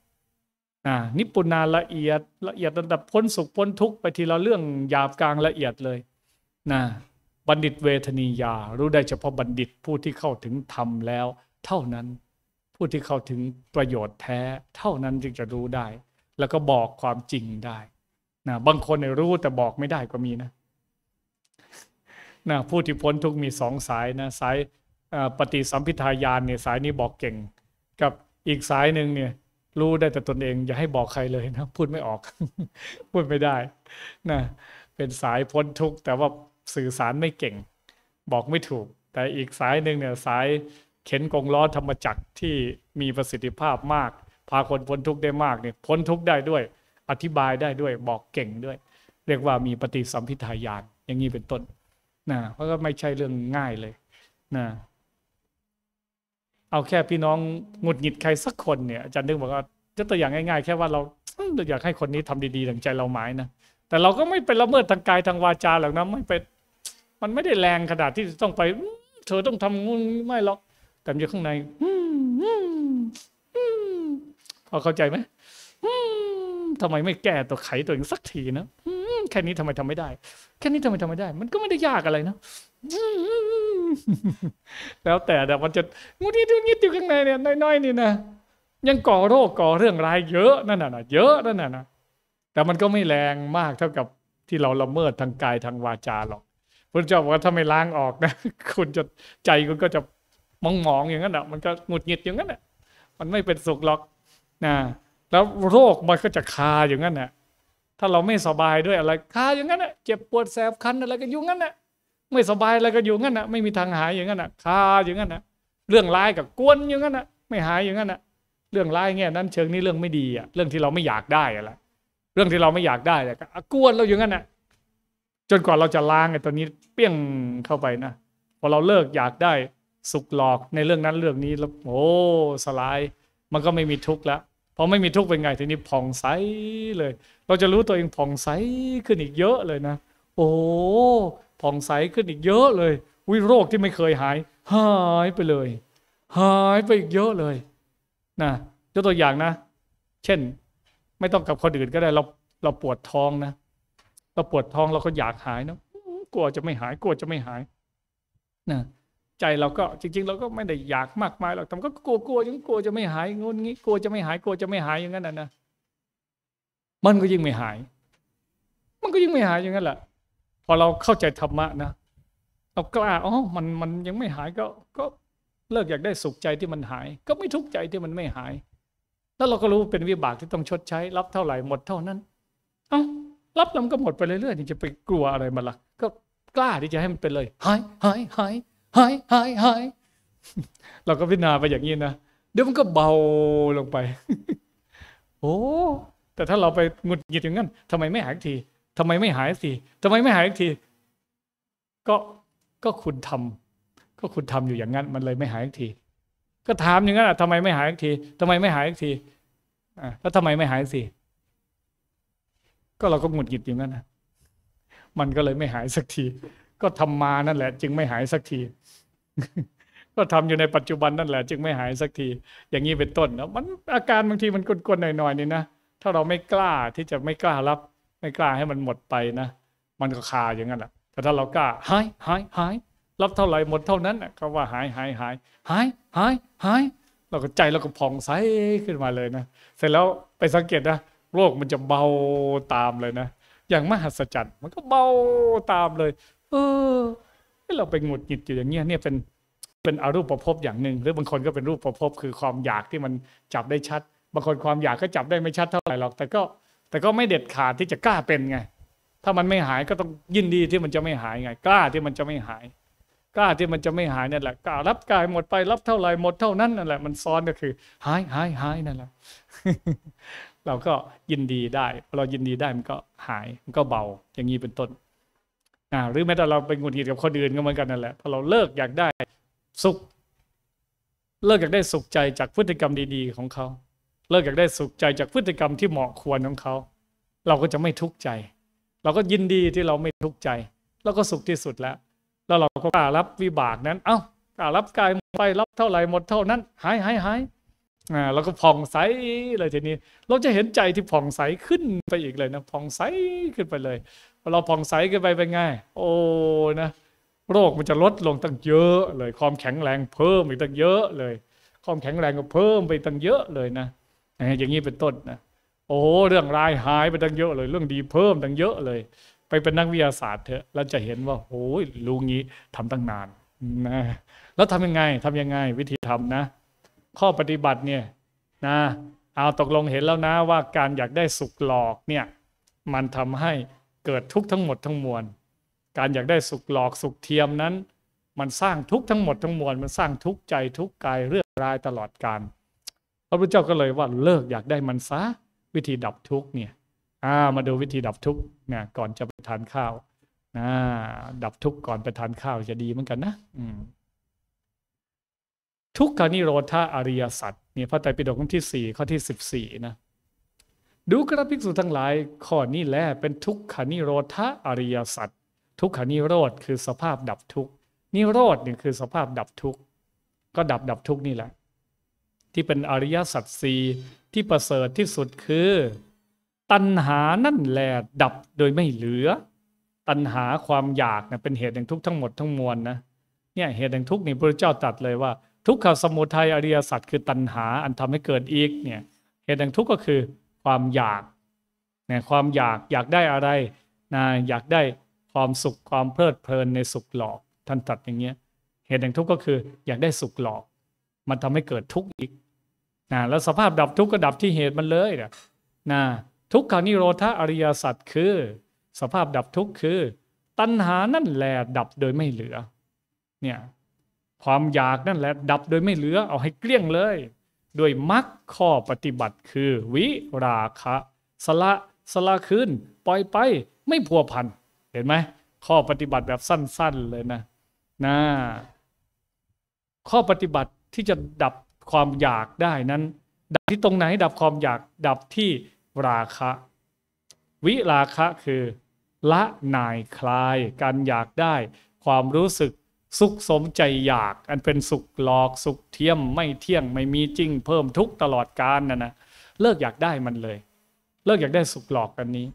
นนิปุนาละเอียดละเอียดระดับพ้นสุขพ้นทุกข์ไปทีละเรื่องหยาบกลางละเอียดเลยนะบัณฑิตเวทนียารู้ได้เฉพาะบัณฑิตผู้ที่เข้าถึงธรรมแล้วเท่านั้นผู้ที่เข้าถึงประโยชน์แท้ เท่านั้นจึงจะรู้ได้ แล้วก็บอกความจริงได้นะบางคนรู้แต่บอกไม่ได้ก็มีนะนะผู้ที่พ้นทุกมีสองสายนะ สายปฏิสัมพิทายานเนี่ยสายนี้บอกเก่ง กับอีกสายหนึ่งเนี่ย รู้ได้แต่ตนเอง อย่าให้บอกใครเลยนะพูดไม่ออก พูดไม่ได้นะ เป็นสายพ้นทุกแต่ว่าสื่อสารไม่เก่ง บอกไม่ถูก แต่อีกสายหนึ่งเนี่ยสายเข็นกงล้อธรรมจักรที่มีประสิทธิภาพมาก พาคนพ้นทุกข์ได้มากเนี่ยพ้นทุกข์ได้ด้วยอธิบายได้ด้วยบอกเก่งด้วย เรียกว่ามีปฏิสัมพิทายานอย่างนี้เป็นต้นนะเพราะก็ไม่ใช่เรื่องง่ายเลยนะเอาแค่พี่น้องหงุดหงิดใครสักคนเนี่ยอาจารย์นึกบอกว่ายกตัวอย่างง่าย ๆ แค่ว่าเราอยากให้คนนี้ทำดีๆดังใจเราหมายนะแต่เราก็ไม่ไปละเมิดทางกายทางวาจาหรอกนะไม่ไปมันไม่ได้แรงขนาดที่ต้องไปเธอต้องทำงูไม่หรอกแต่อยู่ข้างในพอเข้าใจไหมทำไมไม่แก้ตัวไขตัวเองสักทีนะแค่นี้ทำไมทำไม่ได้ แค่นี้ทำไมทำไม่ได้ มันก็ไม่ได้ยากอะไรนะแล้วแต่แต่มันจะงูที่ดูงี้อยู่ข้างในเนี่ยน้อยๆนี่นะยังก่อโรคก่อเรื่องร้ายเยอะนั่นน่ะเยอะนั่นน่ะแต่มันก็ไม่แรงมากเท่ากับที่เราละเมิดทางกายทางวาจาหรอกพระเจ้าบอกว่าถ้าไม่ล้างออกนะ คุณจะใจคุณก็จะมองมองอย่างนั้นอ่ะมันก็หงุดหงิดอย่างนั้นอ่ะมันไม่เป็นสุขหรอกนะแล้วโรคมันก็จะคาอย่างนั้นอ่ะถ้าเราไม่สบายด้วยอะไรคาอย่างนั้นอ่ะเจ็บปวดแสบคันอะไรก็อยู่งั้นอ่ะไม่สบายอะไรก็อยู่งั้นอ่ะไม่มีทางหายอย่างนั้นอ่ะ คาอย่างนั้นอ่ะเรื่องร้ายกับกวนอย่างนั้นอ่ะไม่หายอย่างนั้นอ่ะ เรื่องร้ายเงี้ยนั้นเชิงนี้เรื่องไม่ดีอ่ะ เรื่องที่เราไม่อยากได้อะไรเรื่องที่เราไม่อยากได้อไรกวนเราอย่างนั้นอ่ะจนกว่าเราจะล้างไอ้ตัวนี้เปี้ยงเข้าไปนะ พอเราเลิกอยากได้สุขหลอกในเรื่องนั้นเรื่องนี้แล้วโอ้สลายมันก็ไม่มีทุกข์แล้วพอไม่มีทุกข์เป็นไงทีนี้ผ่องใสเลย เราจะรู้ตัวเองผ่องใสขึ้นอีกเยอะเลยนะ โอ้ผ่องใสขึ้นอีกเยอะเลย วิโรคที่ไม่เคยหาย หายไปเลยหายไปอีกเยอะเลยนะยกตัวอย่างนะ เช่นไม่ต้องกับคนอื่นก็ได้เราเราปวดท้องนะเราปวดท้องเราก็อยากหายนะกลัวจะไม่หายกลัวจะไม่หาย นะ ใจเราก็จริงๆ เราก็ไม่ได้อยากมากมายหรอกแต่ก็กลัวกลัวยังกลัวจะไม่หายงนงี้กลัวจะไม่หายกลัวจะไม่หายอย่างนั้นนะมันก็ยิ่งไม่หาย มันก็ยิ่งไม่หายอย่างนั้นแหละพอเราเข้าใจธรรมะนะเรากล้าอ๋อมันมันยังไม่หาย ก็ ก็เลิกอยากได้สุขใจที่มันหาย ก็ไม่ทุกข์ใจที่มันไม่หาย แล้วเราก็รู้เป็นวิบากที่ต้องชดใช้รับเท่าไหร่หมดเท่านั้นอ๋อรับล้มก็หมดไปเรื่อยๆจะไปกลัวอะไรมาละ่ะ ก็กล้าที่จะให้มันเป็นเลยหายหายหายหายหายหายเราก็พิจารณาไปอย่างนี้นะ เดี๋ยวมันก็เบาลงไป โอ้ แต่ถ้าเราไปหงุดหงิดอย่างนั้น ทำไมไม่หายทีทำไมไม่หายทีทำไมไม่หายที ก็ ก็คุณทำ ก็คุณทำอยู่อย่างนั้น มันเลยไม่หายที ก็ถามอย่างนั้นอ่ะทำไมไม่หายที ทำไมไม่หายที อ่าแล้วทำไมไม่หายทีก็เราก็หงุดหงิดอยู่งั้นนะมันก็เลยไม่หายสักที ก็ทำมานั่นแหละ จึงไม่หายสักที ก็ทำอยู่ในปัจจุบันนั่นแหละจึงไม่หายสักที อย่างนี้เป็นต้นนะ มันอาการบางทีมันกวนๆหน่อยๆนี่นะ ถ้าเราไม่กล้าที่จะไม่กล้ารับ ไม่กล้าให้มันหมดไปนะ มันก็คาอย่างนั้นแหละ แต่ถ้าเรากล้าหายหายหายรับเท่าไหร่หมดเท่านั้นก็ว่าหายหายหายหายหายหายเราก็ใจเราก็ผ่องใสขึ้นมาเลยนะ เสร็จแล้วไปสังเกตนะโลกมันจะเบาตามเลยนะ อย่างมหัศจรรย์มันก็เบาตามเลย เออเราไปหงุดหงิดอยู่อย่างเงี้ยเนี่ยเป็นเป็นอารูปประพบอย่างหนึ่งหรือบางคนก็เป็นรูปประพบคือความอยากที่มันจับได้ชัด บางคนความอยากก็จับได้ไม่ชัดเท่าไหร่หรอกแต่ก็ แต่ก็ไม่เด็ดขาดที่จะกล้าเป็นไงถ้ามันไม่หายก็ต้องยินดีที่มันจะไม่หายไง กล้าที่มันจะไม่หายกล้าที่มันจะไม่หายนั่นแหละกล้ารับกายหมดไปรับเท่าไหร่หมดเท่านั้นนั่นแหละมันซ้อนก็คือหายหายหายนั่นแหละเราก็ยินดีได้พอเรายินดีได้มันก็หายมันก็เบาอย่างนี้เป็นต้นอ่าหรือแม้แต่เราไปหงุดหงิดกับคนอื่นก็เหมือนกันนั่นแหละพอเราเลิกอยากได้สุข เลิกอยากได้สุขใจจากพฤติกรรมดี ๆ ของเขา เลิกอยากได้สุขใจจากพฤติกรรมที่เหมาะควรของเขา เราก็จะไม่ทุกข์ใจ เราก็ยินดีที่เราไม่ทุกข์ใจ แล้วก็สุขที่สุดแล้ว แล้วเราก็กล้ารับวิบากนั้นเอา้ากล้ารับกายไปรับเท่าไหร่หมดเท่านั้น หายหายหายอ่าแล้วก็ผ่องใสเลยทีนี้ เราจะเห็นใจที่ผ่องใสขึ้นไปอีกเลยนะผ่องใสขึ้นไปเลยพอเราผ่องใสขึ้นไปเป็นไงโอ้นะโรคมันจะลดลงตั้งเยอะเลย ความแข็งแรงเพิ่มอีกตั้งเยอะเลย ความแข็งแรงก็เพิ่มไปตั้งเยอะเลยนะอย่างนี้เป็นต้นนะโอ้เรื่องร้ายหายไปตั้งเยอะเลย เรื่องดีเพิ่มตั้งเยอะเลย ไปเป็นนักวิทยาศาสตร์เถอะเราจะเห็นว่าโอ้ยลุงนี้ทำตั้งนานนะแล้วทำยังไงทำยังไงวิธีทำนะข้อปฏิบัติเนี่ยนะ เอาตกลงเห็นแล้วนะ ว่าการอยากได้สุขหลอกเนี่ย มันทำให้เกิดทุกข์ทั้งหมดทั้งมวลการอยากได้สุขหลอกสุขเทียมนั้น มันสร้างทุกข์ทั้งหมดทั้งมวลมันสร้างทุกข์ใจทุกข์กายเรื่องรายตลอดการพระพุทธเจ้าก็เลยว่าเลิกอยากได้มันซะวิธีดับทุกข์เนี่ยามาดูวิธีดับทุกข์เนี่ยก่อนจะไปทานข้าวดับทุกข์ก่อนไปทานข้าวจะดีเหมือนกันนะ อืมทุกขานิโรธาอริยสัจเนี่ยพระไตรปิฎกเล่ที่ 4 ข้อที่ 14นะดูกระภิกษุทั้งหลายข้อนี้แหละเป็นทุกขานิโรธาอริยสัจทุกขานิโรธคือสภาพดับทุกนิโรธเนี่ยคือสภาพดับทุกก็ดับดับทุกนี่แหละที่เป็นอริยสัจสี่ที่ประเสริฐที่สุดคือตัณหานั่นแหละดับโดยไม่เหลือตัณหาความอยากนะเป็นเหตุแห่งทุกข์ทั้งหมดทั้งมวลนะเนี่ยเหตุแห่งทุกข์นี่พระเจ้าตรัสเลยว่าทุกขสมุทัยอริยสัจคือตัณหาอันทำให้เกิดอีกเนี่ย เหตุแห่งทุกข์ก็คือความอยากเนี่ยความอยากอยากได้อะไรนะอยากได้ความสุขความเพลิดเพลินในสุขหลอกท่านตัดอย่างเงี้ย เหตุแห่งทุกข์ก็คืออยากได้สุขหลอก มันทำให้เกิดทุกข์อีกนะแล้วสภาพดับทุกข์ก็ดับที่เหตุมันเลยนะนะทุกขานิโรธาอริยสัจคือ สภาพดับทุกข์คือตัณหานั่นแหละดับโดยไม่เหลือ เนี่ยความอยากนั่นแหละดับโดยไม่เหลือ เอาให้เกลี้ยงเลยด้วยมรรคข้อปฏิบัติคือ วิราคะ สละ สละคืนปล่อยไปไม่พัวพัน เห็นไหมข้อปฏิบัติแบบสั้น ๆเลยนะนะข้อปฏิบัติที่จะดับความอยากได้นั้น ดับที่ตรงไหนดับความอยากดับที่ราคะ วิราคะคือละนายคลายการอยากได้ ความรู้สึกสุข สม ใจ อยากอันเป็นสุขหลอกสุขเทียมไม่เที่ยงไม่มีจริงเพิ่มทุกตลอดกาลนะนะเลิกอยากได้มันเลย เลิกอยากได้สุขหลอกกันนี้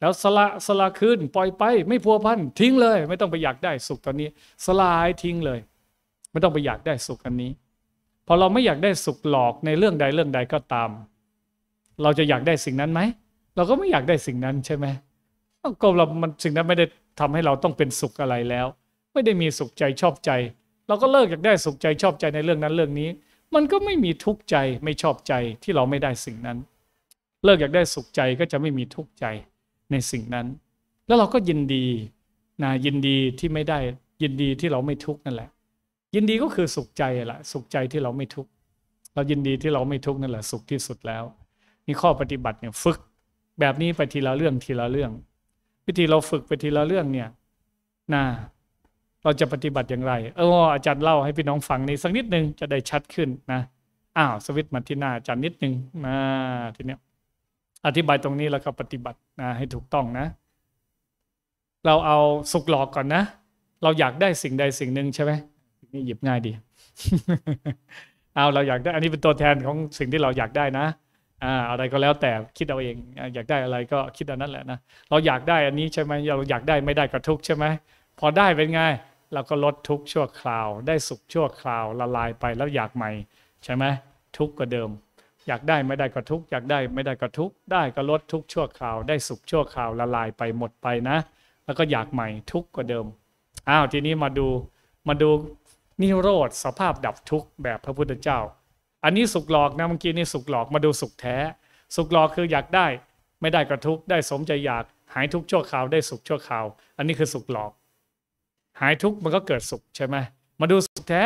แล้วสละสละคืนปล่อยไป ไม่พัวพันทิ้งเลย ไม่ต้องไปอยากได้สุขตอนนี้ สลายทิ้งเลย ไม่ต้องไปอยากได้สุขอันนี้ พอเราไม่อยากได้สุขหลอกในเรื่องใดเรื่องใดก็ตาม เราจะอยากได้สิ่งนั้นไหมเราก็ไม่อยากได้สิ่งนั้นใช่ไหมก็เรามันสิ่งนั้นไม่ได้ทำให้เราต้องเป็นสุขอะไรแล้วไม่ได้มีสุขใจชอบใจ เราก็เลิกอยากได้สุขใจชอบใจในเรื่องนั้นเรื่องนี้ มันก็ไม่มีทุกข์ใจไม่ชอบใจที่เราไม่ได้สิ่งนั้น เลิกอยากได้สุขใจก็จะไม่มีทุกข์ใจในสิ่งนั้น แล้วเราก็ยินดี นะ ยินดีที่ไม่ได้ ยินดีที่เราไม่ทุกข์นั่นแหละ ยินดีก็คือสุขใจแหละสุขใจที่เราไม่ทุกข์เรายินดีที่เราไม่ทุกข์นั่นแหละ สุขที่สุดแล้วนี่ข้อปฏิบัติเนี่ยฝึกแบบนี้ไปทีละเรื่องทีละเรื่อง วิธีเราฝึกไปทีละเรื่องเนี่ยนะเราจะปฏิบัติอย่างไร เอออาจารย์เล่าให้พี่น้องฟังในสักนิดหนึ่งจะได้ชัดขึ้นนะ อ้าวสวิตมาที่หน้าอาจารย์นิดหนึ่งนาทีเนี้ยอธิบายตรงนี้แล้วก็ปฏิบัตินะให้ถูกต้องนะ เราเอาสุกหลอกก่อนนะ เราอยากได้สิ่งใดสิ่งหนึ่งใช่ไหมนี่หยิบง่ายดีเอาเราอยากได้อันนี้เป็นตัวแทนของสิ่งที่เราอยากได้นะอ่าอะไรก็แล้วแต่คิดเอาเอง อยากได้อะไรก็คิดเอานั้นแหละนะเราอยากได้อันนี้ใช่ไหมเราอยากได้ไม่ได้กระทุกใช่ไหมพอได้เป็นไงเราก็ลดทุกชั่วคราว ได้สุขชั่วคราวละลายไปแล้วอยากใหม่ ใช่ไหม ทุกก์ก็เดิม อยากได้ไม่ได้ก็ทุกอยากได้ไม่ได้ก็ทุกได้ก็ลดทุกชั่วคราวได้สุขชั่วคราวละลายไปหมดไปนะ แล้วก็อยากใหม่ทุกก์ก็เดิม อ้าว ทีนี้มาดู มาดูนิโรธสภาพดับทุกข์แบบพระพุทธเจ้า อันนี้สุขหลอกนะเมื่อกี้นี่สุขหลอกมาดูสุขแท้ สุขหลอกคืออยากได้ไม่ได้ก็ทุกข์ได้สมใจอยากหายทุกข์ชั่วคราวได้สุขชั่วคราว อันนี้คือสุขหลอกหายทุกข์มันก็เกิดสุขใช่ไหมมาดูสุขแท้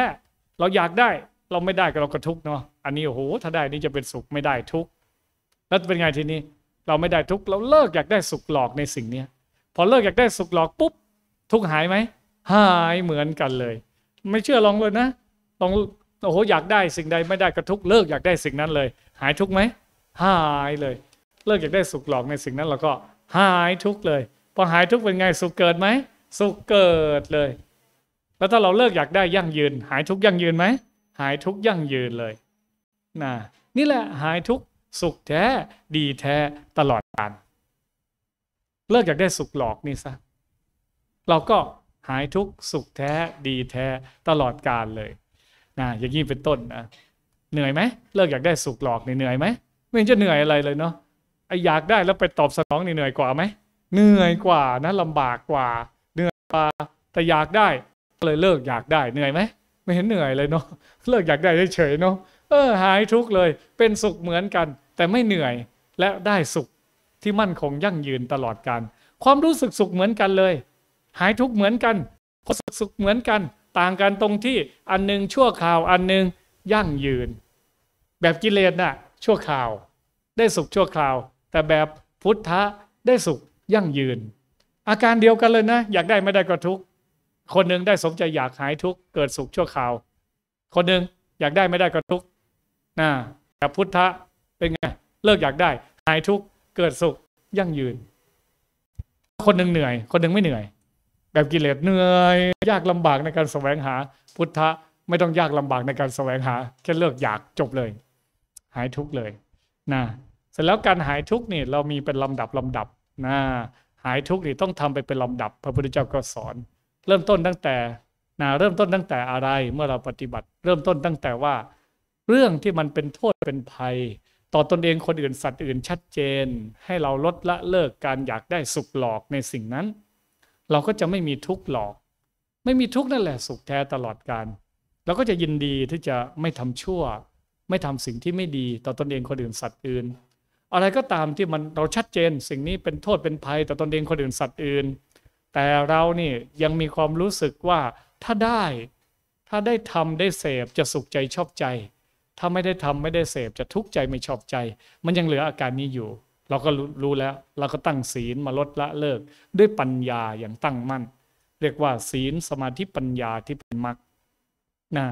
เราอยากได้เราไม่ได้ก็เราก็ทุกข์เนาะอันนี้โอ้โหถ้าได้นี่จะเป็นสุขไม่ได้ทุกข์แล้วเป็นไงทีนี้ เราไม่ได้ทุกข์เราเลิกอยากได้สุขหลอกในสิ่งเนี้ยพอเลิกอยากได้สุขหลอกปุ๊บ ทุกข์หายไหมหายเหมือนกันเลย ไม่เชื่อลองเลยนะลองโอ้โหอยากได้สิ่งใดไม่ได้ ก็ทุกข์เลิกอยากได้สิ่งนั้นเลย หายทุกข์ไหมหายเลยเลิกอยากได้สุขหลอกในสิ่งนั้นเราก็หายทุกข์เลยพอหายทุกข์เป็นไงสุขเกิดไหมสุขเกิดเลย แล้วถ้าเราเลิกอยากได้ยั่งยืน หายทุกยั่งยืนไหม หายทุกยั่งยืนเลยนนี่แหละหายทุกสุขแท้ ดีแท้ตลอดกาล เลิกอยากได้สุขหลอกนี่ซะ เราก็หายทุกสุขแท้ ดีแท้ตลอดกาลเลยนะอย่างนี้เป็นต้นนะเหนื่อยไหม เลิกอยากได้สุขหลอกเหนื่อยไหมไม่จะเหนื่อยอะไรเลยเนาะไออยากได้แล้วไปตอบสนองเหนื่อยกว่าไหมเหนื่อยกว่านะลำบากกว่าปลาแต่อยากได้ก็เลยเลิกอยากได้เหนื่อยไหมไม่เห็นเหนื่อยเลยเนาะเลิกอยากได้เฉยๆเนาะเออหายทุกเลยเป็นสุขเหมือนกันแต่ไม่เหนื่อยและได้สุขที่มั่นคงยั่งยืนตลอดการความรู้สึกสุขเหมือนกันเลย หายทุกเหมือนกันควสุขสุขเหมือนกัน ต่างกันตรงที่อันนึงชั่วคราวอันนึง ยั่งยืน แบบกิเลสน่ะชั่วคราวได้สุขชั่วคราว แต่แบบพุทธะได้สุขยั่งยืนอาการเดียวกันเลยนะ อยากได้ไม่ได้ก็ทุกคนหนึ่งได้สมใจ อยากหายทุกเกิดสุขชั่วคราว คนหนึ่งอยากได้ไม่ได้ก็ทุกนะแต่พุทธะเป็นไงเลิกอยากได้ หายทุกเกิดสุขยั่งยืนคนหนึ่งเหนื่อยคนหนึ่งไม่เหนื่อยแบบกิเลสเหนื่อยยากลำบากในการแสวงหา พุทธะไม่ต้องยากลำบากในการแสวงหาแค่เลิกอยากจบเลย หายทุกเลยนะเสร็จแล้วการหายทุกเนี่ยเรามีเป็นลำดับลำดับนะหายทุกข์นี่ต้องทำไปเป็นลำดับพระพุทธเจ้าก็สอน เริ่มต้นตั้งแต่นะเริ่มต้นตั้งแต่อะไรเมื่อเราปฏิบัติเริ่มต้น ตั้งแต่ว่า เรื่องที่มันเป็นโทษเป็นภัย ต่อตอนเองคนอื่นสัตว์อื่น ชัดเจน ให้เราลดละเลิกการอยากได้สุขหลอกในสิ่งนั้น เราก็จะไม่มีทุกข์หลอก ไม่มีทุกข์นั่นแหละสุขแท้ตลอดกาลเราก็จะยินดีที่จะไม่ทำชั่ว ไม่ทำสิ่งที่ไม่ดีต่อตอนเองคนอื่นสัตว์อื่นอะไรก็ตามที่มันเราชัดเจนสิ่งนี้เป็นโทษเป็นภัยต่อตอนเองคนอื่นสัตว์อื่น แต่เรานี่ยังมีความรู้สึกว่าถ้าได้ ถ้าได้ทำได้เสพจะสุขใจชอบใจ ถ้าไม่ได้ทำไม่ได้เสพจะทุกข์ใจไม่ชอบใจ มันยังเหลืออาการนี้อยู่ เราก็รู้แล้วเราก็ตั้งศีลมาลดละเลิกด้วยปัญญาอย่างตั้งมั่น เรียกว่าศีลสมาธิปัญญาที่เป็นมรรคนะ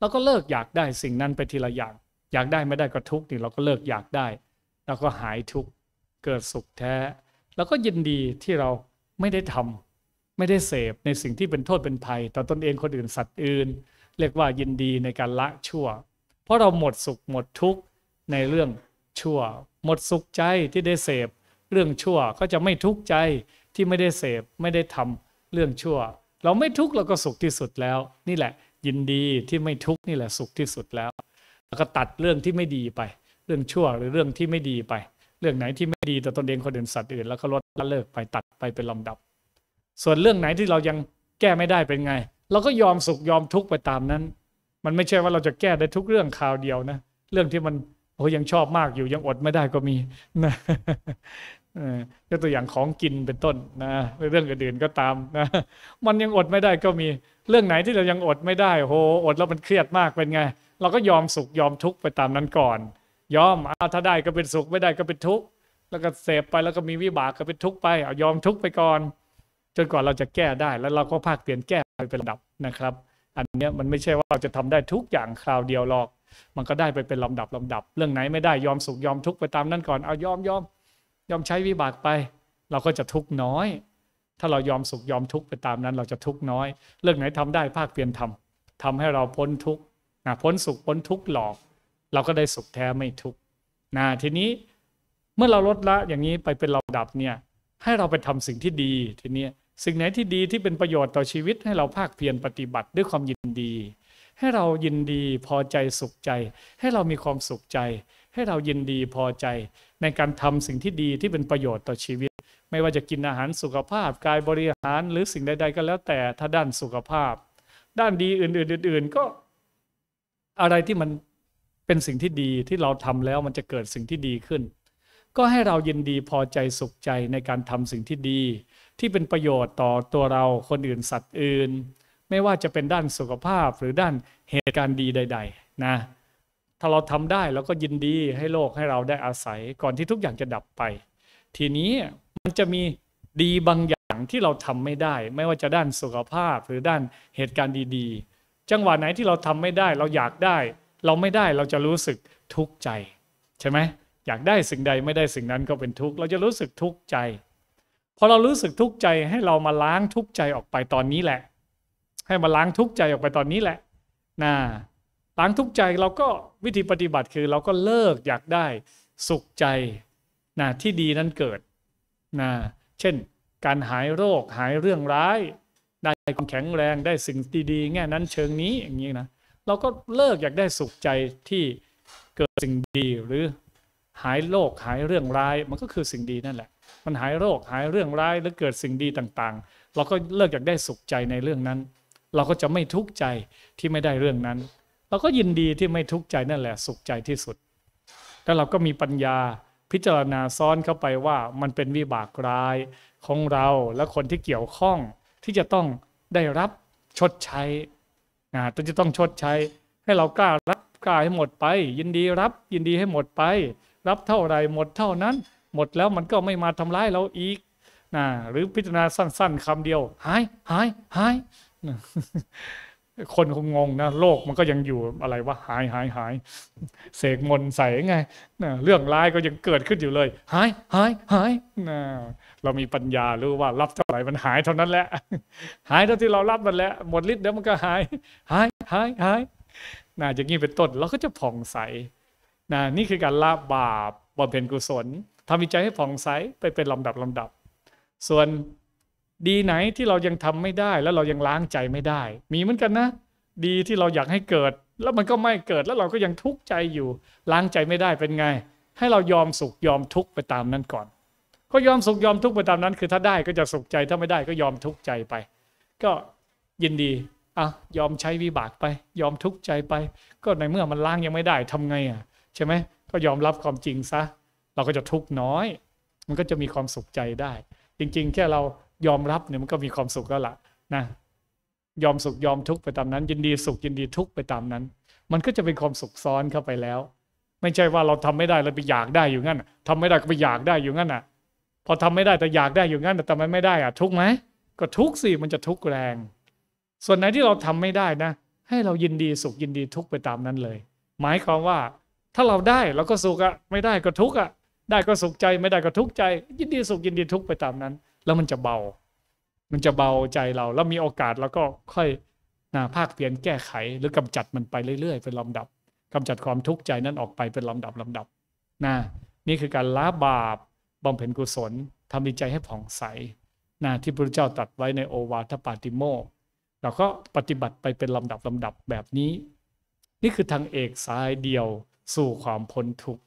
เราก็เลิกอยากได้สิ่งนั้นไปทีละอย่างอยากได้ไม่ได้ก็ทุกข์นี่เราก็เลิกอยากได้เราก็หายทุกข์เกิดสุขแท้ แล้วก็ยินดีที่เราไม่ได้ทำ ไม่ได้เสพ ในสิ่งที่เป็นโทษเป็นภัยต่อตอนเองคนอื่นสัตว์อื่น เรียกว่ายินดีในการละชั่ว เพราะเราหมดสุขหมดทุกข์ในเรื่องชั่ว หมดสุขใจที่ได้เสพ เรื่องชั่วก็จะไม่ทุกข์ใจที่ไม่ได้เสพ ไม่ได้ทำเรื่องชั่ว เราไม่ทุกข์เราก็สุขที่สุดแล้ว นี่แหละยินดีที่ไม่ทุกข์นี่แหละสุขที่สุดแล้ว แล้วก็ตัดเรื่องที่ไม่ดีไปเรื่องชั่วหรือเรื่องที่ไม่ดีไป เรื่องไหนที่ไม่ดีต่อตนเองคนอื่นสัตว์อื่นแล้วก็ลดละเลิกไปตัดไปเป็นลำดับ ส่วนเรื่องไหนที่เรายังแก้ไม่ได้เป็นไงเราก็ยอมสุขยอมทุกข์ไปตามนั้น มันไม่ใช่ว่าเราจะแก้ได้ทุกเรื่องคราวเดียวนะเรื่องที่มันโอ้ยังชอบมากอยู่ยังอดไม่ได้ก็มีนะยกตัวอย่างของกินเป็นต้นนะเรื่องอื่นๆก็ตามนะมันยังอดไม่ได้ก็มี เรื่องไหนที่เรายังอดไม่ได้โหอด แล้วมันเครียดมากเป็นไง เราก็ยอมสุข ยอมทุกข์ไปตามนั้นก่อนยอมเอาถ้าได้ก็เป็นสุขไม่ได้ก็เป็นทุกข์ แล้วก็เสพไปแล้วก็มีวิบากก็เป็นทุกข์ไป เอายอมทุกข์ไปก่อนจนกว่าเราจะแก้ได้แล้วเราก็ภาคเปลี่ยนแก้ไปเป็นระดับนะครับ อันนี้มันไม่ใช่ว่าเราจะทำได้ทุกอย่างคราวเดียวหรอก มันก็ได้ไปเป็นลำดับลำดับ เรื่องไหนไม่ได้ยอมสุขยอมทุกข์ไปตามนั้นก่อน เอายอมยอมยอมใช้วิบากไปเราก็จะทุกข์น้อย ถ้าเรายอมสุขยอมทุกข์ไปตามนั้น เราจะทุกข์น้อยเรื่องไหนทำได้ภาคเปลี่ยนทำ ทำให้เราพ้นทุกข์พ้นสุขพ้นทุกข์หลอกเราก็ได้สุขแท้ไม่ทุกข์ นะ ทีนี้ เมื่อเราลดละอย่างนี้ไปเป็นระดับเนี่ย ให้เราไปทำสิ่งที่ดี ทีนี้สิ่งไหนที่ดีที่เป็นประโยชน์ต่อชีวิตให้เราภาคเพียรปฏิบัติด้วยความยินดี ให้เรายินดีพอใจสุขใจ ให้เรามีความสุขใจ ให้เรายินดีพอใจ ในการทำสิ่งที่ดีที่เป็นประโยชน์ต่อชีวิต ไม่ว่าจะกินอาหารสุขภาพกายบริหารหรือสิ่งใดๆก็แล้วแต่ ถ้าด้านสุขภาพ ด้านดีอื่นๆๆก็อะไรที่มันเป็นสิ่งที่ดีที่เราทำแล้วมันจะเกิดสิ่งที่ดีขึ้น ก็ให้เรายินดีพอใจสุขใจในการทำสิ่งที่ดี ที่เป็นประโยชน์ต่อตัวเราคนอื่นสัตว์อื่น ไม่ว่าจะเป็นด้านสุขภาพหรือด้านเหตุการณ์ดีใดๆนะถ้าเราทำได้เราก็ยินดีให้โลกให้เราได้อาศัยก่อนที่ทุกอย่างจะดับไป ทีนี้มันจะมีดีบางอย่างที่เราทำไม่ได้ ไม่ว่าจะด้านสุขภาพหรือด้านเหตุการณ์ดีๆ จังหวะไหนที่เราทำไม่ได้เราอยากได้เราไม่ได้เราจะรู้สึกทุกข์ใจใช่ไหมอยากได้สิ่งใดไม่ได้สิ่งนั้นก็เป็นทุกข์ เราจะรู้สึกทุกข์ใจพอเรารู้สึกทุกข์ใจให้เรามาล้างทุกข์ใจออกไปตอนนี้แหละ ให้มาล้างทุกข์ใจออกไปตอนนี้แหละนะล้างทุกข์ใจเราก็วิธีปฏิบัติคือเราก็เลิกอยากได้สุขใจนะที่ดีนั้นเกิดนะเช่น การหายโรคหายเรื่องร้ายได้ความแข็งแรงได้สิ่งดีๆแง่นั้นเชิงนี้อย่างนี้นะเราก็เลิกอยากได้สุขใจที่เกิดสิ่งดีหรือหายโรคหายเรื่องร้ายมันก็คือสิ่งดีนั่นแหละ มันหายโรคหายเรื่องร้ายหรือเกิดสิ่งดีต่างๆ เราก็เลิกอยากได้สุขใจในเรื่องนั้น เราก็จะไม่ทุกข์ใจที่ไม่ได้เรื่องนั้น เราก็ยินดีที่ไม่ทุกข์ใจนั่นแหละสุขใจที่สุดแล้วเราก็มีปัญญาพิจารณาซ้อนเข้าไปว่ามันเป็นวิบากร้ายของเราและคนที่เกี่ยวข้อง ที่จะต้องได้รับชดใช้นะต้องจะต้องชดใช้ ให้เรากล้ารับกล้าให้หมดไป ยินดีรับยินดีให้หมดไป รับเท่าไรหมดเท่านั้น หมดแล้วมันก็ไม่มาทำร้ายเราอีกนะหรือพิจารณาสั้นๆ คำเดียว หายหายหายคนคงงงนะโลกมันก็ยังอยู่อะไรวะหายหายหายเสกมนใส่ไงเรื่องร้ายก็ยังเกิดขึ้นอยู่เลยหายหายหายเรา มีปัญญารู้ว่ารับเท่าไหร่มันหายเท่านั้นแหละ หายเท่าที่เรารับมันแล้วหมดฤทธิ์แล้วมันก็หายหายหายหายน่าจะางนี้เป็นต้นเราก็จะผ่องใสนนี่คือการละบาปบำเพ็ญกุศลทำใจให้ผ่องใสไปเป็นลำดับลำดับ ส่วนดีไหนที่เรายังทำไม่ได้แล้วเรายังล้างใจไม่ได้ มีเหมือนกันนะ ดีที่เราอยากให้เกิดแล้วมันก็ไม่เกิดแล้วเราก็ยังทุกข์ใจอยู่ล้างใจไม่ได้เป็นไงให้เรายอมสุขยอมทุกข์ไปตามนั้นก่อนก็ยอมสุขยอมทุกข์ไปตามนั้น คือถ้าได้ก็จะสุขใจถ้าไม่ได้ ก็ยอมทุกข์ใจไป ก็ยินดีอ่ะยอมใช้วิบากไป ยอมทุกข์ใจไป ก็ในเมื่อมันล้างยังไม่ได้ทำไงอ่ะใช่ไหมก็ยอมรับความจริงซะ เราก็จะทุกข์น้อย มันก็จะมีความสุขใจได้ จริงๆ แค่เรายอมรับเนี่ยมันก็มีความสุขแล้วล่ะนะยอมสุข ยอมทุกข์ไปตามนั้น ยินดีสุข ยินดีทุกข์ไปตามนั้น มันก็จะเป็นความสุขซ้อนเข้าไปแล้ว ไม่ใช่ว่าเราทำไม่ได้เราไปอยากได้อยู่งั้นทำไม่ได้ก็ไปอยากได้อยู่งั้นอ่ะ พอทำไม่ได้แต่อยากได้อยู่งั้นแต่ำไมไม่ได้อ่ะทุกไหมก็ทุกสิมันจะทุกแรง ส่วนไหนที่เราทำไม่ได้นะ ให้เรายินดีสุขยินดีทุกไปตามนั้นเลย หมายความว่า ถ้าเราได้เราก็สุขอ่ะไม่ได้ก็ทุกอ่ะได้ก็สุขใจไม่ได้ก็ทุกข์ใจ ยินดีสุข ยินดีทุกข์ไปตามนั้นแล้วมันจะเบา มันจะเบาใจเรา แล้วมีโอกาสเราก็ค่อยนะภาคเพียนแก้ไข หรือกำจัดมันไปเรื่อยๆ เป็นลำดับกำจัดความทุกข์ใจนั้นออกไปเป็นลำดับลำดับนะนี่คือการละบาปบำเพ็ญกุศลทำใจให้ผ่องใสนะที่พระเจ้าตรัสไว้ในโอวาทปาติโมกเราก็ปฏิบัติไปเป็นลำดับลำดับแบบนี้ นี่คือทางเอกสายเดียวสู่ความพ้นทุกข์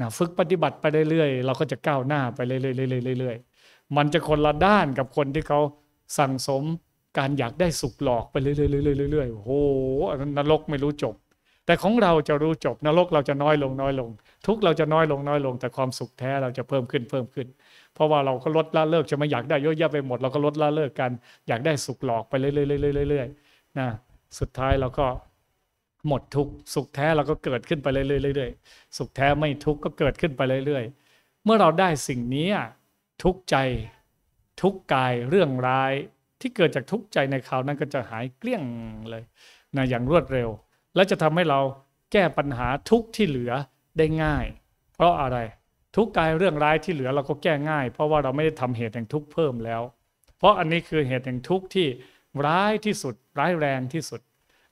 นะฝึกปฏิบัติไปเรื่อยๆเราก็จะก้าวหน้าไปเรื่อยๆเรื่อยๆเรื่อยๆมันจะคนละด้านกับคนที่เขาสั่งสมการอยากได้สุขหลอก ไปเรื่อยๆๆๆๆโอ้โหนรกไม่รู้จบ แต่ของเราจะรู้จบ นรกเราจะน้อยลงน้อยลง ทุกเราจะน้อยลงน้อยลงแต่ความสุขแท้เราจะเพิ่มขึ้นเพิ่มขึ้นเพราะว่าเราก็ลดละเลิกจะไม่อยากได้เยอะแยะไปหมดเราก็ลดละเลิกกันอยากได้สุขหลอกไปเรื่อยๆๆๆนะ สุดท้ายเราก็ หมดทุกสุขแท้เราก็เกิดขึ้นไปเรื่อยๆๆๆสุขแท้ไม่ทุกก็เกิดขึ้นไปเรื่อยๆ เมื่อเราได้สิ่งนี้ทุกใจทุกกายเรื่องร้ายที่เกิดจากทุกใจในคราวนั้นก็จะหายเกลี้ยงเลยนะอย่างรวดเร็ว และจะทำให้เราแก้ปัญหาทุกที่เหลือได้ง่าย เพราะอะไรทุกกายเรื่องร้ายที่เหลือเราก็แก้ง่าย เพราะว่าเราไม่ได้ทำเหตุแห่งทุกข์เพิ่มแล้ว เพราะอันนี้คือเหตุแห่งทุกข์ที่ร้ายที่สุด ร้ายแรงที่สุด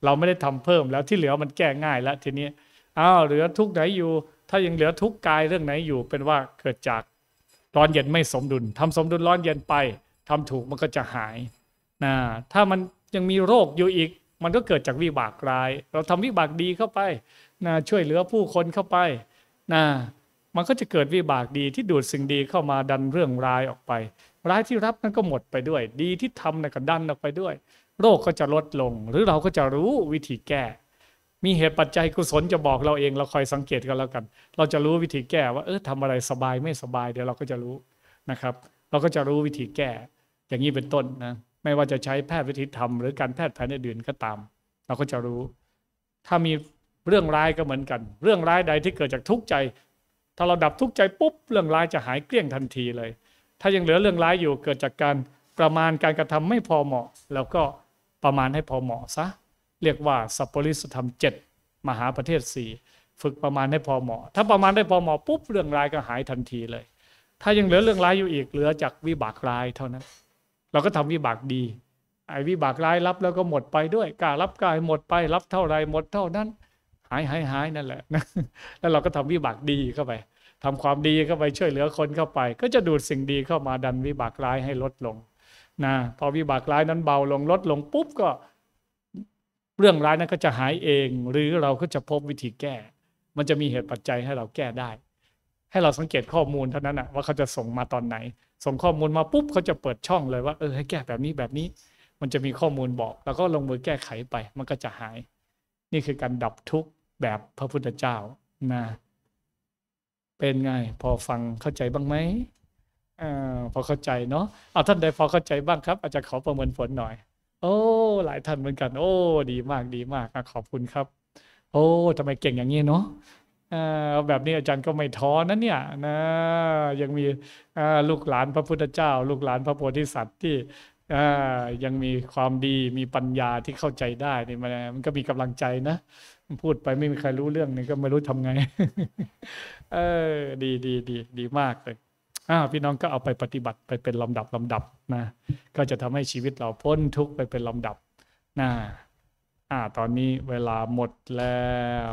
เราไม่ได้ทำเพิ่มแล้วที่เหลือมันแก้ง่ายแล้วทีนี้อ้าวเหลือทุกไหนอยู่ ถ้ายังเหลือทุกกายเรื่องไหนอยู่เป็นว่าเกิดจากร้อนเย็นไม่สมดุลทำสมดุลร้อนเย็นไป ทำถูกมันก็จะหายนะถ้ามันยังมีโรคอยู่อีก มันก็เกิดจากวิบากร้าย เราทำวิบากดีเข้าไปนะช่วยเหลือผู้คนเข้าไปนะมันก็จะเกิดวิบากดีที่ดูดสิ่งดีเข้ามาดันเรื่องร้ายออกไป ร้ายที่รับนั้นก็หมดไปด้วย ดีที่ทำนั่นก็ดันออกไปด้วย โรคก็จะลดลง หรือเราก็จะรู้วิธีแก้มีเหตุปัจจัยกุศลจะบอกเราเองเราคอยสังเกตกันแล้วกัน เราจะรู้วิธีแก้ว่าเออทำอะไรสบายไม่สบายเดี๋ยวเราก็จะรู้นะครับ เราก็จะรู้วิธีแก้อย่างนี้เป็นต้นนะไม่ว่าจะใช้แพทย์วิธีธรรมหรือการแพทย์แผนอื่นก็ตาม เราก็จะรู้ ถ้ามีเรื่องร้ายก็เหมือนกัน เรื่องร้ายใดที่เกิดจากทุกข์ใจ ถ้าเราดับทุกข์ใจปุ๊บ เรื่องร้ายจะหายเกลี้ยงทันทีเลย ถ้ายังเหลือเรื่องร้ายอยู่เกิดจากการประมาณการกระทำไม่พอเหมาะ แล้วก็ประมาณให้พอเหมาะซะเรียกว่า สัพปริสธรรมเจ็ดมหาประเทศสี่ฝึกประมาณให้พอเหมาะถ้าประมาณได้พอเหมาะปุ๊บเรื่องร้ายก็หายทันทีเลย ถ้ายังเหลือเรื่องร้ายอยู่อีกเหลือจากวิบากร้ายเท่านั้น เราก็ทำวิบากดี ไอ้วิบากร้ายรับแล้วก็หมดไปด้วยกล้ารับกายหมดไปรับเท่าไรหมดเท่านั้น หายหายหายนั่นแหละะแล้วเราก็ทำวิบากดีเข้าไป ทำความดีเข้าไปช่วยเหลือคนเข้าไป ก็จะดูดสิ่งดีเข้ามาดันวิบากร้ายให้ลดลงนะพอวิบากร้ายนั้นเบาลงลดลงปุ๊บก็เรื่องร้ายนั้นก็จะหายเองหรือเราก็จะพบวิธีแก้ มันจะมีเหตุปัจจัยให้เราแก้ได้ ให้เราสังเกตข้อมูลเท่านั้นนะว่าเขาจะส่งมาตอนไหน ส่งข้อมูลมาปุ๊บ เขาจะเปิดช่องเลยว่าเออให้แก้แบบนี้แบบนี้ มันจะมีข้อมูลบอก แล้วก็ลงมือแก้ไขไป มันก็จะหาย นี่คือการดับทุกข์แบบพระพุทธเจ้านะเป็นไงพอฟังเข้าใจบ้างไหมอ่าพอเข้าใจเนาะเอาท่านใดพอเข้าใจบ้างครับ อาจจะขอประเมินผลหน่อยโอ้หลายท่านเหมือนกันโอ้ดีมากดีมากขอบคุณครับ โอ้ทำไมเก่งอย่างนี้เนาะแบบนี้อาจารย์ก็ไม่ท้อนะเนี่ยนะยังมีลูกหลานพระพุทธเจ้า ลูกหลานพระโพธิสัตว์ที่ยังมีความดีมีปัญญาที่เข้าใจได้นี่มันมันก็มีกำลังใจนะ พูดไปไม่มีใครรู้เรื่องนี่ก็ไม่รู้ทำไงเออดีดีดี ดีมากเลยอ้าพี่น้องก็เอาไปปฏิบัติไปเป็นลำดับลำดับนะก็จะทำให้ชีวิตเราพ้นทุกข์ไปเป็นลำดับนะอ่าตอนนี้เวลาหมดแล้ว